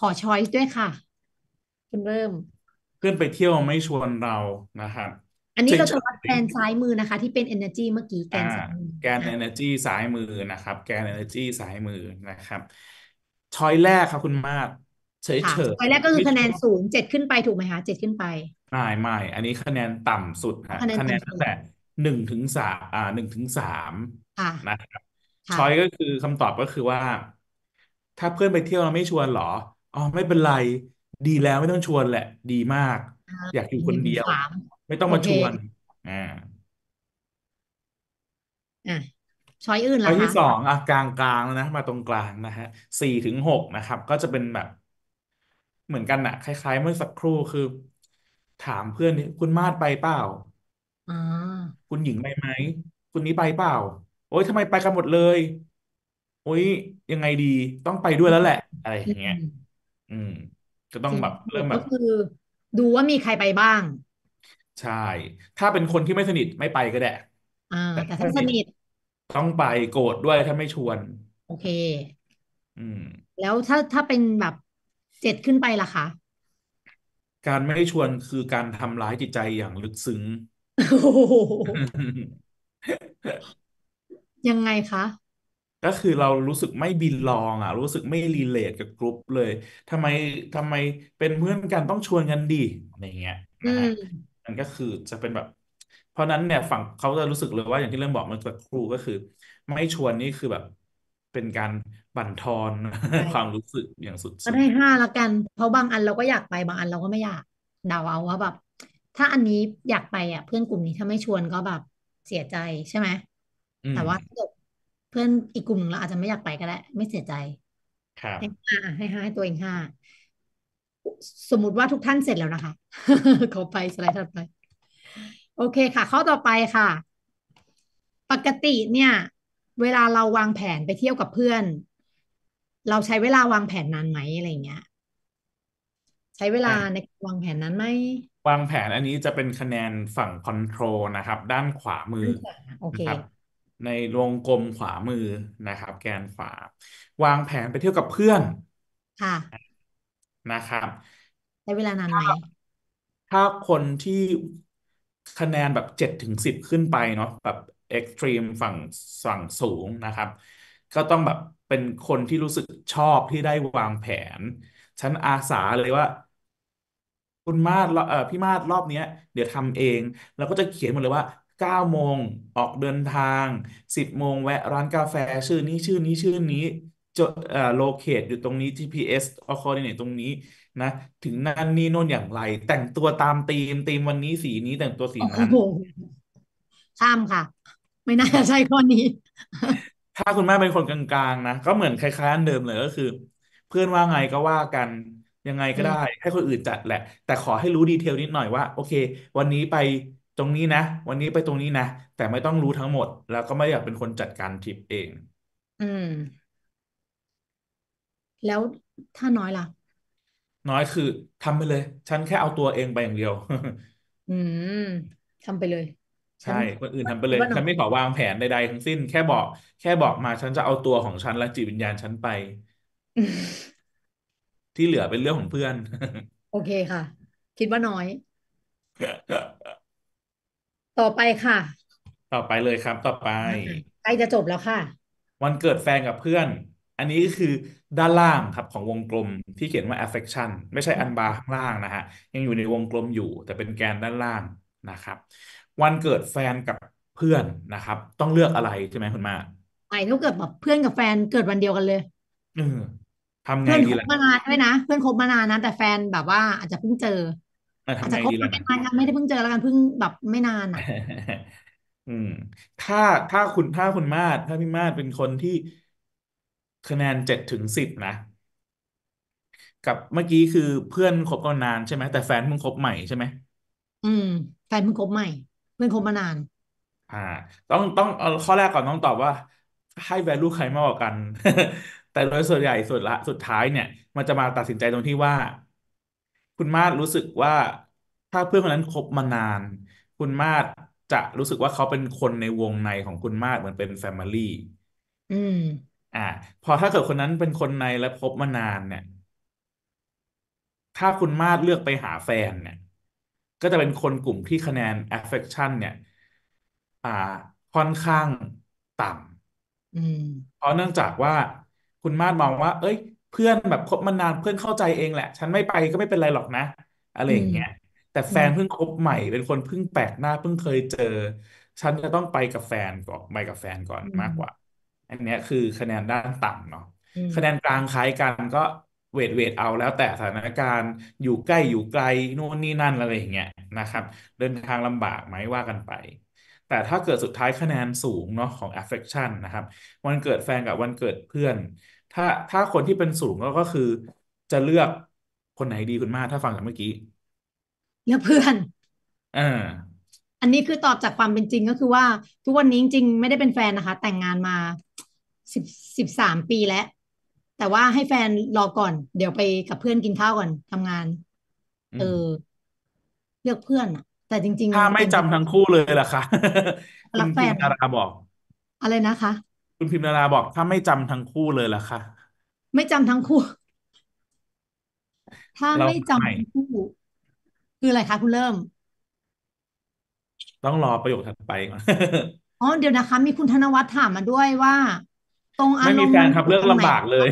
ขอช้อยส์ด้วยค่ะคุณเริ่มเพื่อนไปเที่ยวไม่ชวนเรานะครับอันนี้เราจะวัดแกนซ้ายมือนะคะ ที่เป็น energy เมื่อกี้แกนายมือแกน energy ซ้ายมือนะครับแกน energy ซ้ายมือนะครับช้อยแรกครับคุณมาดเฉยเฉยช้อยแรกก็คือคะแนนสูงเจ็ดขึ้นไปถูกไหมคะเจ็ดขึ้นไปไม่ไม่อันนี้คะแนนต่ำสุดฮะคะแนนตั้งแต่หนึ่งถึงสามอ่าหนึ่งถึงสามนะครับช้อยก็คือคำตอบก็คือว่าถ้าเพื่อนไปเที่ยวเราไม่ชวนหรอ อ๋อไม่เป็นไร ดีแล้วไม่ต้องชวนแหละ ดีมาก อยากอยู่หคนึ่งเดียวามไม่ต้อโองมาเคชวนอ่าอ่ะช้อยอื่นข้ล่ะอที่ะสองอ่ะกลางกลางแล้วนะมาตรงกลางนะฮะสี่ถึงหกนะครับ ก็จะเป็นแบบ เหมือนกันนะคล้ายๆเมื่อสักครู่คือ ถามเพื่อนนี่คุณมาดไปเปล่า่าคุณหญิงไปไหมคุณนี้ไปเปล่า โอ๊ยทำไมไปกันหมดเลยโอ้ยยังไงดีต้องไปด้วยแล้วแหละอะไรอย่างเงี้ยอืมก็ต้องแบบเริ่มแบก็บคือ ดูว่ามีใครไปบ้าง ใช่ ถ้าเป็นคนที่ไม่สนิทไม่ไปก็ได้อ่าแต่แต่ถ้าถ้าสสนิทนิทต้องไปโกรธด้วยถ้าไม่ชวน โอเค อืม แล้วถ้าถ้าเป็นแบบเจ็ดขึ้นไปล่ะคะการไม่ชวนคือการทำร้ายจิตใจอย่างลึกซึ้งยังไงคะก็คือเรารู้สึกไม่บินลองอ่ะ รู้สึกไม่รีเลทกับกรุ๊ปเลยทำไมทำไมเป็นเพื่อนกันต้องชวนกันดีอะไรเงี้ยอืนะมฮะมันก็คือจะเป็นแบบ เพราะนั้นเนี่ยฝั่งเขาจะรู้สึกเลยว่า อย่างที่เริ่มบอกเมื่อสันครูก็คือ ไม่ชวนนี่คือแบบเป็นการบั่นทอนความรู้สึกอย่างสุดก็ซึ้ได้ห้าละกันเพราะบางอันเราก็อยากไปบางอันเราก็ไม่อยากเดาเอาว่าแบบถ้าอันนี้อยากไป อ่ะ เพื่อนกลุ่มนี้ถ้าไม่ชวนก็แบบเสียใจใช่ไหมอืแต่มว่าถ้าเกิดพื่อนอีกกลุ่มหนึ่งเราอาจจะไม่อยากไปก็ได้ ไม่เสียใจให้ห้าให้ห้าให้ตัวเองห้า สมมติว่าทุกท่านเสร็จแล้วนะคะ เขาไปสไลด์ถัดไป โอเคค่ะข้อต่อไปค่ะ ปกติเนี่ย เวลาเราวางแผนไปเที่ยวกับเพื่อน เราใช้เวลาวางแผนนานไหมอะไรเงี้ยใช้เวลาในวางแผนนั้นไหมวางแผนอันนี้จะเป็นคะแนนฝั่งคอนโทรลนะครับ ด้านขวามือ โอเคครับในวงกลมขวามือนะครับ แกนขวาวางแผนไปเที่ยวกับเพื่อนค่ะนะครับใช้เวลานานไหม ถ้าคนที่คะแนนแบบเจ็ดถึงสิบขึ้นไปเนาะแบบเอ็กตรีมฝั่งฝั่งสูงนะครับ ก็ต้องแบบเป็นคนที่รู้สึกชอบที่ได้วางแผน ฉันอาสาเลยว่า คุณมาดเอ่อพี่มาดรอบเนี้ย เดี๋ยวทำเอง แล้วก็จะเขียนหมดเลยว่าก้าโมงออกเดินทาง1บโมงแวะร้านกาแฟ ชื่อนี้ชื่อนี้ชื่อนี้จดเอ่อโลเคตอยู่ตรงนี้ GPS ออคอร์ดิเนตตรงนี้ นะถึงนั่นนี่โน่นอย่างไรแต่งตัวตามธีมธีมวันนี้สีนี้แต่งตัวสีนั้นข้ามค่ะ ไม่น่าจะใช่ข้อนี้ ถ้าคุณแม่เป็นคนกลางๆนะก็เหมือนคล้ายๆอันเดิมเลยก็คือ เพื่อนว่าไงก็ว่ากันยังไงก็ได้ ให้คนอื่นจัดแหละ แต่ขอให้รู้ดีเทลนิดหน่อยว่าโอเค วันนี้ไปตรงนี้นะวันนี้ไปตรงนี้นะ แต่ไม่ต้องรู้ทั้งหมด แล้วก็ไม่อยากเป็นคนจัดการทริปเอง อืมแล้วถ้าน้อยล่ะ น้อยคือทำไปเลย ฉันแค่เอาตัวเองไปอย่างเดียวอืมทำไปเลยฉัใช่คนอื่นทำไปเลยฉันไม่ขอวางแผนใดๆทั้งสิ้น แค่บอก แค่บอกมา ฉันจะเอาตัวของฉันและจิตวิญญาณฉันไปที่เหลือเป็นเรื่องของเพื่อนโอเคค่ะ คิดว่าน้อยต่อไปค่ะ ต่อไปเลยครับต่อไปใกล้จะจบแล้วค่ะ วันเกิดแฟนกับเพื่อน อันนี้คือ ด้านล่างครับของวงกลมที่เขียนว่า affection ไม่ใช่อันบาร์ข้างล่างนะฮะยังอยู่ในวงกลมอยู่แต่เป็นแกนด้านล่างนะครับวันเกิดแฟนกับเพื่อนนะครับ ต้องเลือกอะไรใช่ไหมคุณมาไอ้ต้องเกิดแบบเพื่อนกับแฟนเกิดวันเดียวกันเลยเออทำไงเพื่อนคบมานานด้วยนะเพื่อนคบมานานนะแต่แฟนแบบว่า อาจจะเพิ่งเจอทำไงดีล่ะไม่ได้เพิ่งเจอแล้วกันเพิ่งแบบไม่นานอ่ะ อืม ถ้าถ้าคุณถ้าคุณมาศถ้าพี่มาศเป็นคนที่คะแนนเจ็ดถึงสิบนะกับเมื่อกี้คือเพื่อนคบกันนานใช่ไหมแต่แฟนมึงคบใหม่ใช่ไหมอืมแฟนมึงคบใหม่เพื่อนคบมานาน อ่า ต้องต้องเอาข้อแรกก่อนต้องตอบว่าให้ value ใครมากกว่ากันแต่โดยส่วนใหญ่สุดละสุดท้ายเนี่ยมันจะมาตัดสินใจตรงที่ว่าคุณมาดรู้สึกว่า ถ้าเพื่อนคนนั้นคบมานาน คุณมาดจะรู้สึกว่าเขาเป็นคนในวงในของคุณมาดเหมือนเป็นแฟมิลี่อืมอ่าพอถ้าเกิดคนนั้นเป็นคนในและคบมานาน เนี่ย ถ้าคุณมาดเลือกไปหาแฟน เนี่ยก็จะเป็นคนกลุ่มที่คะแนน affection เนี่ย อ่า ค่อนข้างต่ำอืมเพราะเนื่องจากว่า คุณมาดมองว่าเอ้ยพื่อนแบบคบมานานเพื่อนเข้าใจเองแหละ ฉันไม่ไปก็ไม่เป็นไรหรอกนะ อะไรอย่างเงี้ยแต่แฟนเพิ่งคบใหม่เป็นคนเพิ่งแปลกหน้าเพิ่งเคยเจอ ฉันจะต้องไปกับแฟนก่อนไปกับแฟนก่อนมากกว่าอันเนี้ยคือคะแนนด้านต่ำเนาะคะแนนกลางคล้ายกันก็เวทเวทเอาแล้วแต่สถานการณ์อยู่ใกล้อยู่ไกลนู่นนี่นั่นอะไรอย่างเงี้ยนะครับเดินทางลำบากไหมว่ากันไป แต่ถ้าเกิดสุดท้ายคะแนนสูงเนาะของ affection นะครับวันเกิดแฟนกับวันเกิดเพื่อนถ้าถ้าคนที่เป็นสูงก็คือจะเลือกคนไหนดีคุณมากถ้า ฟังจากเมื่อกี้เลือกเพื่อนอ่าอันนี้คือตอบจากความเป็นจริงก็คือว่าทุกวันนี้จริงไม่ได้เป็นแฟนนะคะ แต่งงานมาสิบสิบสามปีแล้ว แต่ว่าให้แฟนรอก่อนเดี๋ยวไปกับเพื่อนกินข้าวก่อนทำงาน เออเลือกเพื่อนอะแต่จริงๆถ้าไม่จำทั้งคู่เลยล่ะคะคุณจินดาราบอกอะไรนะคะคุณพิมนาราบอกถ้าไม่จำทั้งคู่เลยล่ะค่ะไม่จำทั้งคู่ ถ้าเราไม่จำใหม่ทั้งคู่ คืออะไรคะ คุณเริ่ม ต้องรอประโยคถัดไปก่อนอ๋อเดี๋ยวนะคะ มีคุณธนวัฒน์ถามมาด้วยว่า ตรงอาไม่รมีมณ์แฟมนคอรับเลือกงลำบากเลย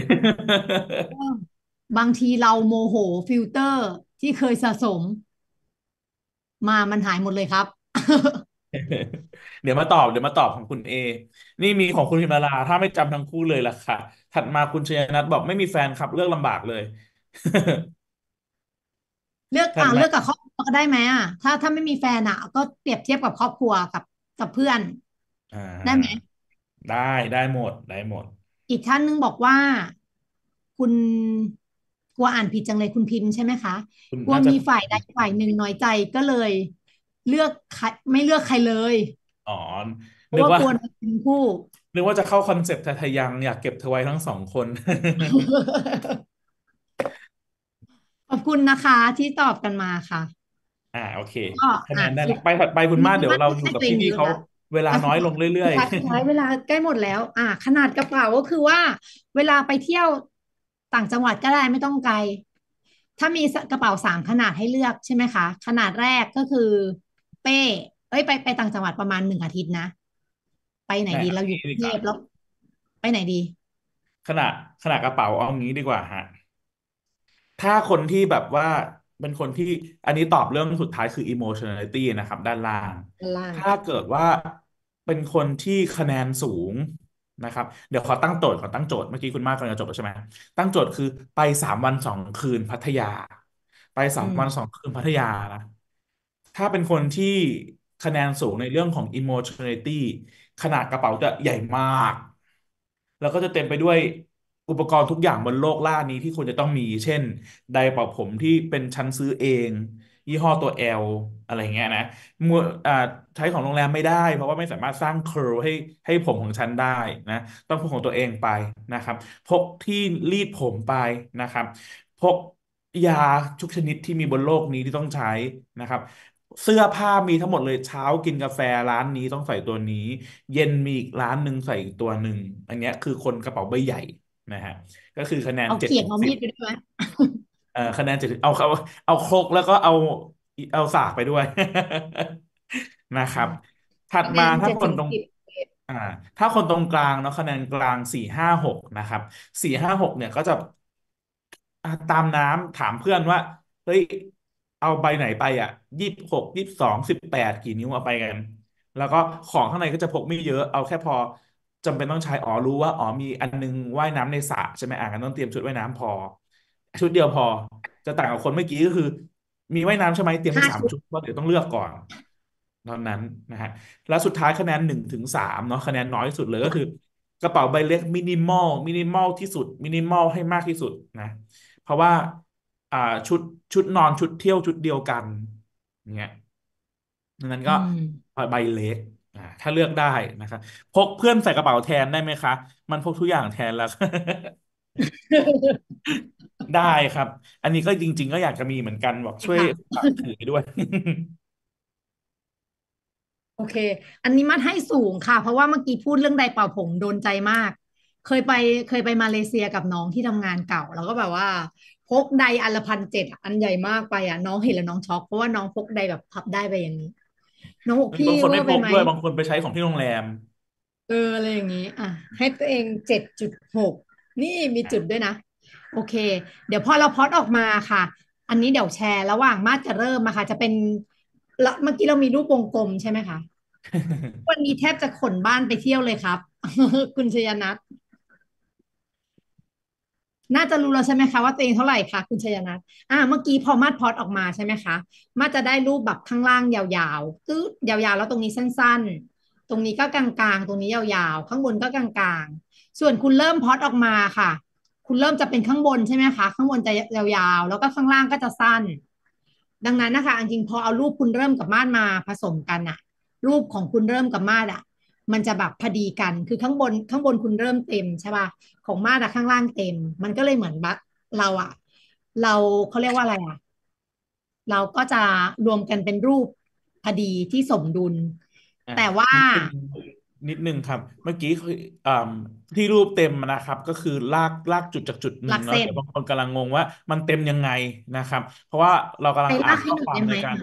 บางทีเราโมโหฟิลเตอร์ที่เคยสะสม มามันหายหมดเลยครับเดี๋ยวมาตอบ เดี๋ยวมาตอบของคุณเอนี่มีของคุณพิมลาถ้าไม่จำทั้งคู่เลยล่ะค่ะ ถัดมาคุณชยนัทบอกไม่มีแฟนครับเลือกลำบากเลย เลือกถัอ่าดมาเลือกกับครอบครัวก็ได้ไหมอ่ะถ้าถ้าไม่มีแฟนอ่ะก็เปรียบเทียบกับครอบครัวกับ กับเพื่อนอได้ไหม ได้ได้หมดได้หมด อีกท่านหนึงบอกว่า คุณกลัวอ่านผิดจังเลยคุณพิมพ์ใช่ไหมคะคุณกลัวน่าจะมีฝ่ายใดฝ่ายหนึ่งน้อยใจก็เลยเลือกใครไม่เลือกใครเลยอ๋อนึกว่าควรเป็นคู่นึกว่าจะเข้าคอนเซปต์ทะยัง อยากเก็บเธอไว้ทั้งสองคน ขอบคุณนะคะ ที่ตอบกันมาค่ะ อ่าโอเคคะแนนได้ไปถัดไปคุณมาเดี๋ยวเราอยู่กับพี่พี่เขา เวลาน้อยลงเรื่อยๆสุ้ายเวลาใกล้หมดแล้ว อ่าขนาดกระเป๋าก็คือว่า เวลาไปเที่ยวต่างจังหวัดก็ได้ไม่ต้องไกล ถ้ามีกระเป๋าสามขนาดให้เลือกใช่ไหมคะขนาดแรกก็คือเป้เอ้ยไปไปต่างจังหวัดประมาณหนึ่งอาทิตย์นะ ไปไหนดีเราอยู่กรุงเทพแล้ว ไปไหนดี ขนาดขนาดกระเป๋าเอางี้ดีกว่าฮะ ถ้าคนที่แบบว่าเป็นคนที่อันนี้ตอบเรื่องสุดท้ายคือ emotionality นะครับ ด้านล่างาล่าง ถ้าเกิดว่าเป็นคนที่คะแนนสูงนะครับ เดี๋ยวขอตั้งโจทย์ขอตั้งโจทย์เมื่อกี้คุณมากกำลังจะจบแล้วใช่ไหมตั้งโจทย์คือไปสามวันสองคืนพัทยา ไปสามวันสองคืนพัทยานะถ้าเป็นคนที่คะแนนสูงในเรื่องของ emotionality ขนาดกระเป๋าจะใหญ่มาก แล้วก็จะเต็มไปด้วยอุปกรณ์ทุกอย่างบนโลกล่านี้ที่ควรจะต้องมี เช่นไดเป่าผมที่เป็นชั้นซื้อเอง ยี่ห้อตัว L อะไรเงี้ยนะมืออ่าใช้ของโรงแรมไม่ได้เพราะว่าไม่สามารถสร้างเคอร์ให้ให้ผมของฉันได้นะ ต้องพกของตัวเองไปนะครับ พกที่รีดผมไปนะครับ พกยาทุกชนิดที่มีบนโลกนี้ที่ต้องใช้นะครับเสื้อผ้ามีทั้งหมดเลยเช้ากินกาแฟร้านนี้ต้องใส่ตัวนี้เย็นมีอีกร้านหนึ่งใส่อีกตัวหนึ่งอันนี้คือคนกระเป๋าใบใหญ่นะฮะ ก็คือคะแนนเอาเจ็ดเขียงงเอาสิมีบดไปด้วยเอ่อคะแนนเจ็ดเอาเอาเอาครกแล้วก็เอาเอาสากไปด้วยนะครับ ถัดะแนมานถ้าจ็ดคนตรงสิบอ่า ถ้าคนตรงกลางเนาะคะแนนกลางสี่ห้าหกนะครับสี่ห้าหกเนี่ยก็จะตามน้ำถามเพื่อนว่าเฮ้ยเอาใบไหนไปอ่ะยี่สิบหกยี่สิบสอง สิบแปด กี่นิ้วเอาไปกัน แล้วก็ของข้างในก็จะพกไม่เยอะ เอาแค่พอจำเป็นต้องใช้ อ๋อรู้ ว่า อ๋อมีอันนึงว่ายน้ำในสระใช่ไหม อ่ะกันต้องเตรียมชุดว่ายน้ำพอ ชุดเดียวพอ จะต่างกับคนเมื่อกี้ก็คือ มีว่ายน้ำใช่ไหม เตรียมไปสามชุดเพราะเดี๋ยวต้องเลือกก่อน ตอนนั้นนะฮะ แล้วสุดท้ายคะแนนหนึ่งถึงสามเนาะคะแนนน้อยสุด เลยก็คือ กระเป๋าใบเล็กมินิมอลมินิมอลที่สุดมินิมอลให้มากที่สุดนะ เพราะว่า่าชุดชุดนอนชุดเที่ยวชุดเดียวกันเงี้ยันั้นก็ใบเล็กอ่าถ้าเลือกได้นะครับพกเพื่อนใส่กระเป๋าแทนได้ไหมคะ มันพกทุกอย่างแทนแล้ว ได้ครับ อันนี้ก็จริง ๆ ก็อยากจะมีเหมือนกันบอกช่วยฝากถือด้วย โอเค อันนี้มัให้สูงค่ะ เพราะว่าเมื่อกี้พูดเรื่องไดเป่าผมโดนใจมาก เคยไปเคยไปมาเลเซียกับน้องที่ทำงานเก่า แล้วก็แบบว่าพกไดอัลพันเจ็ดอันใหญ่มากไปอ่ะ น้องเห็นแล้วน้องช็อกเพราะว่าน้องพกไดแบบพับได้ไปอย่างนี้น้องบอกพี่บางคนไม่พกด้วยบางคนไปใช้ของที่โรงแรมเอออะไรอย่างนี้ อ่ะให้ตัวเองเจ็ดจุดหกนี่มีจุดด้วยนะ โอเค เดี๋ยวพอเราพอดออกมาค่ะ อันนี้เดี๋ยวแชร์ระหว่างมาจะเริ่มมาค่ะ จะเป็นเมื่อกี้เรามีรูปวงกลมใช่ไหมคะวันนี้แทบจะขนบ้านไปเที่ยวเลยครับคุณชยนัทน่าจะรู้แล้วใช่ไหมคะว่าตัวเองเท่าไหร่คะคุณชยนัทอ่าเมื่อกี้พอมาดพอดออกมาใช่ไหมคะมาจะได้รูปแบบข้างล่างยาวๆตื้อยาวๆ แล้วตรงนี้สั้นๆ ตรงนี้ก็กลางๆ ตรงนี้ยาวๆ ข้างบนก็กลางๆ ส่วนคุณเริ่มพอดออกมาค่ะ คุณเริ่มจะเป็นข้างบนใช่ไหมคะ ข้างบนจะยาวๆ แล้วก็ข้างล่างก็จะสั้น ดังนั้นนะคะจริงพอเอารูปคุณเริ่มกับมาดมาผสมกันอะรูปของคุณเริ่มกับมาดอะมันจะแบบพอดีกัน คือข้างบนข้างบนคุณเริ่มเต็มใช่ป่ะ ของมาดอะข้างล่างเต็ม มันก็เลยเหมือนแบบเราอะเราเขาเรียกว่าอะไรอะเราก็จะรวมกันเป็นรูปพอดีที่สมดุล แต่ว่า นิดนึงครับ เมื่อกี้อที่รูปเต็มนะครับ ก็คือลากลากจุดจากจุดหนึ่งเนาะบางคนกำลังงงว่า มันเต็มยังไงนะครับ เพราะว่าเรากำลังอ่านข้อความในการ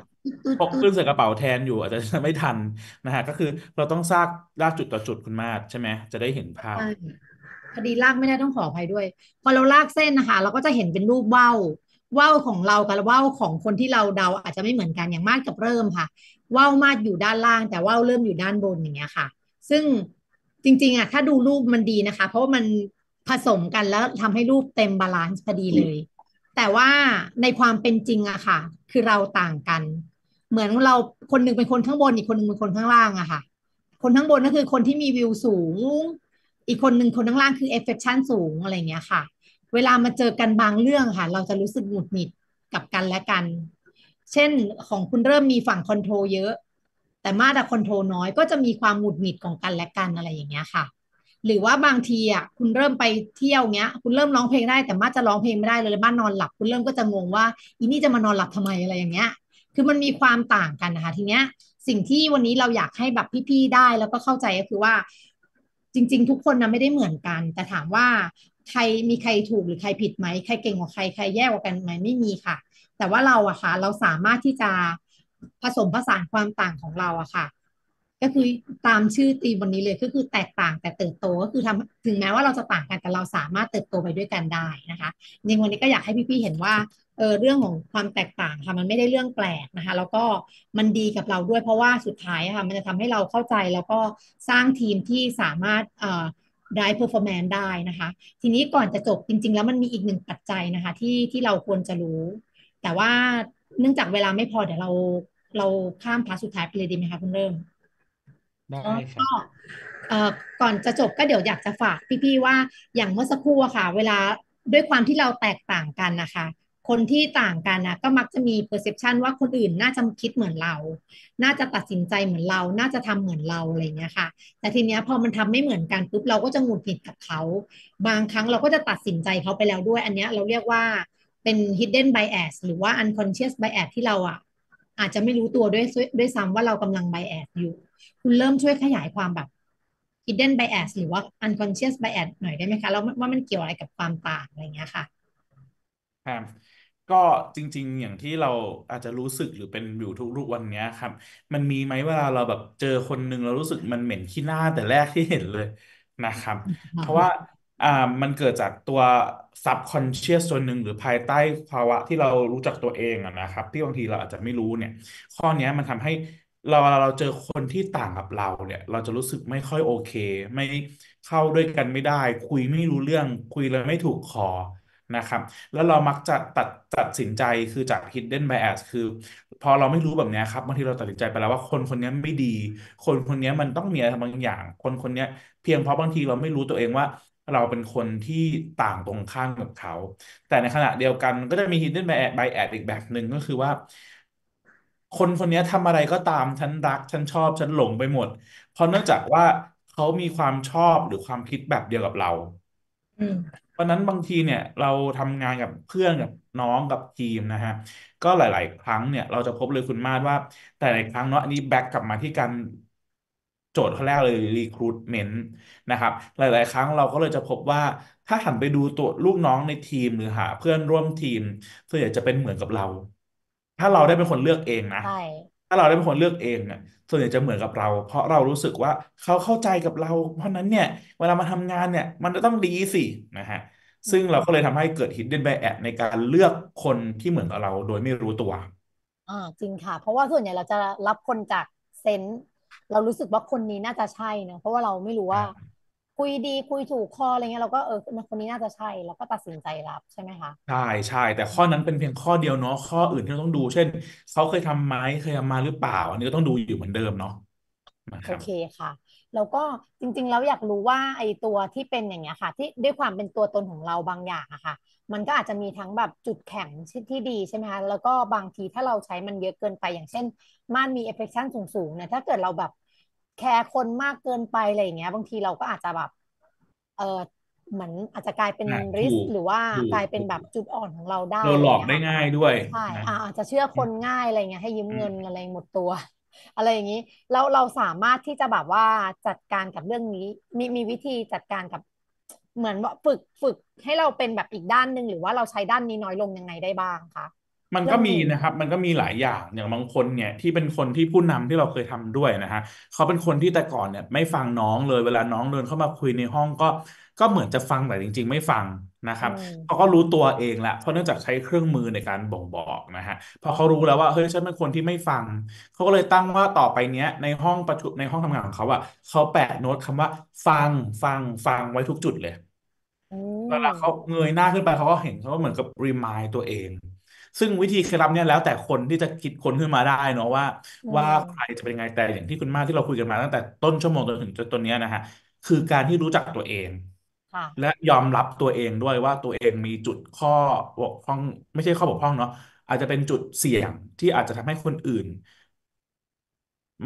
พกขึ้นใส่กระเป๋าแทนอยู่ อาจจะไม่ทันนะฮะก็คือเราต้องซากลากจุดต่อจุดคุณมาใช่ไหมจะได้เห็นภาพพอดีลากไม่ได้ต้องขออภัยด้วย พอเราลากเส้นนะคะ เราก็จะเห็นเป็นรูปว่าวว่าวของเรากับว่าวของคนที่เราเดาอาจจะไม่เหมือนกันอย่างมากกับเริ่มค่ะว่าวมากอยู่ด้านล่าง แต่ว่าวเริ่มอยู่ด้านบนอย่างเงี้ยค่ะ ซึ่งจริง ๆอ่ะถ้าดูรูปมันดีนะคะ เพราะามันผสมกันแล้วทำให้รูปเต็มบาลานซ์พอดีเลย แต่ว่าในความเป็นจริงอะค่ะ คือเราต่างกันเหมือนเราคนหนึ่งเป็นคนข้างบนอีกคนหนึ่งเป็นคนข้างล่างอะค่ะ คนข้างบนก็คือคนที่มีวิว สูง อีกคนหนึ่งคนข้างล่างคือเอฟเฟกชันสูงอะไรเงี้ยค่ะ เวลามาเจอกันบางเรื่องค่ะ เราจะรู้สึกหงุดหงิดกับกันและกัน เช่นของคุณเริ่มมีฝั่งคอนโทรเยอะ แต่มาดาคอนโทรน้อย ก็จะมีความหงุดหงิดของกันและกันอะไรอย่างเงี้ยค่ะ หรือว่าบางทีอ่ะคุณเริ่มไปเที่ยวเงี้ย คุณเริ่มร้องเพลงได้แต่มาจะร้องเพลงไม่ได้เลย บ้านอนหลับคุณเริ่มก็จะงงว่าอีนี่จะมานอนหลับทำไมอะไรอย่างเงี้ยคือมันมีความต่างกันนะคะ ทีเนี้ยสิ่งที่วันนี้เราอยากให้แบบพี่ๆได้แล้วก็เข้าใจก็คือว่าจริงๆ ทุกคนนะไม่ได้เหมือนกัน แต่ถามว่าใครมีใครถูกหรือใครผิดไหมใครเก่งกว่าใครใครแย่กว่ากันไหมไม่มีค่ะ แต่ว่าเราอะค่ะเราสามารถที่จะผสมผสานความต่างของเราอะค่ะก็คือตามชื่อตีวันนี้เลยก็คือแตกต่างแต่เติบโตก็คือทำถึงแม้ว่าเราจะต่างกันแต่เราสามารถเติบโตไปด้วยกันได้นะคะจริงวันนี้ก็อยากให้พี่ๆเห็นว่าเออเรื่องของความแตกต่างค่ะ มันไม่ได้เรื่องแปลกนะคะ แล้วก็มันดีกับเราด้วยเพราะว่าสุดท้ายค่ะมันจะทำให้เราเข้าใจแล้วก็สร้างทีมที่สามารถเอ่อได้เพอร์ฟอร์แมนได้นะคะ ทีนี้ก่อนจะจบจริง ๆ แล้วมันมีอีกหนึ่งปัจจัยนะคะ ที่ที่เราควรจะรู้ แต่ว่าเนื่องจากเวลาไม่พอเดี๋ยวเราเราข้ามพาสุดท้ายไปเลยดีไหมคะคุณเริ่มได้ก็ก่อนจะจบก็เดี๋ยวอยากจะฝากพี่ๆว่าอย่างเมื่อสักครู่อะค่ะ เวลาด้วยความที่เราแตกต่างกันนะคะคนที่ต่างกันนะก็มักจะมีเพอร์เซพชันว่าคนอื่นน่าจะคิดเหมือนเรา น่าจะตัดสินใจเหมือนเรา น่าจะทำเหมือนเราอะไรเงี้ยค่ะ แต่ทีเนี้ยพอมันทำไม่เหมือนกันปุ๊บเราก็จะหงุดหงิดกับเขา บางครั้งเราก็จะตัดสินใจเขาไปแล้วด้วย อันเนี้ยเราเรียกว่าเป็น hidden bias หรือว่า unconscious bias ที่เราอ่ะอาจจะไม่รู้ตัวด้วยด้วยซ้ำว่าเรากำลัง bias อยู่ คุณเริ่มช่วยขยายความแบบ hidden bias หรือว่า unconscious bias หน่อยได้ไหมคะ แล้วว่ามันเกี่ยวอะไรกับความต่างอะไรเงี้ยค่ะครับก็จริง ๆ อย่างที่เราอาจจะรู้สึกหรือเป็นอยู่ทุกๆวันเนี้ยครับ มันมีไหมเวลาเราแบบเจอคนหนึ่งเรารู้สึกมันเหม็นขี้หน้าแต่แรกที่เห็นเลยนะครับ เพราะว่าอ่ามันเกิดจากตัว subconscious ส่วนหนึ่งหรือภายใต้ภาวะที่เรารู้จักตัวเองอะนะครับ ที่บางทีเราอาจจะไม่รู้เนี่ยข้อเนี้ยมันทำให้เราเวลาเราเจอคนที่ต่างกับเราเนี่ยเราจะรู้สึกไม่ค่อยโอเค ไม่เข้าด้วยกันไม่ได้ คุยไม่รู้เรื่อง คุยแล้วไม่ถูกคอนะครับแล้วเรามักจะตัดตัดสินใจคือจาก hidden bias คือพอเราไม่รู้แบบนี้ครับบางทีเราตัดสินใจไปแล้วว่าคนคนนี้ไม่ดี คนคนนี้มันต้องมีอะไรบางอย่างคนคนนี้เพียงเพราะบางทีเราไม่รู้ตัวเองว่าเราเป็นคนที่ต่างตรงข้ามกับเขา แต่ในขณะเดียวกันก็จะมี hidden bias อีกแบบหนึ่งก็คือว่าคนคนนี้ทำอะไรก็ตามฉันรักฉันชอบฉันหลงไปหมด เพราะเนื่องจากว่าเขามีความชอบหรือความคิดแบบเดียวกับเราเพราะนั้นบางทีเนี่ยเราทำงานกับเพื่อนกับน้องกับทีมนะฮะก็หลาย ๆ ครั้งเนี่ย เราจะพบเลยคุณมาดว่า แต่หลายครั้งเนาะอันนี้แบ็กกลับมาที่การโจทย์ข้อแรกเลย recruitment นะครับ หลาย ๆ ครั้งเราก็เลยจะพบว่า ถ้าหันไปดูตัวลูกน้องในทีมหรือหาเพื่อนร่วมทีมส่วนใหญ่จะเป็นเหมือนกับเรา ถ้าเราได้เป็นคนเลือกเองนะใช่ถ้าเราได้เป็นคนเลือกเองเนี่ยส่วนใหญ่จะเหมือนกับเรา เพราะเรารู้สึกว่าเขาเข้าใจกับเรา เพราะนั้นเนี่ยเวลามาทำงานเนี่ยมันจะต้องดีสินะฮะซึ่งเราก็เลยทำให้เกิด hidden bias ในการเลือกคนที่เหมือนกับเรา โดยไม่รู้ตัวอ่าจริงค่ะ เพราะว่าส่วนใหญ่เราจะรับคนจากเซนส์เรารู้สึกว่าคนนี้น่าจะใช่เนะเพราะว่าเราไม่รู้ว่าคุยดี คุยถูกคออะไรเงี้ยเราก็เออคนนี้น่าจะใช่เราก็ตัดสินใจรับใช่ไหมคะใช่ใช่แต่ข้อนั้นเป็นเพียงข้อเดียวเนาะข้ออื่นที่เราต้องดู เช่นเขาเคยทำไหมเคยทำมาหรือเปล่า อันนี้ก็ต้องดูอยู่เหมือนเดิมเนาะนะคโอรับเคค่ะ แล้วก็จริงๆแล้วอยากรู้ว่าไอ้ตัวที่เป็นอย่างเงี้ยค่ะ ที่ด้วยความเป็นตัวตนของเราบางอย่างอะค่ะ มันก็อาจจะมีทั้งแบบจุดแข็งที่ที่ดีใช่ไหมคะแล้วก็บางทีถ้าเราใช้มันเยอะเกินไปอย่างเช่นม่านมีเอฟเฟกชันสูงๆเนี่ยถ้าเกิดเราแบบแคร์คนมากเกินไป อะไร อย่างเงี้ย บางทีเราก็อาจจะแบบ เออเหมือนอาจจะกลายเป็นริสหรือว่ากลายเป็นแบบจุดอ่อนของเราได้โดนหลอกได้ง่ายด้วยใช่อาจจะเชื่อคนง่ายอะไรเงี้ยให้ยืมเงินอะไรหมดตัว อะไรอย่างนี้เราเราสามารถที่จะแบบว่าจัดการกับเรื่องนี้มีมีวิธีจัดการกับเหมือนว่าฝึกฝึกให้เราเป็นแบบอีกด้านหนึ่งหรือว่าเราใช้ด้านนี้น้อยลงยังไงได้บ้างคะมันก็มีนะครับ มันก็มีหลายอย่างอย่างบางคนเนี่ย ที่เป็นคนที่ผู้นำที่เราเคยทำด้วยนะฮะเขาเป็นคนที่แต่ก่อนเนี่ยไม่ฟังน้องเลย เวลาน้องเดินเข้ามาคุยในห้องก็ ก็เหมือนจะฟังแต่จริงๆไม่ฟังนะครับ เขาก็รู้ตัวเองละ เพราะเนื่องจากใช้เครื่องมือในการบ่งบอกนะฮะ พอเขารู้แล้วว่า เฮ้ยฉันเป็นคนที่ไม่ฟัง เขาก็เลยตั้งว่าต่อไปเนี้ย ในห้องประชุมในห้องทำงานของเขาอะเขาแปะโน้ตคำว่า ฟัง ฟังฟังไว้ทุกจุดเลยเวลาเขาเงยหน้าขึ้นไปเขาก็เห็นเขาก็เหมือนกับรีมายตัวเองซึ่งวิธีเคล็ดลับเนี่ยแล้วแต่คนที่จะคิดคนขึ้นมาได้เนาะว่า ว่าใครจะเป็นไงแต่อย่างที่คุณมาที่เราคุยกันมาตั้งแต่ต้นชั่วโมงจนถึงจนตัวเนี้ยนะฮะ คือการที่รู้จักตัวเอง และยอมรับตัวเองด้วยว่าตัวเองมีจุดข้อบกพร่องไม่ใช่ข้อบกพร่องเนาะอาจจะเป็นจุดเสี่ยงที่อาจจะทำให้คนอื่น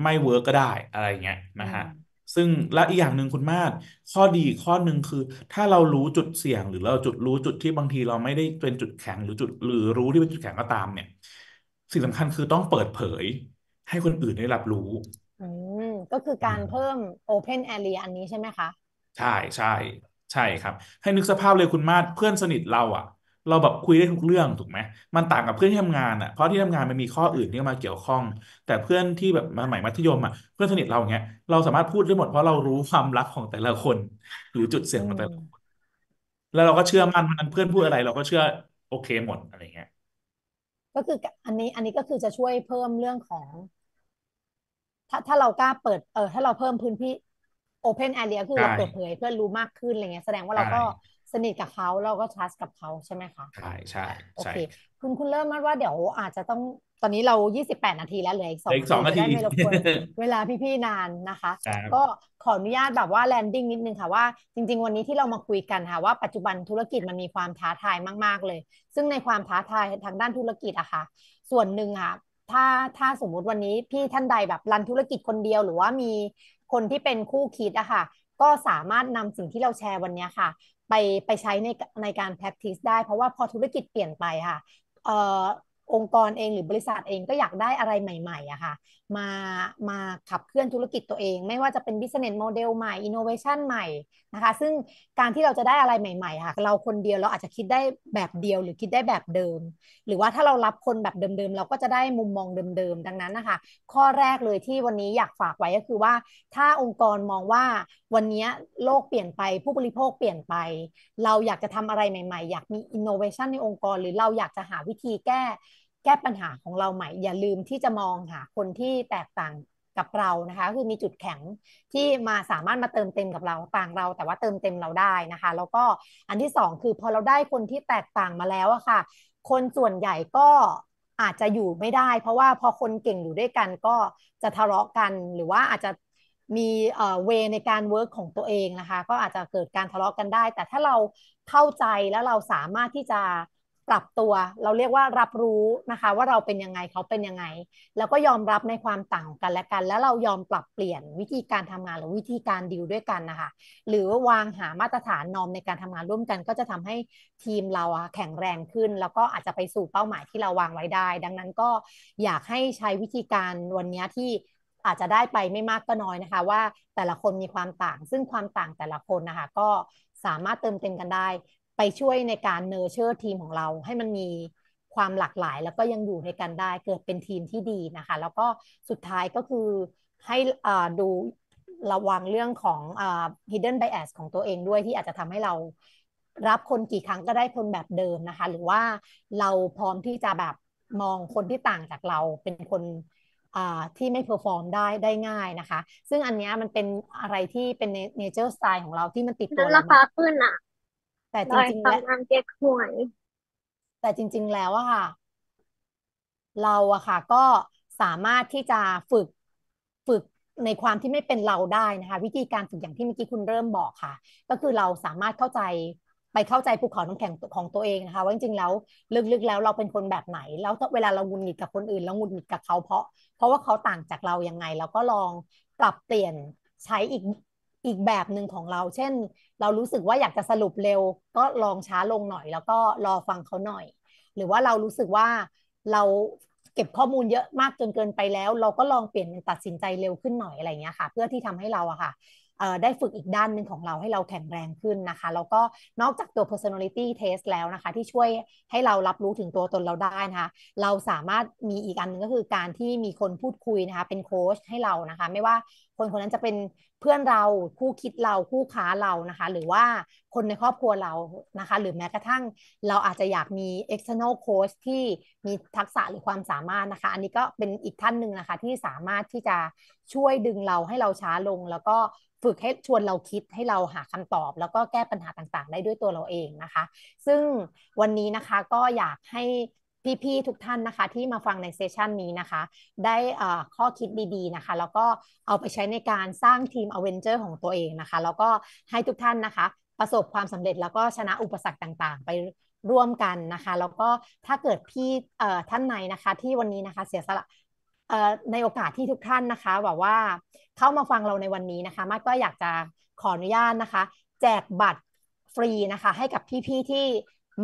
ไม่เวิร์กก็ได้อะไรเงี้ยนะฮะซึ่งและอีกอย่างหนึ่งคุณมาศข้อดีข้อหนึ่งคือ ถ้าเรารู้จุดเสี่ยงหรือเราจุดรู้จุดที่บางทีเราไม่ได้เป็น จุดแข็ง หรือจุด หรือรู้ที่เป็น จุดแข็ง ก็ตามเนี่ย สิ่งสำคัญคือต้องเปิดเผย ให้คนอื่นได้รับรู้อืมก็คือการเพิ่ม Open Area อันนี้ใช่ไหมคะ ใช่ใช่ใช่ครับ ให้นึกสภาพเลยคุณมาศเพื่อนสนิทเราอะ่ะเราแบบคุยได้ทุกเรื่องถูกไหมมันต่างกับเพื่อนที่ทำงานอ่ะเพราะที่ทำงานมันมีข้ออื่นที่มาเกี่ยวข้อง แต่เพื่อนที่แบบมาใหม่มัธยมอ่ะเพื่อนสนิทเราอย่างเงี้ยเราสามารถพูดได้หมดเพราะเรารู้ความลับของแต่ละคนหรือจุดเสี่ยงของแต่ละคนแล้วเราก็เชื่อมั่นมันเพื่อนพูดอะไรเราก็เชื่อโอเคหมดอะไรเงี้ยก็คืออันนี้อันนี้ก็คือจะช่วยเพิ่มเรื่องของ ถ้าถ้าเรากล้าเปิดเออถ้าเราเพิ่มพื้นที่ Open Area คือเราเปิดเผยเพื่อนรู้มากขึ้นอะไรเงี้ยแสดงว่าเราก็ใชสนิทกับเขาเราก็ trust กับเขาใช่ไหมคะ ใช่ใช่โอเคคุณคุณเริ่มมาว่าเดี๋ยวอาจจะต้องตอนนี้เรา 28 นาทีแล้วเหลืออีกสองนาทีไ้ไม่รบกวนเวลาพี่ ๆ นานนะคะ ก็ขออนุญาตแบบว่าแลนดิ้งนิดนึงค่ะว่า จริง ๆ วันนี้ที่เรามาคุยกันค่ะว่าปัจจุบันธุรกิจมันมีความท้าทายมากๆ เลย ซึ่งในความท้าทายทางด้านธุรกิจอะค่ะ ส่วนหนึ่งค่ะถ้าถ้าสมมุติวันนี้พี่ท่านใดแบบรันธุรกิจคนเดียว หรือว่ามีคนที่เป็นคู่คิดอะค่ะ ก็สามารถนำสิ่งที่เราแชร์วันนี้ค่ะไป ไปใช้ในในการ practice ได้เพราะว่าพอธุรกิจเปลี่ยนไป ค่ะอองค์กรเองหรือบริษัทเองก็อยากได้อะไรใหม่ๆอะค่ะมามาขับเคลื่อนธุรกิจตัวเอง ไม่ว่าจะเป็น business model ใหม่ innovation ใหม่นะคะ ซึ่งการที่เราจะได้อะไรใหม่ๆค่ะ เราคนเดียวเราอาจจะคิดได้แบบเดียวหรือคิดได้แบบเดิม หรือว่าถ้าเรารับคนแบบเดิม ๆ เราก็จะได้มุมมองเดิม ๆ ดังนั้นนะคะ ข้อแรกเลยที่วันนี้อยากฝากไว้ก็คือว่า ถ้าองค์กรมองว่าวันนี้โลกเปลี่ยนไปผู้บริโภคเปลี่ยนไป เราอยากจะทำอะไรใหม่ๆอยากมี innovation ในองค์กร หรือเราอยากจะหาวิธีแก้แก้ปัญหาของเราใหม่อย่าลืมที่จะมองหาคนที่แตกต่างกับเรานะคะ คือมีจุดแข็งที่มาสามารถมาเติมเต็มกับเราต่างเรา แต่ว่าเติมเต็มเราได้นะคะ แล้วก็อันที่สองคือพอเราได้คนที่แตกต่างมาแล้วอะค่ะคนส่วนใหญ่ก็อาจจะอยู่ไม่ได้ เพราะว่าพอคนเก่งอยู่ด้วยกันก็จะทะเลาะกันหรือว่าอาจจะมีเออเวในการเวิร์กของตัวเองนะคะ ก็อาจจะเกิดการทะเลาะกันได้ แต่ถ้าเราเข้าใจแล้วเราสามารถที่จะปรับตัวเราเรียกว่ารับรู้นะคะว่าเราเป็นยังไงเขาเป็นยังไง แล้วก็ยอมรับในความต่างกันและกัน แล้วเรายอมปรับเปลี่ยนวิธีการทำงานหรือวิธีการดิวด้วยกันนะคะหรือวางหามาตรฐานนอมในการทำงานร่วมกันก็จะทำให้ทีมเราแข็งแรงขึ้น แล้วก็อาจจะไปสู่เป้าหมายที่เราวางไว้ได้ ดังนั้นก็อยากให้ใช้วิธีการวันนี้ที่อาจจะได้ไปไม่มากก็น้อยนะคะว่าแต่ละคนมีความต่าง ซึ่งความต่างแต่ละคนนะคะก็สามารถเติมเต็มกันได้ไปช่วยในการเนอร์เชอร์ทีมของเราให้มันมีความหลากหลายแล้วก็ยังอยู่ในกันได้เกิดเป็นทีมที่ดีนะคะ แล้วก็สุดท้ายก็คือให้ดูระวังเรื่องของ hidden bias ของตัวเองด้วยที่อาจจะทำให้เรารับคนกี่ครั้งก็ได้คนแบบเดิมนะคะ หรือว่าเราพร้อมที่จะแบบมองคนที่ต่างจากเราเป็นคนที่ไม่เพอร์ฟอร์มได้ได้ง่ายนะคะ ซึ่งอันนี้มันเป็นอะไรที่เป็นเนเจอร์สไตล์ของเราที่มันติดตัวเราราคาขึ้นอ่ะแต่จริงๆแล้วน้ำเจ๊กหวยแต่จริง ๆ แล้วอะค่ะ เราอะค่ะก็สามารถที่จะฝึกฝึกในความที่ไม่เป็นเราได้นะคะวิธีการฝึกอย่างที่เมื่อกี้คุณเริ่มบอกค่ะ ก็คือเราสามารถเข้าใจไปเข้าใจภูเขาน้ำแข็งของตัวเองนะคะว่าจริงๆแล้วลึกๆ แล้วเราเป็นคนแบบไหน แล้วเวลาเราหงุดหงิดกับคนอื่น เราหงุดหงิดกับเขา เพราะ เพราะว่าเขาต่างจากเรายังไง เราก็ลองปรับเปลี่ยนใช้อีกอีกแบบหนึ่งของเราเช่น เรารู้สึกว่าอยากจะสรุปเร็ว ก็ลองช้าลงหน่อย แล้วก็รอฟังเขาหน่อย หรือว่าเรารู้สึกว่าเราเก็บข้อมูลเยอะมากจนเกินไปแล้ว เราก็ลองเปลี่ยนเป็นตัดสินใจเร็วขึ้นหน่อยอะไรเงี้ยค่ะ เพื่อที่ทำให้เราอะค่ะได้ฝึกอีกด้านหนึ่งของเราให้เราแข็งแรงขึ้นนะคะแล้วก็นอกจากตัว personality test แล้วนะคะ ที่ช่วยให้เรารับรู้ถึงตัวตนเราได้นะคะ เราสามารถมีอีกอันนึงก็คือการที่มีคนพูดคุยนะคะเป็นโค้ชให้เรานะคะไม่ว่าคนคนนั้นจะเป็นเพื่อนเราคู่คิดเราคู่ค้าเรานะคะ หรือว่าคนในครอบครัวเรานะคะ หรือแม้กระทั่งเราอาจจะอยากมี external coach ที่มีทักษะหรือความสามารถนะคะ อันนี้ก็เป็นอีกท่านหนึ่งนะคะ ที่สามารถที่จะช่วยดึงเราให้เราช้าลงแล้วก็ฝึกให้ชวนเรา คิดให้เราหาคำตอบ แล้วก็แก้ปัญหาต่างๆ ได้ด้วยตัวเราเองนะคะ ซึ่งวันนี้นะคะก็อยากให้พี่ๆทุกท่านนะคะที่มาฟังในเซสชันนี้นะคะ ได้ข้อคิดดีๆนะคะแล้วก็เอาไปใช้ในการสร้างทีมอเวนเจอร์ของตัวเองนะคะ แล้วก็ให้ทุกท่านนะคะ ประสบความสำเร็จแล้วก็ชนะอุปสรรคต่างๆ ไปร่วมกันนะคะ แล้วก็ถ้าเกิดพี่ท่านไหนนะคะที่วันนี้นะคะเสียสละในโอกาสที่ทุกท่านนะคะบอกว่าเข้ามาฟังเราในวันนี้นะคะมากก็อยากจะขออนุญาตนะคะ แจกบัตรฟรีนะคะให้กับพี่ๆที่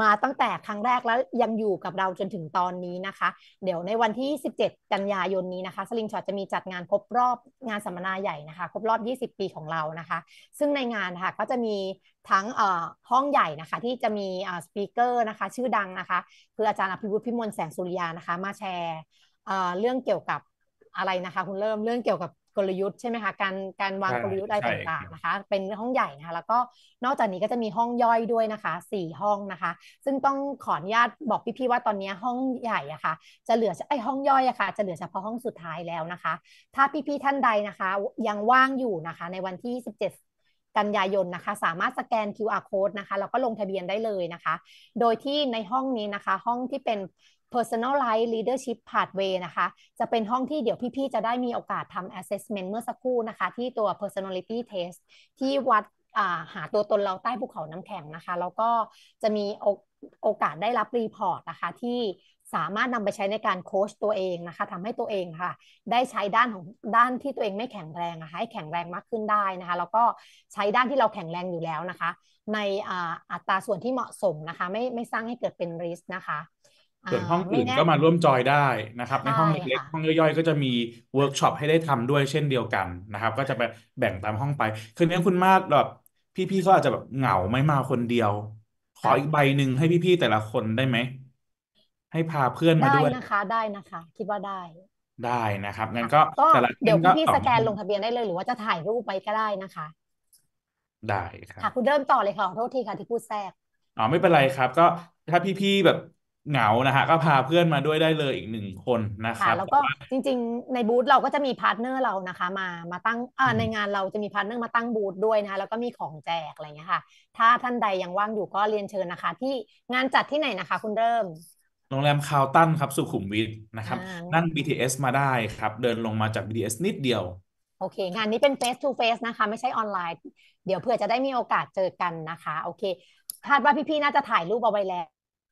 มาตั้งแต่ครั้งแรกแล้วยังอยู่กับเราจนถึงตอนนี้นะคะ เดี๋ยวในวันที่ 17กันยายนนี้นะคะ สลิงช็อตจะมีจัดงานครบรอบงานสัมมนาใหญ่นะคะครบรอบ20 ปีของเรานะคะ ซึ่งในงานค่ะก็จะมีทั้งห้องใหญ่นะคะที่จะมีสปีกเกอร์นะคะชื่อดังนะคะ คืออาจารย์อภิวุฒิพิมลแสงสุริยานะคะ มาแชร์เรื่องเกี่ยวกับอะไรนะคะ คุณเริ่มเรื่องเกี่ยวกับกลยุทธ์ใช่ไหมคะการการวางกลยุทธ์อะไรต่างๆนะคะ เป็นห้องใหญ่นะคะ แล้วก็นอกจากนี้ก็จะมีห้องย่อยด้วยนะคะสี่ห้องนะคะ ซึ่งต้องขออนุญาตบอกพี่ๆว่าตอนนี้ห้องใหญ่อะคะ่ะ จะเหลือไอห้องย่อยอะคะ่ะ จะเหลือเฉพาะห้องสุดท้ายแล้วนะคะ ถ้าพี่ๆท่านใดนะคะ ยังว่างอยู่นะคะ ในวันที่ 17 กันยายนนะคะ สามารถสแกน QR code นะคะแล้วก็ลงทะเบียนได้เลยนะคะ โดยที่ในห้องนี้นะคะห้องที่เป็น Personalized Leadership Pathway นะคะ จะเป็นห้องที่เดี๋ยวพี่ ๆ จะได้มีโอกาสทำ assessment เมื่อสักครู่นะคะ ที่ตัว personality test ที่วัดหาตัวตนเราใต้ภูเขาน้ำแข็งนะคะแล้วก็จะมีโอกาสได้รับรีพอร์ตนะคะ ที่สามารถนำไปใช้ในการโค้ชตัวเองนะคะทำให้ตัวเองค่ะ ได้ใช้ด้านของด้านที่ตัวเองไม่แข็งแรงนะคะให้แข็งแรงมากขึ้นได้นะคะแล้วก็ใช้ด้านที่เราแข็งแรงอยู่แล้วนะคะ ในอัตราส่วนที่เหมาะสมนะคะ ไม่ไม่สร้างให้เกิดเป็นริสนะคะส่วนห้องอื่นก็มาร่วมจอยได้นะครับ ในห้องเล็กๆห้องย่อยๆ ก็จะมีเวิร์กช็อปให้ได้ทำด้วยเช่นเดียวกันนะครับ ก็จะไปแบ่งตามห้องไปคือเนี้ยคุณมาดแบบพี่ๆเขาอาจจะแบบเหงาไม่มาคนเดียว ขออีกใบหนึ่งให้พี่ๆแต่ละคนได้ไหมให้พาเพื่อนมาด้วยได้นะคะได้นะคะ คิดว่าได้ ได้นะครับงั้นก็แต่ละเดี๋ยวพี่สแกนลงทะเบียนได้เลยหรือ ว่าจะถ่ายรูปไปก็ได้นะคะ ได้ครับค่ะคุณเริ่มต่อเลยค่ะขอโทษทีค่ะที่พูดแทรกอ๋อไม่เป็นไรครับ ก็ถ้าพี่ๆแบบเหงานะฮะ ก็พาเพื่อนมาด้วยได้เลยอีกหนึ่งคนนะครับแล้วก็จริงๆ ในบูธเราก็จะมีพาร์ทเนอร์เรานะคะมา มาตั้งในงานเราจะมีพาร์ทเนอร์มาตั้งบูธด้วยนะคะแล้วก็มีของแจกอะไรเงี้ยค่ะ ถ้าท่านใดยังว่างอยู่ก็เรียนเชิญนะคะที่งานจัดที่ไหนนะคะ คุณเริ่ม โรงแรมคาวตันครับ สุขุมวิทนะครับนั่ง BTS มาได้ครับ เดินลงมาจาก BTS นิดเดียว โอเค งานนี้เป็น face to face นะคะไม่ใช่ออนไลน์ เดี๋ยวเพื่อจะได้มีโอกาสเจอกันนะคะ โอเค คาดว่าพี่ๆ น่าจะถ่ายรูปเอาไว้แล้ว